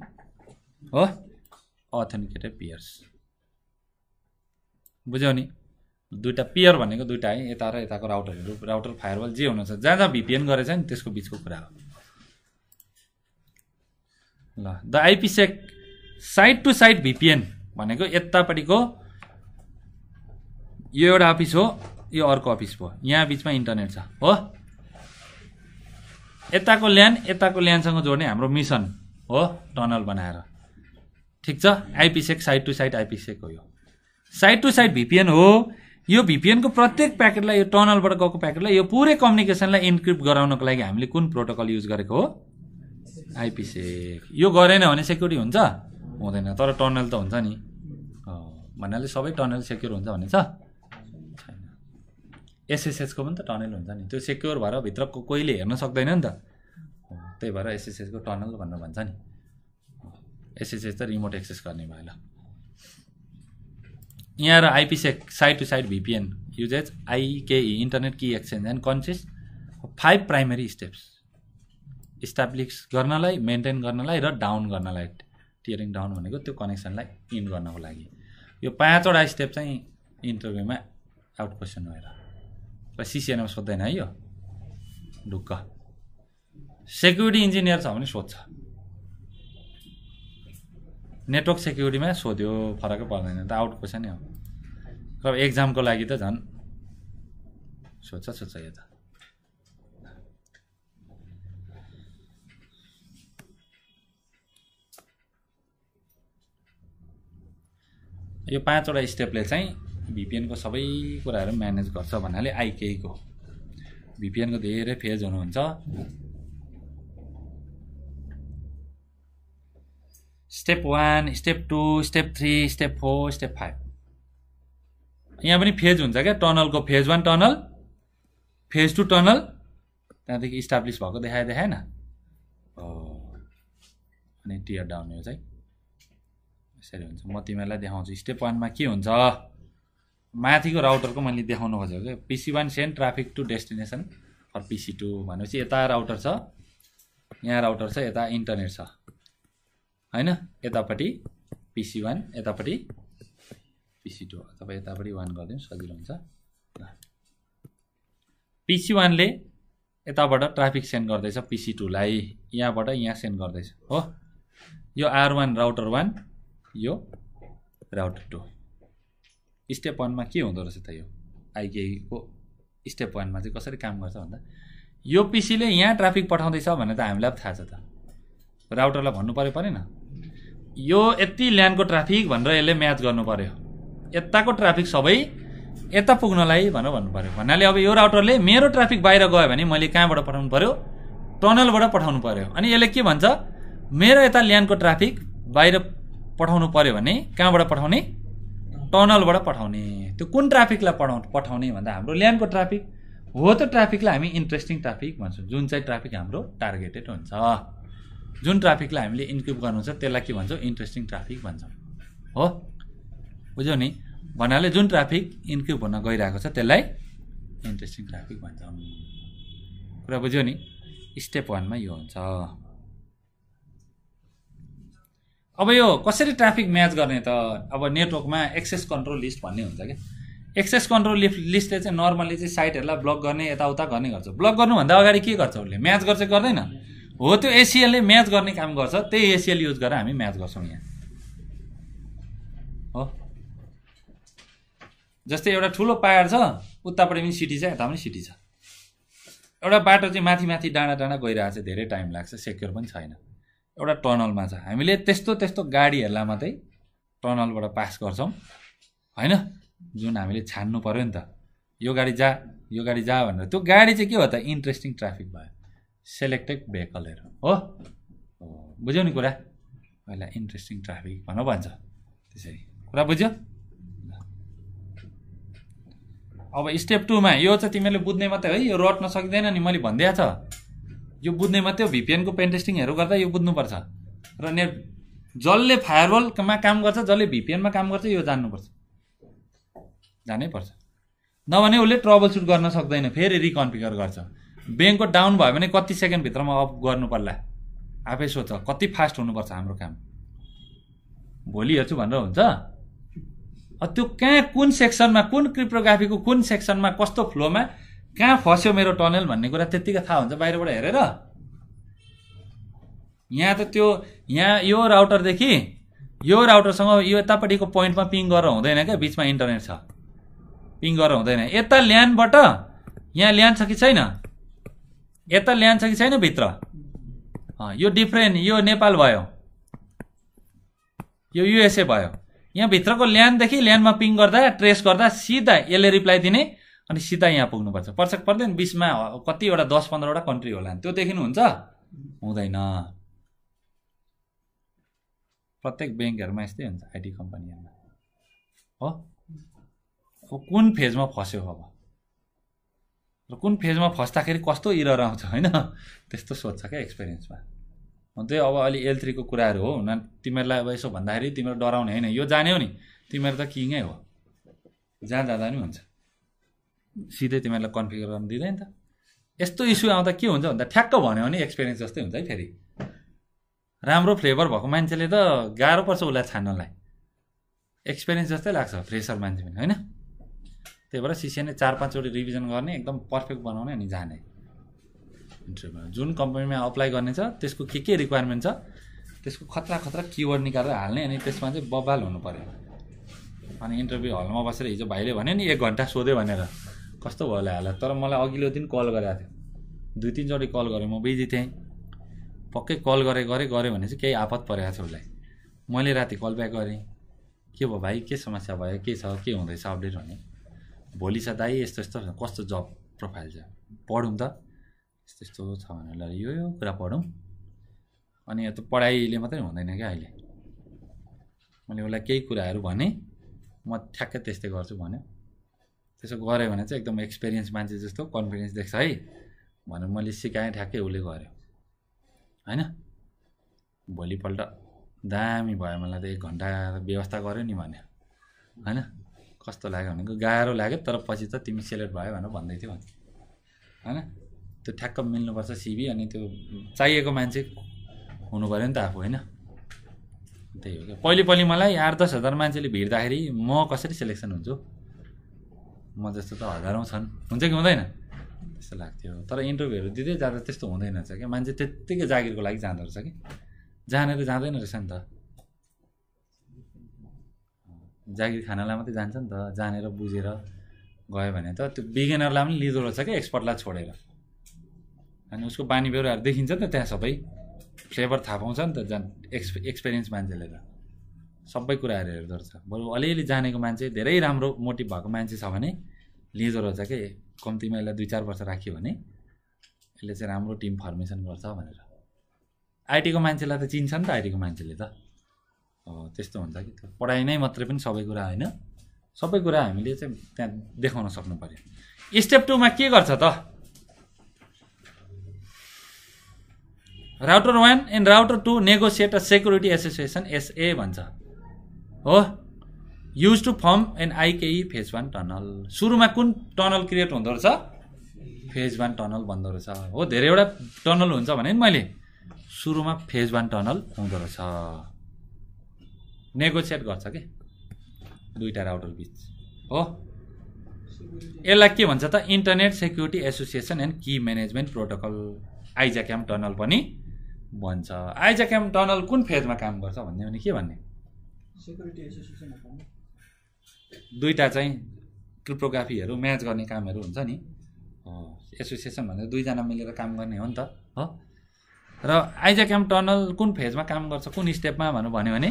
हो अथेन्टिकेटेड पियर्स बुझ्यौ नि दुइटा पियर भनेको दुइटा है यता र यताको राउटरहरू राउटर फायरवाल जे हुनुहुन्छ जहाँ जहाँ भिपिएन गरेछ नि त्यसको बिचको कुरा हो ल the IPsec side to side VPN भनेको यतापट्टिको यो एउटा अफिस हो यो अर्को अफिस भयो यहाँ बिचमा इन्टरनेट छ हो यताको ल्यान्ड यताको ल्यान्डसँग जोड्ने हाम्रो मिसन हो टनल बनाएर ठिक छ IPsec side to side IPsec हो यो साइड टु साइड भिपिएन हो यो भिपिएनको प्रत्येक प्याकेटलाई यो टनलबाट गएको प्याकेटलाई यो पुरै कम्युनिकेसनलाई इन्क्रिप्ट गराउनको लागि हामीले कुन प्रोटोकल युज गरेको हो आइपिसेक यो गरेन भने सेक्युरिटी हुन्छ हुँदैन तर टनल त हुन्छ नि भन्नाले सबै टनल सेक्योर हुन्छ भने छैन एसएसएसको पनि त टनल हुन्छ नि त्यो सेक्योर भएर भित्र कोहीले हेर्न सक्दैन नि त त्यही भएर एसएसएसको टनल भनेर भन्छ नि एसएसएस त रिमोट एक्सेस गर्ने भयो ल यहाँ र IPsec side to side VPN uses IKE internet key exchange and consist five primary steps establish गर्नलाई मेन्टेन गर्नलाई र डाउन गर्नलाई टियरिङ डाउन भनेको त्यो कनेक्सनलाई इन गर्नको लागि यो पाँचवटा स्टेप चाहिँ इन्टरभ्यूमा आउट क्वेसन भएर र सिसिएनमा सोध्दैन है यो ढुक्क सेक्युरिटी इन्जिनियर छ भने सोध्छ नेटवर्क सेक्युरिटीमा सोध्यो फरकै पर्दैन त आउट क्वेसनै हो र एक्जामको लागि त झन् सोध्छ सोध्छ यो त यो पाँचवटा स्टेपले चाहिँ भिपिएनको सबै कुराहरू म्यानेज गर्छ भन्नाले आइकेको भिपिएनको धेरै फेज हुनुहुन्छ step one step two step three step four step five यहाँ पनि फेज हुन्छ क्या टनलको phase one tunnel phase two tunnel त्यहाँदेखि इस्टाब्लिस भएको देखाए देखाएन अनि टियर डाउन यो चाहिँ त्यसरी हुन्छ म तिमीहरूलाई देखाउँछु स्टेप वानमा के हुन्छ माथिको राउटरको मैले देखाउनु खोजेको क्या PC one send traffic to destination for PC two भनेपछि यता राउटर छ यहाँ राउटर छ यता इन्टरनेट छ होइन यतापट्टि पिसी वान यतापट्टि पिसी टू तपाईँ यतापट्टि वान गरिदिनु सजिलो हुन्छ ल पिसी वानले यताबाट ट्राफिक सेन्ड गर्दैछ पिसी टूलाई यहाँबाट यहाँ सेन्ड गर्दैछ हो यो आर वान राउटर वान यो राउटर टु स्टेप वानमा के हुँदो रहेछ त यो आइकेआईको स्टेप वानमा चाहिँ कसरी काम गर्छ भन्दा यो पिसीले यहाँ ट्राफिक पठाउँदैछ भनेर त हामीलाई थाहा छ त राउटरलाई भन्नु पऱ्यो परेन यो यति ल्यान्डको ट्राफिक भनेर यसले म्याच गर्नु पऱ्यो यताको ट्राफिक सबै यता पुग्नलाई भनेर भन्नु पऱ्यो भन्नाले अब यो राउटरले मेरो ट्राफिक बाहिर गयो भने मैले कहाँबाट पठाउनु पऱ्यो टनलबाट पठाउनु पऱ्यो अनि यसले के भन्छ मेरो यता ल्यान्डको ट्राफिक बाहिर पठाउनु पर्यो भने कहाँबाट पठाउने टनलबाट पठाउने त्यो कुन ट्राफिकलाई पठाउ पठाउने भन्दा हाम्रो ल्यान्डको ट्राफिक हो त ट्राफिकलाई हामी इन्ट्रेस्टिङ ट्राफिक भन्छौँ जुन चाहिँ ट्राफिक हाम्रो टार्गेटेड हुन्छ जुन ट्राफिकलाई हामीले इन्क्रिप गर्नुहुन्छ त्यसलाई के भन्छौँ इन्ट्रेस्टिङ ट्राफिक भन्छौँ हो बुझ्यौ नि भन्नाले जुन ट्राफिक इन्क्रिप हुन गइरहेको छ त्यसलाई इन्ट्रेस्टिङ ट्राफिक भन्छौँ कुरा बुझ्यौ नि स्टेप वानमा यो हुन्छ अब यो कसरी ट्राफिक म्याच गर्ने त अब नेटवर्कमा एक्सेस कन्ट्रोल लिस्ट भन्ने हुन्छ क्या एक्सेस कन्ट्रोल लिस्टले चाहिँ नर्मल्ली चाहिँ साइटहरूलाई ब्लक गर्ने यताउता गर्ने गर्छ ब्लक गर्नुभन्दा अगाडि के गर्छ उसले म्याच गर्छ गर्दैन हो त्यो एसिएलले म्याच गर्ने काम गर्छ त्यही एसिएल युज गरेर हामी म्याच गर्छौँ यहाँ हो जस्तै एउटा ठुलो पाहाड छ उतापट्टि पनि सिटी छ यता पनि सिटी छ एउटा बाटो चाहिँ माथि माथि डाँडा डाँडा गइरहेको छ धेरै टाइम लाग्छ सेक्योर पनि छैन एउटा टनलमा छ हामीले त्यस्तो त्यस्तो गाडीहरूलाई मात्रै टनलबाट पास गर्छौँ होइन जुन हामीले छान्नु पऱ्यो नि त यो गाडी जा यो गाडी जा भनेर त्यो गाडी चाहिँ के हो त इन्ट्रेस्टिङ ट्राफिक भयो सेलेक्टेड भेहिकलहरू हो बुझ्यौ नि कुरा पहिला इन्ट्रेस्टिङ ट्राफिक भनौँ भन्छ त्यसरी कुरा बुझ्यो अब स्टेप टूमा यो चाहिँ तिमीहरूले बुझ्ने मात्रै है यो रट्न सक्दैन नि मैले भनिदिएको छ यो बुझ्ने मात्रै हो भिपिएनको पेन्टेस्टिङहरू गर्दा यो बुझ्नुपर्छ र नेट जसले फायरवलमा काम गर्छ जसले भिपिएनमा काम गर्छ यो जान्नुपर्छ जानै पर्छ नभने उसले ट्रबल सुट गर्न सक्दैन फेरि रिकन्फिगर गर्छ ब्याङ्कको डाउन भयो भने कति सेकेन्डभित्रमा अफ गर्नु पर्ला आफै सोच कति फास्ट हुनुपर्छ हाम्रो काम भोलि हेर्छु भनेर हुन्छ त्यो कहाँ कुन सेक्सनमा कुन क्रिप्टोग्राफीको कुन सेक्सनमा कस्तो फ्लोमा कहाँ फस्यो मेरो टनल भन्ने कुरा त्यत्तिकै थाहा हुन्छ बाहिरबाट हेरेर यहाँ त त्यो यहाँ यो राउटरदेखि यो राउटरसँग यो यतापट्टिको पोइन्टमा पिङ गरेर हुँदैन क्या बिचमा इन्टरनेट छ पिङ गरेर हुँदैन यता ल्यान्डबाट यहाँ ल्यान्ड छ कि छैन यता ल्यान्ड छ कि छैन भित्र यो डिफ्रेन्ट यो नेपाल भयो यो युएसए भयो यहाँ भित्रको ल्यान्डदेखि ल्यान्डमा पिङ गर्दा ट्रेस गर्दा सिधा यसले रिप्लाई दिने अनि सिधा यहाँ पुग्नुपर्छ पर्छ पर्दैन बिचमा कतिवटा दस पन्ध्रवटा कन्ट्री होला त्यो देखिनु हुन्छ हुँदैन प्रत्येक ब्याङ्कहरूमा यस्तै हुन्छ आइटी कम्पनीहरूमा हो कुन फेजमा फस्यो अब र कुन फेजमा फस्दाखेरि कस्तो इरर आउँछ होइन त्यस्तो सोध्छ क्या एक्सपिरियन्समा हुन्थ्यो अब अलि एल थ्रीको कुराहरू हो हुन तिमीहरूलाई अब यसो भन्दाखेरि तिमीहरू डराउने होइन यो जाने हो नि तिमीहरू त किङै हो जहाँ जाँदा नि हुन्छ सिधै तिमीहरूलाई कन्फिगर गर्न दिँदैन त यस्तो इस्यु आउँदा के हुन्छ भन्दा ठ्याक्क भन्यो भने एक्सपिरियन्स जस्तै हुन्छ है फेरि राम्रो फ्लेभर भएको मान्छेले त गाह्रो पर्छ उसलाई छान्नलाई एक्सपिरियन्स जस्तै लाग्छ फ्रेसर मान्छे पनि होइन त्यही भएर सिसिएनले चार पाँचवटा रिभिजन गर्ने एकदम पर्फेक्ट बनाउने अनि जाने इन्टरभ्यूमा जुन कम्पनीमा अप्लाई गर्ने छ त्यसको के के रिक्वायरमेन्ट छ त्यसको खतरा खतरा किवर्ड निकालेर हाल्ने अनि त्यसमा चाहिँ बबाल हुनु पऱ्यो अनि इन्टरभ्यू हलमा बसेर हिजो भाइले भन्यो नि एक घन्टा सोध्यो भनेर कस्तो भयो होला होला तर मलाई अघिल्लो दिन कल गरेको थियो दुई तिनचोटि कल गरेँ म बिजी थिएँ पक्कै कल गरेँ गरेँ गरेँ भने चाहिँ केही आपत परेको थियो उसलाई मैले राति कल ब्याक गरेँ के भयो भाइ के समस्या भयो के छ के हुँदैछ अपडेट भने भोलि छ दाइ यस्तो यस्तो कस्तो जब प्रोफाइल छ पढौँ त यस्तो यस्तो छ भने ल यो यो कुरा पढौँ अनि यो त पढाइले मात्रै हुँदैन क्या अहिले मैले उसलाई केही कुराहरू भने म ठ्याक्कै त्यस्तै गर्छु भन्यो त्यसो गऱ्यो भने चाहिँ एकदम एक्सपिरियन्स मान्छे जस्तो कन्फिडेन्स देख्छ है भनेर मैले सिकाएँ ठ्याक्कै उसले गऱ्यो होइन भोलिपल्ट दामी भयो मलाई त एक घन्टा व्यवस्था गऱ्यो नि भन्यो होइन कस्तो लाग्यो भनेको गाह्रो लाग्यो तर पछि त तिमी सेलेक्ट भयो भनेर भन्दै थियो भने होइन त्यो ठ्याक्क मिल्नुपर्छ सिबी अनि त्यो चाहिएको मान्छे हुनु पऱ्यो नि त आफू होइन त्यही हो क्या पहिले पहिले मलाई आठ दस हजार मान्छेले भिड्दाखेरि म कसरी सेलेक्सन हुन्छु म जस्तो त हजारौँ छन् हुन्छ कि हुँदैन त्यस्तो लाग्थ्यो तर इन्टरभ्यूहरू दिँदै जाँदा त्यस्तो हुँदैन रहेछ क्या मान्छे त्यत्तिकै जागिरको लागि जाँदो रहेछ कि जानेर जाँदैन रहेछ नि त जागिर खानालाई मात्रै जान्छ नि त जानेर बुझेर गयो भने त त्यो बिगिनरलाई पनि लिँदो रहेछ क्या एक्सपर्टलाई छोडेर अनि उसको बानी बेहोराहरू देखिन्छ नि त त्यहाँ सबै फ्लेभर थाहा पाउँछ नि त जान एक्स एक्सपिरियन्स मान्छेले त सबै कुराहरू हेर्दो रहेछ बरु अलिअलि जानेको मान्छे धेरै राम्रो मोटिभ भएको मान्छे छ भने लिँदो रहेछ के कम्तीमा यसलाई दुई चार वर्ष राख्यो भने यसले चाहिँ राम्रो टिम फर्मेसन गर्छ भनेर आइटीको मान्छेलाई त चिन्छ नि त आइटीको मान्छेले त हो त्यस्तो हुन्छ कि त्यो पढाइ नै मात्रै पनि सबै कुरा होइन सबै कुरा हामीले चाहिँ त्यहाँ देखाउन सक्नु पऱ्यो स्टेप टूमा के गर्छ त router one and router two negotiate a security association SA भन्छ हो use to form an IKE phase one tunnel सुरुमा कुन टनल क्रिएट हुँदो रहेछ फेज वान टनल भन्दो रहेछ हो धेरैवटा टनल हुन्छ भने नि मैले सुरुमा फेज वान टनल हुँदो रहेछ नेगोसिएट गर्छ कि दुईवटा राउटर बिच हो यसलाई के भन्छ त internet security association and key management protocol ISA tunnel पनि भन्छ आइजा टनल कुन फेजमा काम गर्छ भन्ने भने के भन्ने दुईवटा चाहिँ क्रिप्टोग्राफीहरू म्याच गर्ने कामहरू हुन्छ नि एसोसिएसन भनेर दुईजना मिलेर काम गर्ने हो नि त हो र क्याम्प टनल कुन फेजमा काम गर्छ कुन स्टेपमा भन्नु भन्यो भने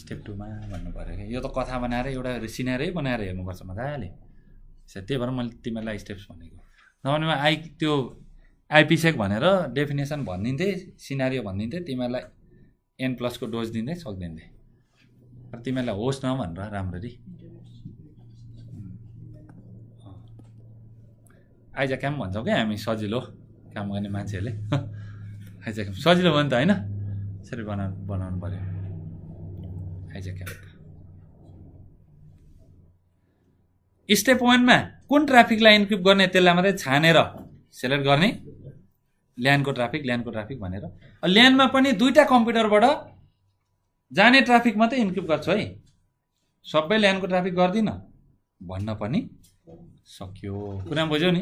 स्टेप टूमा भन्नु पऱ्यो कि यो त कथा बनाएर एउटा सिनेरै बनाएर हेर्नुपर्छ मजाले त्यही भएर मैले तिमीहरूलाई स्टेप्स भनेको म आइ त्यो आइपिसेक भनेर डेफिनेसन भनिदिन्थेँ सिनारियो भनिदिन्थेँ तिमीहरूलाई एन प्लसको डोज दिँदै सक्दिन्थेँ तिमीहरूलाई होस् न भनेर राम्ररी आइजा काम भन्छौँ क्या हामी सजिलो काम गर्ने मान्छेहरूले आइजा सजिलो भयो नि त होइन यसरी बना बनाउनु पऱ्यो आइजा क्याम्प स्टेप वानमा कुन ट्राफिकलाई इन्क्रिप गर्ने त्यसलाई मात्रै छानेर सेलेक्ट गर्ने ल्यान्डको ट्राफिक ल्यान्डको ट्राफिक भनेर ल्यान्डमा पनि दुईवटा कम्प्युटरबाट जाने ट्राफिक मात्रै इन्क्रिप गर्छु है सबै ल्यान्डको ट्राफिक गर्दिनँ भन्न पनि सक्यो कुरा बुझ्यो नि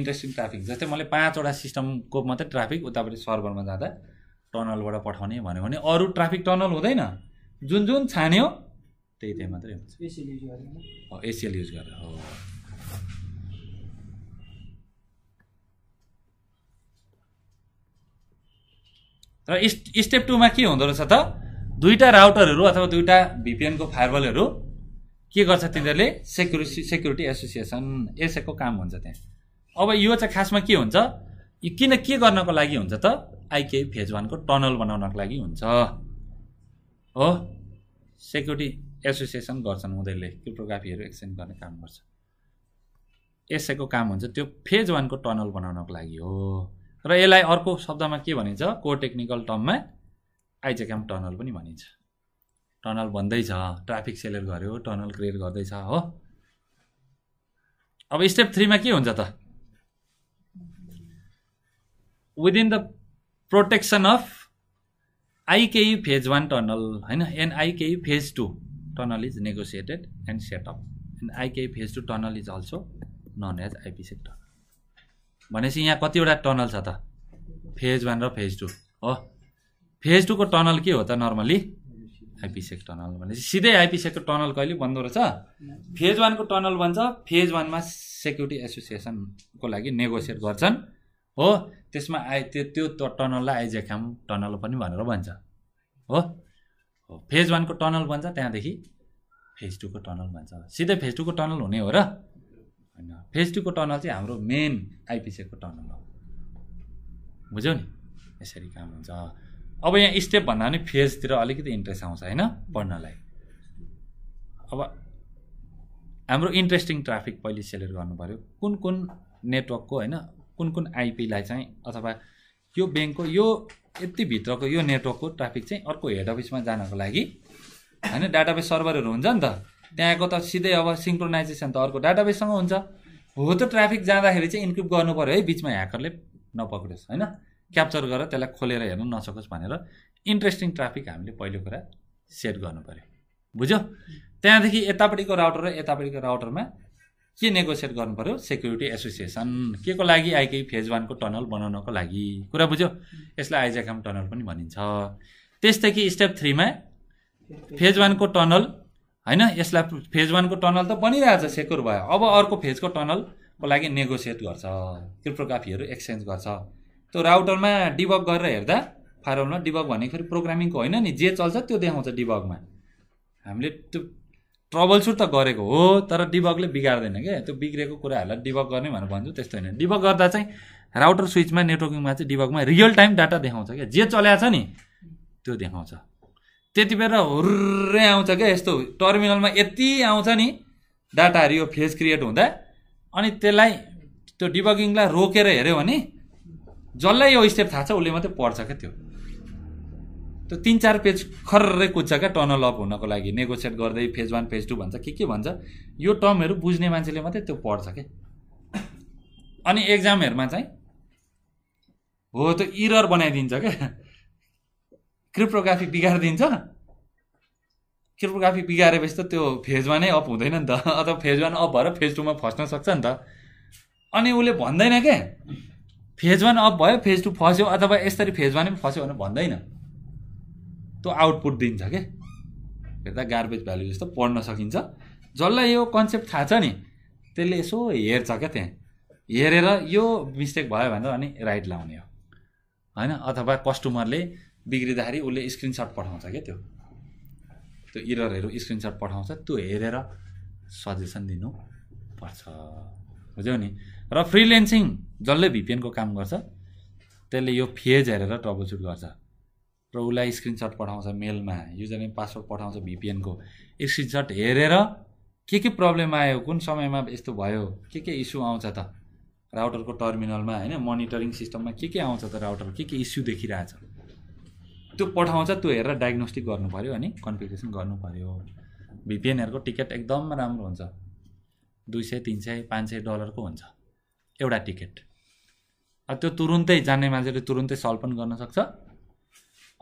इन्ट्रेस्टिङ ट्राफिक जस्तै मैले पाँचवटा सिस्टमको मात्रै ट्राफिक उतापट्टि सर्भरमा जाँदा टनलबाट पठाउने भन्यो भने अरू ट्राफिक टनल हुँदैन जुन जुन छान्यो त्यही त्यही मात्रै हुन्छ एसिएल युज गरेर हो र स्टेप टूमा के हुँदो रहेछ त दुईवटा राउटरहरू अथवा दुईवटा भिपिएनको फायरवलहरू के गर्छ तिनीहरूले सेक्युरिटी सेक्युरिटी एसोसिएसन यसैको काम हुन्छ त्यहाँ अब यो चाहिँ खासमा के हुन्छ यो किन के गर्नको लागि हुन्छ त आइके फेज वानको टनल बनाउनको लागि हुन्छ हो सेक्युरिटी एसोसिएसन गर्छन् उनीहरूले क्रिप्टोग्राफीहरू एक्सचेन्ज गर्ने काम गर्छ यसैको काम हुन्छ त्यो फेज वानको टनल बनाउनको लागि हो र यसलाई अर्को शब्दमा के भनिन्छ को टेक्निकल टर्ममा आइजेक्याम टनल पनि भनिन्छ टनल भन्दैछ ट्राफिक सेलेट गर्यो टनल क्रिएट गर्दैछ हो अब स्टेप थ्रीमा के हुन्छ त within the protection of IKE phase one tunnel होइन and IKE phase two tunnel is negotiated and set up and IKE phase two tunnel is also known as IP tunnel भनेपछि यहाँ कतिवटा टनल छ त फेज वान र phase two हो phase टूको tunnel के हो त नर्मली आइपिसेक टनल भनेपछि सिधै आइपिसेकको टनल कहिले बन्दो रहेछ फेज वानको टनल बन्छ फेज वानमा सेक्युरिटी एसोसिएसनको लागि नेगोसिएट गर्छन् हो त्यसमा आइ त्यो त्यो टनललाई आइजेखाम टनल पनि भनेर भन्छ हो हो फेज वानको टनल बन्छ त्यहाँदेखि फेज टूको टनल भन्छ सिधै फेज टूको टनल हुने हो र होइन फेज टूको टनल चाहिँ हाम्रो मेन आइपिसिएको टनल हो बुझ्यौ नि यसरी काम हुन्छ अब यहाँ स्टेप भन्दा पनि फेजतिर अलिकति इन्ट्रेस्ट आउँछ होइन पढ्नलाई अब हाम्रो इन्ट्रेस्टिङ ट्राफिक पहिले सेलेक्ट गर्नु पऱ्यो कुन कुन नेटवर्कको होइन कुन कुन आइपीलाई चाहिँ अथवा यो ब्याङ्कको यो यतिभित्रको यो नेटवर्कको ट्राफिक चाहिँ अर्को हेड अफिसमा जानको लागि होइन डाटाबेस सर्भरहरू हुन्छ नि त त्यहाँको त सिधै अब सिङ्क्रोनाइजेसन त अर्को डाटाबेससँग हुन्छ हो त ट्राफिक जाँदाखेरि चाहिँ इन्क्रिप्ट गर्नु पऱ्यो है बिचमा ह्याकरले नपक्रियोस् होइन क्याप्चर गरेर त्यसलाई खोलेर हेर्नु नसकोस् भनेर इन्ट्रेस्टिङ ट्राफिक हामीले पहिलो कुरा सेट गर्नु पऱ्यो बुझ्यो त्यहाँदेखि यतापट्टिको राउटर र यतापट्टिको राउटरमा के नेगोसिएट गर्नु पऱ्यो सेक्युरिटी एसोसिएसन के को लागि आइके फेज वानको टनल बनाउनको लागि कुरा बुझ्यो यसलाई आइजाकाम टनल पनि भनिन्छ त्यस्तै कि स्टेप थ्रीमा फेज वानको टनल होइन यसलाई फेज वानको टनल त बनिरहेछ सेक्युर भयो अब अर्को फेजको टनलको लागि नेगोसिएट गर्छ क्रिप्टोग्राफीहरू एक्सचेन्ज गर्छ त्यो राउटरमा डिबक गरेर हेर्दा फाइरवलमा डिबक भनेको फेरि प्रोग्रामिङको होइन नि जे चल्छ त्यो देखाउँछ डिबगमा हामीले त्यो ट्रबल सुट त गरेको हो तर डिबगले बिगार्दैन क्या त्यो बिग्रेको कुराहरूलाई डिबक गर्ने भनेर भन्छु त्यस्तो होइन डिबक गर्दा चाहिँ राउटर स्विचमा नेटवर्किङमा चाहिँ डिबगमा रियल टाइम डाटा देखाउँछ क्या जे चलाएको छ नि त्यो देखाउँछ त्यति बेला हुर्रै आउँछ क्या यस्तो टर्मिनलमा यति आउँछ नि डाटाहरू यो फेज क्रिएट हुँदा अनि त्यसलाई त्यो डिबगिङलाई रोकेर हेऱ्यो भने जसलाई यो स्टेप थाहा छ उसले मात्रै पढ्छ क्या त्यो त्यो तिन चार पेज खर्रै कुद्छ क्या टनल अप हुनको लागि नेगोसिएट गर्दै फेज वान फेज टू भन्छ के के भन्छ यो टर्महरू बुझ्ने मान्छेले मात्रै त्यो पढ्छ क्या अनि एक्जामहरूमा चाहिँ हो त्यो इरर बनाइदिन्छ क्या क्रिप्टोग्राफी बिगारिदिन्छ क्रिप्टोग्राफी बिगारेपछि त त्यो फेज वानै अप हुँदैन नि त *laughs* अथवा फेज वान अप भएर फेज टूमा फस्न सक्छ नि त अनि उसले भन्दैन क्या फेज वान अप भयो फेज टू फस्यो अथवा यसरी फेज वानै फस्यो भने भन्दैन त्यो आउटपुट दिन्छ क्या हेर्दा गार्बेज भ्याल्यु जस्तो पढ्न सकिन्छ जसलाई यो कन्सेप्ट थाहा छ नि त्यसले यसो हेर्छ क्या त्यहाँ हेरेर यो मिस्टेक भयो भनेर अनि राइट लाउने हो होइन अथवा कस्टमरले बिग्रिँदाखेरि उसले स्क्रिनसट पठाउँछ क्या त्यो त्यो इररहरू स्क्रिनसट पठाउँछ त्यो हेरेर सजेसन दिनुपर्छ बुझ्यौ नि र फ्रिलेन्सिङ जसले भिपिएनको काम गर्छ त्यसले यो फेज हेरेर ट्रबल सुट गर्छ र उसलाई स्क्रिनसट पठाउँछ मेलमा युजर नेम पासवर्ड पठाउँछ भिपिएनको स्क्रिनसट हेरेर के के प्रब्लम आयो कुन समयमा यस्तो भयो के के इस्यु आउँछ त राउटरको टर्मिनलमा होइन मोनिटरिङ सिस्टममा के के आउँछ त राउटर के के इस्यु देखिरहेछ त्यो पठाउँछ त्यो हेरेर डायग्नोस्टिक पऱ्यो अनि कन्फिगरेसन पऱ्यो भिपिएनहरूको टिकट एकदम राम्रो हुन्छ दुई सय तिन सय पाँच सय डलरको हुन्छ एउटा टिकट अब त्यो तुरुन्तै जाने मान्छेले तुरुन्तै सल्भ पनि गर्न सक्छ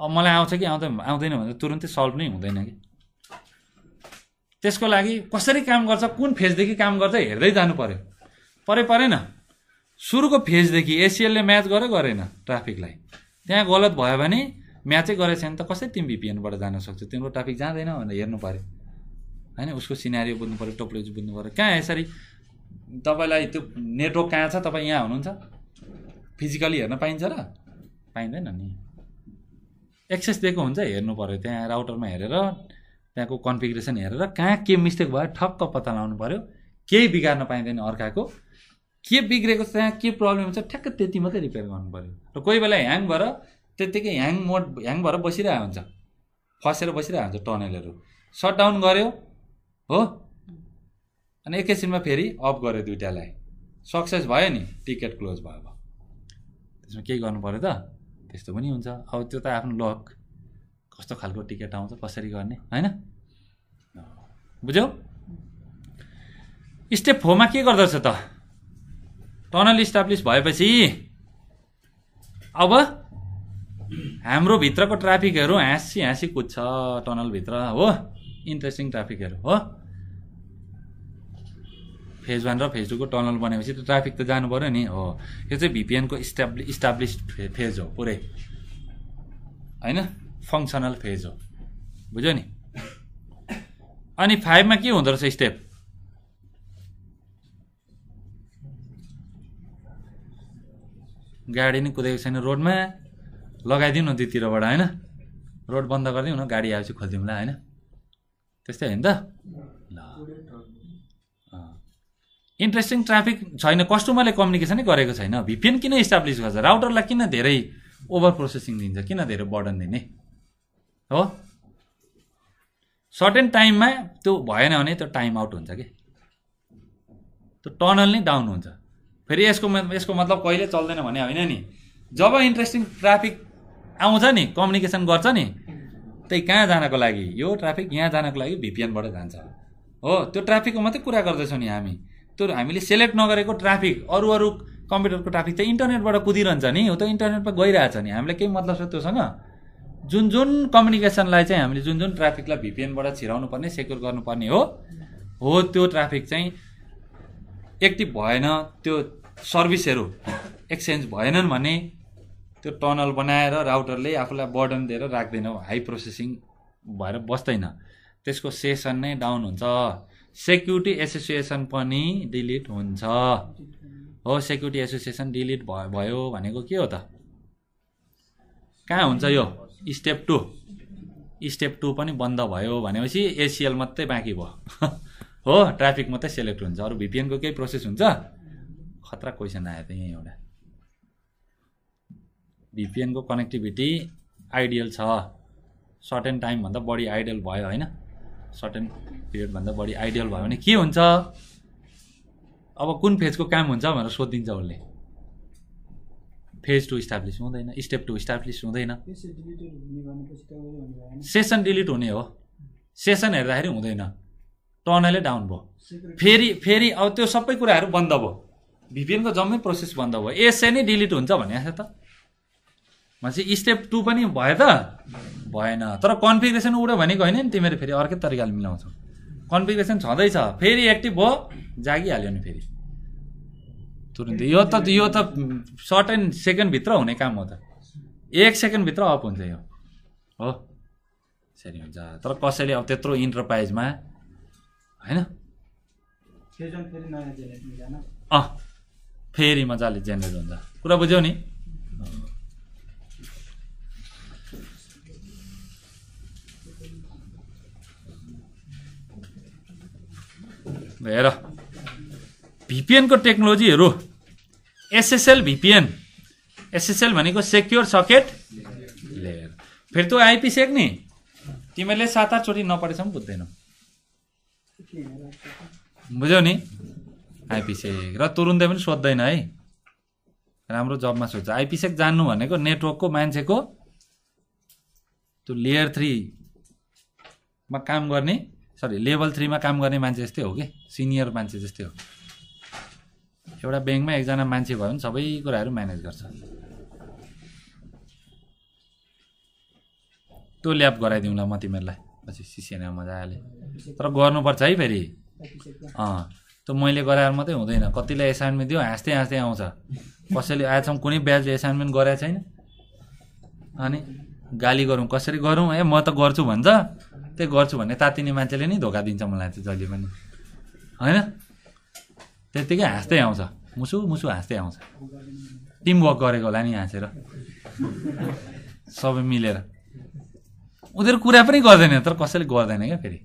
अब मलाई आउँछ कि आउँदै आउँदैन भने तुरुन्तै सल्भ नै हुँदैन कि त्यसको लागि कसरी काम गर्छ कुन फेजदेखि काम गर्छ हेर्दै जानु पऱ्यो परे परेन सुरुको फेजदेखि एसिएलले म्याच गर्यो गरेन ट्राफिकलाई त्यहाँ गलत भयो भने म्याचै गरेको छैन त कसरी तिमी भिपिएनबाट जान सक्छौ तिम्रो ट्राफिक जाँदैन भनेर हेर्नु पऱ्यो होइन उसको सिनारी बुझ्नु पऱ्यो टोपोलोजी बुझ्नु पऱ्यो कहाँ यसरी तपाईँलाई त्यो नेटवर्क कहाँ छ तपाईँ यहाँ हुनुहुन्छ फिजिकली हेर्न पाइन्छ र पाइँदैन नि एक्सेस दिएको हुन्छ हेर्नु पऱ्यो त्यहाँ राउटरमा हेरेर त्यहाँको कन्फिग्रेसन हेरेर कहाँ के मिस्टेक भयो ठक्क पत्ता लगाउनु पऱ्यो केही बिगार्न पाइँदैन अर्काको के बिग्रेको छ त्यहाँ के प्रब्लम छ ठ्याक्क त्यति मात्रै रिपेयर गर्नु पऱ्यो र कोही बेला ह्याङ भएर त्यत्तिकै ह्याङ मोड ह्याङ भएर बसिरहेको हुन्छ फसेर बसिरहेको हुन्छ टनेलहरू सटडाउन गऱ्यो हो अनि एकैछिनमा फेरि अफ गऱ्यो दुइटालाई सक्सेस भयो नि टिकट क्लोज भयो अब त्यसमा केही गर्नु पऱ्यो त त्यस्तो पनि हुन्छ अब त्यो त आफ्नो लक कस्तो खालको टिकट आउँछ कसरी गर्ने होइन बुझ्यौ स्टेप फोरमा के गर्दछ त टनल इस्टाब्लिस भएपछि अब हाम्रो भित्रको ट्राफिकहरू हाँसी हाँसी कुद्छ टनलभित्र हो इन्ट्रेस्टिङ ट्राफिकहरू हो फेज वान र फेज टूको टनल बनेपछि त ट्राफिक त जानु पऱ्यो नि हो यो चाहिँ भिपिएनको इस्टाब्लि इस्टाब्लिस फेज हो पुरै होइन फङ्सनल फेज हो बुझ्यो नि अनि फाइभमा के हुँदो रहेछ स्टेप गाडी नै कुदेको छैन रोडमा लगाइदिउँ न दुईतिरबाट होइन रोड बन्द गरिदिउँ न गाडी आएपछि खोलिदिउँला होइन त्यस्तै होइन त ल इन्ट्रेस्टिङ ट्राफिक छैन कस्टमरले कम्युनिकेसनै गरेको छैन भिपिएन किन इस्टाब्लिस गर्छ राउटरलाई किन धेरै ओभर प्रोसेसिङ दिन्छ किन धेरै बर्डन दिने हो सर्टेन टाइममा त्यो भएन भने त्यो टाइम आउट हुन्छ कि त्यो टनल नै डाउन हुन्छ फेरि यसको यसको मतलब कहिले चल्दैन भने होइन नि जब इन्ट्रेस्टिङ ट्राफिक आउँछ नि कम्युनिकेसन गर्छ नि त्यही कहाँ जानको लागि यो ट्राफिक यहाँ जानको लागि भिपिएनबाट जान्छ हो त्यो ट्राफिकको मात्रै कुरा गर्दैछौँ नि हामी त्यो हामीले सेलेक्ट नगरेको ट्राफिक अरू अरू कम्प्युटरको ट्राफिक चाहिँ इन्टरनेटबाट कुदिरहन्छ नि हो त इन्टरनेटमा गइरहेछ नि हामीलाई केही मतलब छ त्योसँग जुन जुन कम्युनिकेसनलाई चाहिँ हामीले जुन जुन ट्राफिकलाई भिपिएनबाट छिराउनु पर्ने सेक्युर गर्नुपर्ने हो हो त्यो ट्राफिक चाहिँ एक्टिभ भएन त्यो सर्भिसहरू एक्सचेन्ज भएनन् भने त्यो टनल बनाएर राउटरले आफूलाई बर्डन दिएर राख्दैन हाई प्रोसेसिङ भएर बस्दैन त्यसको सेसन नै डाउन हुन्छ सेक्युरिटी एसोसिएसन पनि डिलिट हुन्छ हो सेक्युरिटी एसोसिएसन डिलिट भयो भनेको के हो त कहाँ हुन्छ यो स्टेप टू स्टेप टू पनि बन्द भयो भनेपछि एसिएल मात्रै बाँकी भयो *laughs* हो ट्राफिक मात्रै सेलेक्ट हुन्छ अरू भिपिएनको केही प्रोसेस हुन्छ खतरा क्वेसन आयो त यहीँ एउटा भिपिएनको कनेक्टिभिटी आइडियल छ सर्टेन एन्ड टाइमभन्दा बढी आइडियल भयो होइन सर्टेन एन्ड पिरियडभन्दा बढी आइडियल भयो भने के हुन्छ अब कुन फेजको काम हुन्छ भनेर सोधिदिन्छ उसले फेज टु इस्टाब्लिस हुँदैन स्टेप टु इस्टाब्लिस हुँदैन सेसन डिलिट हुने हो सेसन हेर्दाखेरि हुँदैन टनलै डाउन भयो फेरि फेरि अब त्यो सबै कुराहरू बन्द भयो भिपिएनको जम्मै प्रोसेस बन्द भयो एसए नै डिलिट हुन्छ भने त भनेपछि स्टेप टू पनि भयो त भएन तर कन्फिग्रेसन उड्यो भनेको होइन नि तिमीहरू फेरि अर्कै तरिकाले मिलाउँछौ कन्फिग्रेसन छँदैछ फेरि एक्टिभ भयो जागिहाल्यो नि फेरि तुरुन्तै यो त यो त सर्ट एन्ड सेकेन्डभित्र हुने काम हो त एक सेकेन्डभित्र अप हुन्छ यो हो यसरी हुन्छ तर कसैले अब त्यत्रो इन्टरप्राइजमा होइन फेरि मजाले जेनेरेट हुन्छ कुरा बुझ्यौ नि हेर भिपिएनको टेक्नोलोजीहरू एसएसएल भिपिएन एसएसएल भनेको सेक्योर सकेट लेयर फेरि त आइपी सेक नि तिमीहरूले सात आठचोटि नपढेसम्म बुझ्दैनौ बुझ्यौ नि आइपी सेक र तुरुन्तै पनि सोध्दैन है राम्रो जबमा सोध्छ आइपी सेक जान्नु भनेको नेटवर्कको मान्छेको त्यो लेयर थ्रीमा काम गर्ने सरी लेभल थ्रीमा काम गर्ने मान्छे जस्तै हो कि सिनियर मान्छे जस्तै हो एउटा ब्याङ्कमा एकजना मान्छे भयो भने सबै कुराहरू म्यानेज गर्छ त्यो ल्याप गराइदिउँला म तिमीहरूलाई पछि सिसिएन मजाले तर गर्नुपर्छ है फेरि अँ त्यो मैले गराएर मात्रै हुँदैन कतिलाई एसाइनमेन्ट दियो हाँस्दै हाँस्दै आउँछ कसैले आएछौँ कुनै ब्याचले एसाइनमेन्ट गराएको छैन अनि गाली गरौँ कसरी गरौँ ए म त गर्छु भन्छ त्यही गर्छु भन्ने तातिने मान्छेले नै धोका दिन्छ मलाई चाहिँ जहिले पनि होइन त्यत्तिकै हाँस्दै आउँछ मुसु मुसु हाँस्दै आउँछ टिम वर्क गरेको होला नि हाँसेर सबै मिलेर उनीहरू कुरा पनि गर्दैन तर कसैले गर्दैन क्या फेरि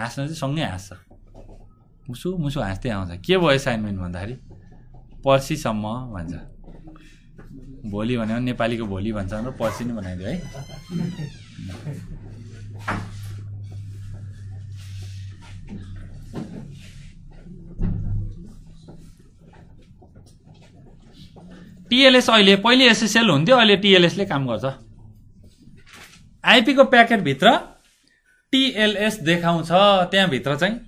हाँस्न चाहिँ सँगै हाँस्छ मुसु मुसु हाँस्दै आउँछ के भयो एसाइनमेन्ट भन्दाखेरि पर्सिसम्म भन्छ भोलि भन्यो भने नेपालीको भोलि भन्छ र पर्सि नै बनाइदियो है टिएलएस अहिले पहिले एसएसएल हुन्थ्यो अहिले टिएलएसले काम गर्छ आइपीको प्याकेटभित्र टिएलएस देखाउँछ त्यहाँभित्र चाहिँ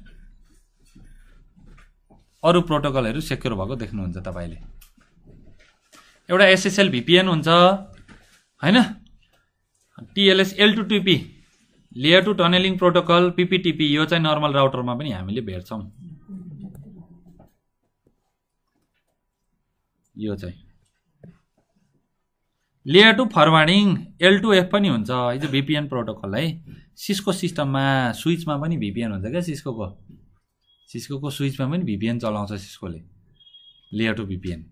अरू प्रोटोकलहरू सेक्युर भएको देख्नुहुन्छ तपाईँले एउटा एसएसएल भिपिएन हुन्छ होइन TLS L two TP layer two tunneling protocol PPTP यो चाहिँ नर्मल राउटरमा पनि हामीले भेट्छौँ यो चाहिँ layer two forwarding L two F पनि हुन्छ यो चाहिँ भिपिएन प्रोटोकल है सिस्को सिस्टममा स्विचमा पनि भिपिएन हुन्छ क्या सिस्कोको सिस्कोको स्विचमा पनि भिपिएन चलाउँछ सिस्कोले layer two VPN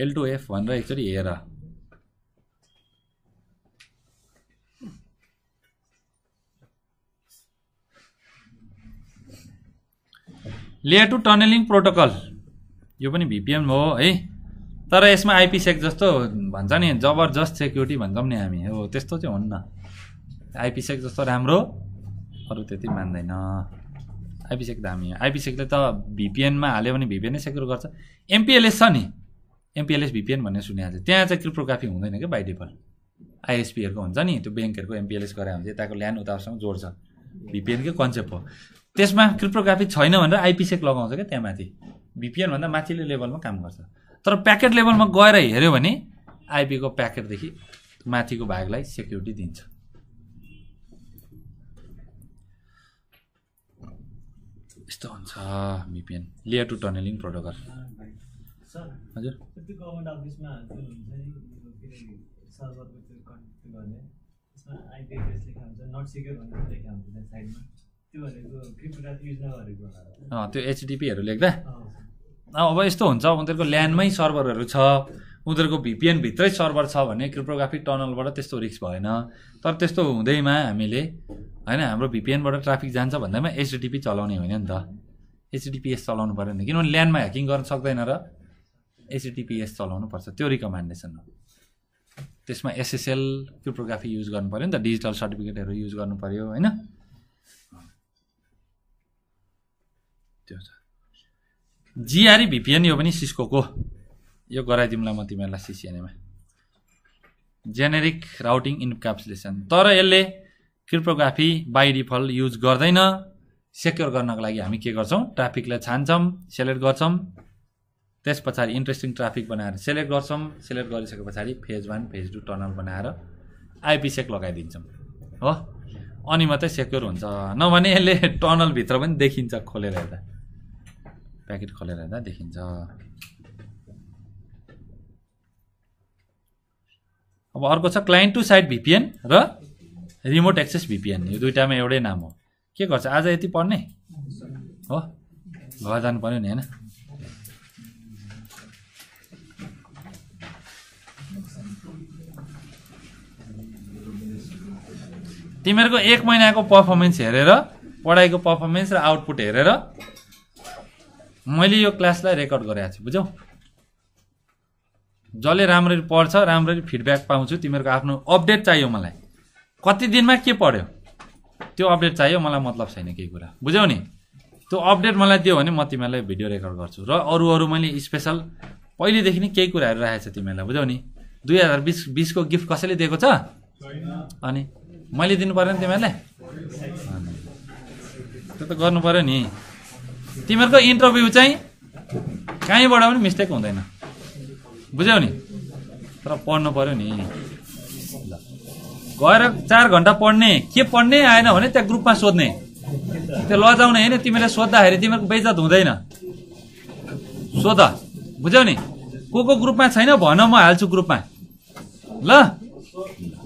L two F भनेर एकचोटि हेर लेयर टु टनलिङ प्रोटोकल यो पनि भिपिएन हो है तर यसमा आइपिसेक जस्तो भन्छ नि जबरजस्त सेक्युरिटी भन्छौँ नि हामी हो त्यस्तो चाहिँ हुन्न आइपिसेक जस्तो राम्रो अरू त्यति मान्दैन आइपिसेक सेक दामी आइपिसेकले त भिपिएनमा हाल्यो भने भिपिएनै सेक्युर गर्छ एमपिएलएस छ नि एमपिएलएस भिपिएन भन्ने सुनिहाल्छ त्यहाँ चाहिँ क्रिप्टोग्राफी हुँदैन क्या बाई डिफल्ट आइएसपीहरूको हुन्छ नि त्यो ब्याङ्कहरूको एमपिएलएस गरायो भने चाहिँ यताको ल्यान्ड उतासँग जोड्छ भिपिएनकै कन्सेप्ट हो त्यसमा क्रिप्टोग्राफी छैन भनेर आइपिसेक लगाउँछ क्या त्यहाँ माथि भिपिएनभन्दा माथिल्लो लेभलमा काम गर्छ तर प्याकेट लेभलमा गएर हेऱ्यो भने आइपीको प्याकेटदेखि माथिको भागलाई सेक्युरिटी दिन्छ यस्तो हुन्छ VPN layer two tunneling protocol हजुर त्यो एचडिपीहरू लेख्दा अब यस्तो हुन्छ उनीहरूको ल्यान्डमै सर्भरहरू छ उनीहरूको भिपिएनभित्रै सर्भर छ भने क्रिप्टोग्राफिक टनलबाट त्यस्तो रिक्स भएन तर त्यस्तो हुँदैमा हामीले होइन हाम्रो भिपिएनबाट ट्राफिक जान्छ भन्दैमा एचडिडिपी चलाउने होइन नि त एचडिपिएस चलाउनु पऱ्यो नि किनभने ल्यान्डमा ह्याकिङ गर्न सक्दैन र चलाउनु पर्छ त्यो रिकमेन्डेसन हो त्यसमा एसएसएल क्रिप्टोग्राफी युज गर्नु पऱ्यो नि त डिजिटल सर्टिफिकेटहरू युज गर्नु पऱ्यो होइन त्यो छ जिआरई भिपिएन यो पनि सिस्कोको यो गराइदिउँला म तिमीहरूलाई सिसिएनएमा जेनेरिक राउटिङ क्याप्सुलेसन तर यसले क्रिप्टोग्राफी बाई डिफल्ट युज गर्दैन सेक्योर गर्नको लागि हामी के गर्छौँ ट्राफिकलाई छान्छौँ सेलेक्ट गर्छौँ त्यस पछाडि इन्ट्रेस्टिङ ट्राफिक बनाएर सेलेक्ट गर्छौँ सेलेक्ट गरिसके पछाडि phase one phase two tunnel बनाएर आइपिसेक लगाइदिन्छौँ हो अनि मात्रै सेक्योर हुन्छ नभने यसले टनलभित्र पनि देखिन्छ खोलेर हेर्दा प्याकेट खोलेर हेर्दा देखिन्छ अब अर्को छ क्लाइन्ट टु साइड भिपिएन र रिमोट एक्सेस भिपिएन यो दुइटामा एउटै नाम हो के गर्छ आज यति पढ्ने हो घर जानु पऱ्यो नि होइन तिमीहरूको एक महिनाको पर्फर्मेन्स हेरेर पढाइको पर्फर्मेन्स र आउटपुट हेरेर मैले यो क्लासलाई रेकर्ड गरेको छु बुझ्यौ जसले राम्ररी पढ्छ राम्ररी फिडब्याक पाउँछु तिमीहरूको आफ्नो अपडेट चाहियो मलाई कति दिनमा के पढ्यो त्यो अपडेट चाहियो मलाई मतलब छैन केही कुरा बुझ्यौ नि त्यो अपडेट मलाई दियो भने म तिमीहरूलाई भिडियो रेकर्ड गर्छु र अरू अरू मैले स्पेसल पहिलेदेखि नै केही कुराहरू राखेको छ तिमीहरूलाई बुझ्यौ नि दुई हजार बिस बिसको गिफ्ट कसैले दिएको छ अनि मैले दिनु पऱ्यो नि तिमीहरूलाई त्यो त गर्नु पऱ्यो नि तिमीहरूको इन्टरभ्यू चाहिँ कहीँबाट पनि मिस्टेक हुँदैन बुझ्यौ नि तर पढ्नु पऱ्यो नि ल गएर चार घन्टा पढ्ने के पढ्ने आएन भने त्यहाँ ग्रुपमा सोध्ने त्यो लजाउने होइन तिमीले सोद्धाखेरि तिमीहरूको बेजत हुँदैन सोध बुझ्यौ नि को को ग्रुपमा छैन भन म हाल्छु ग्रुपमा ल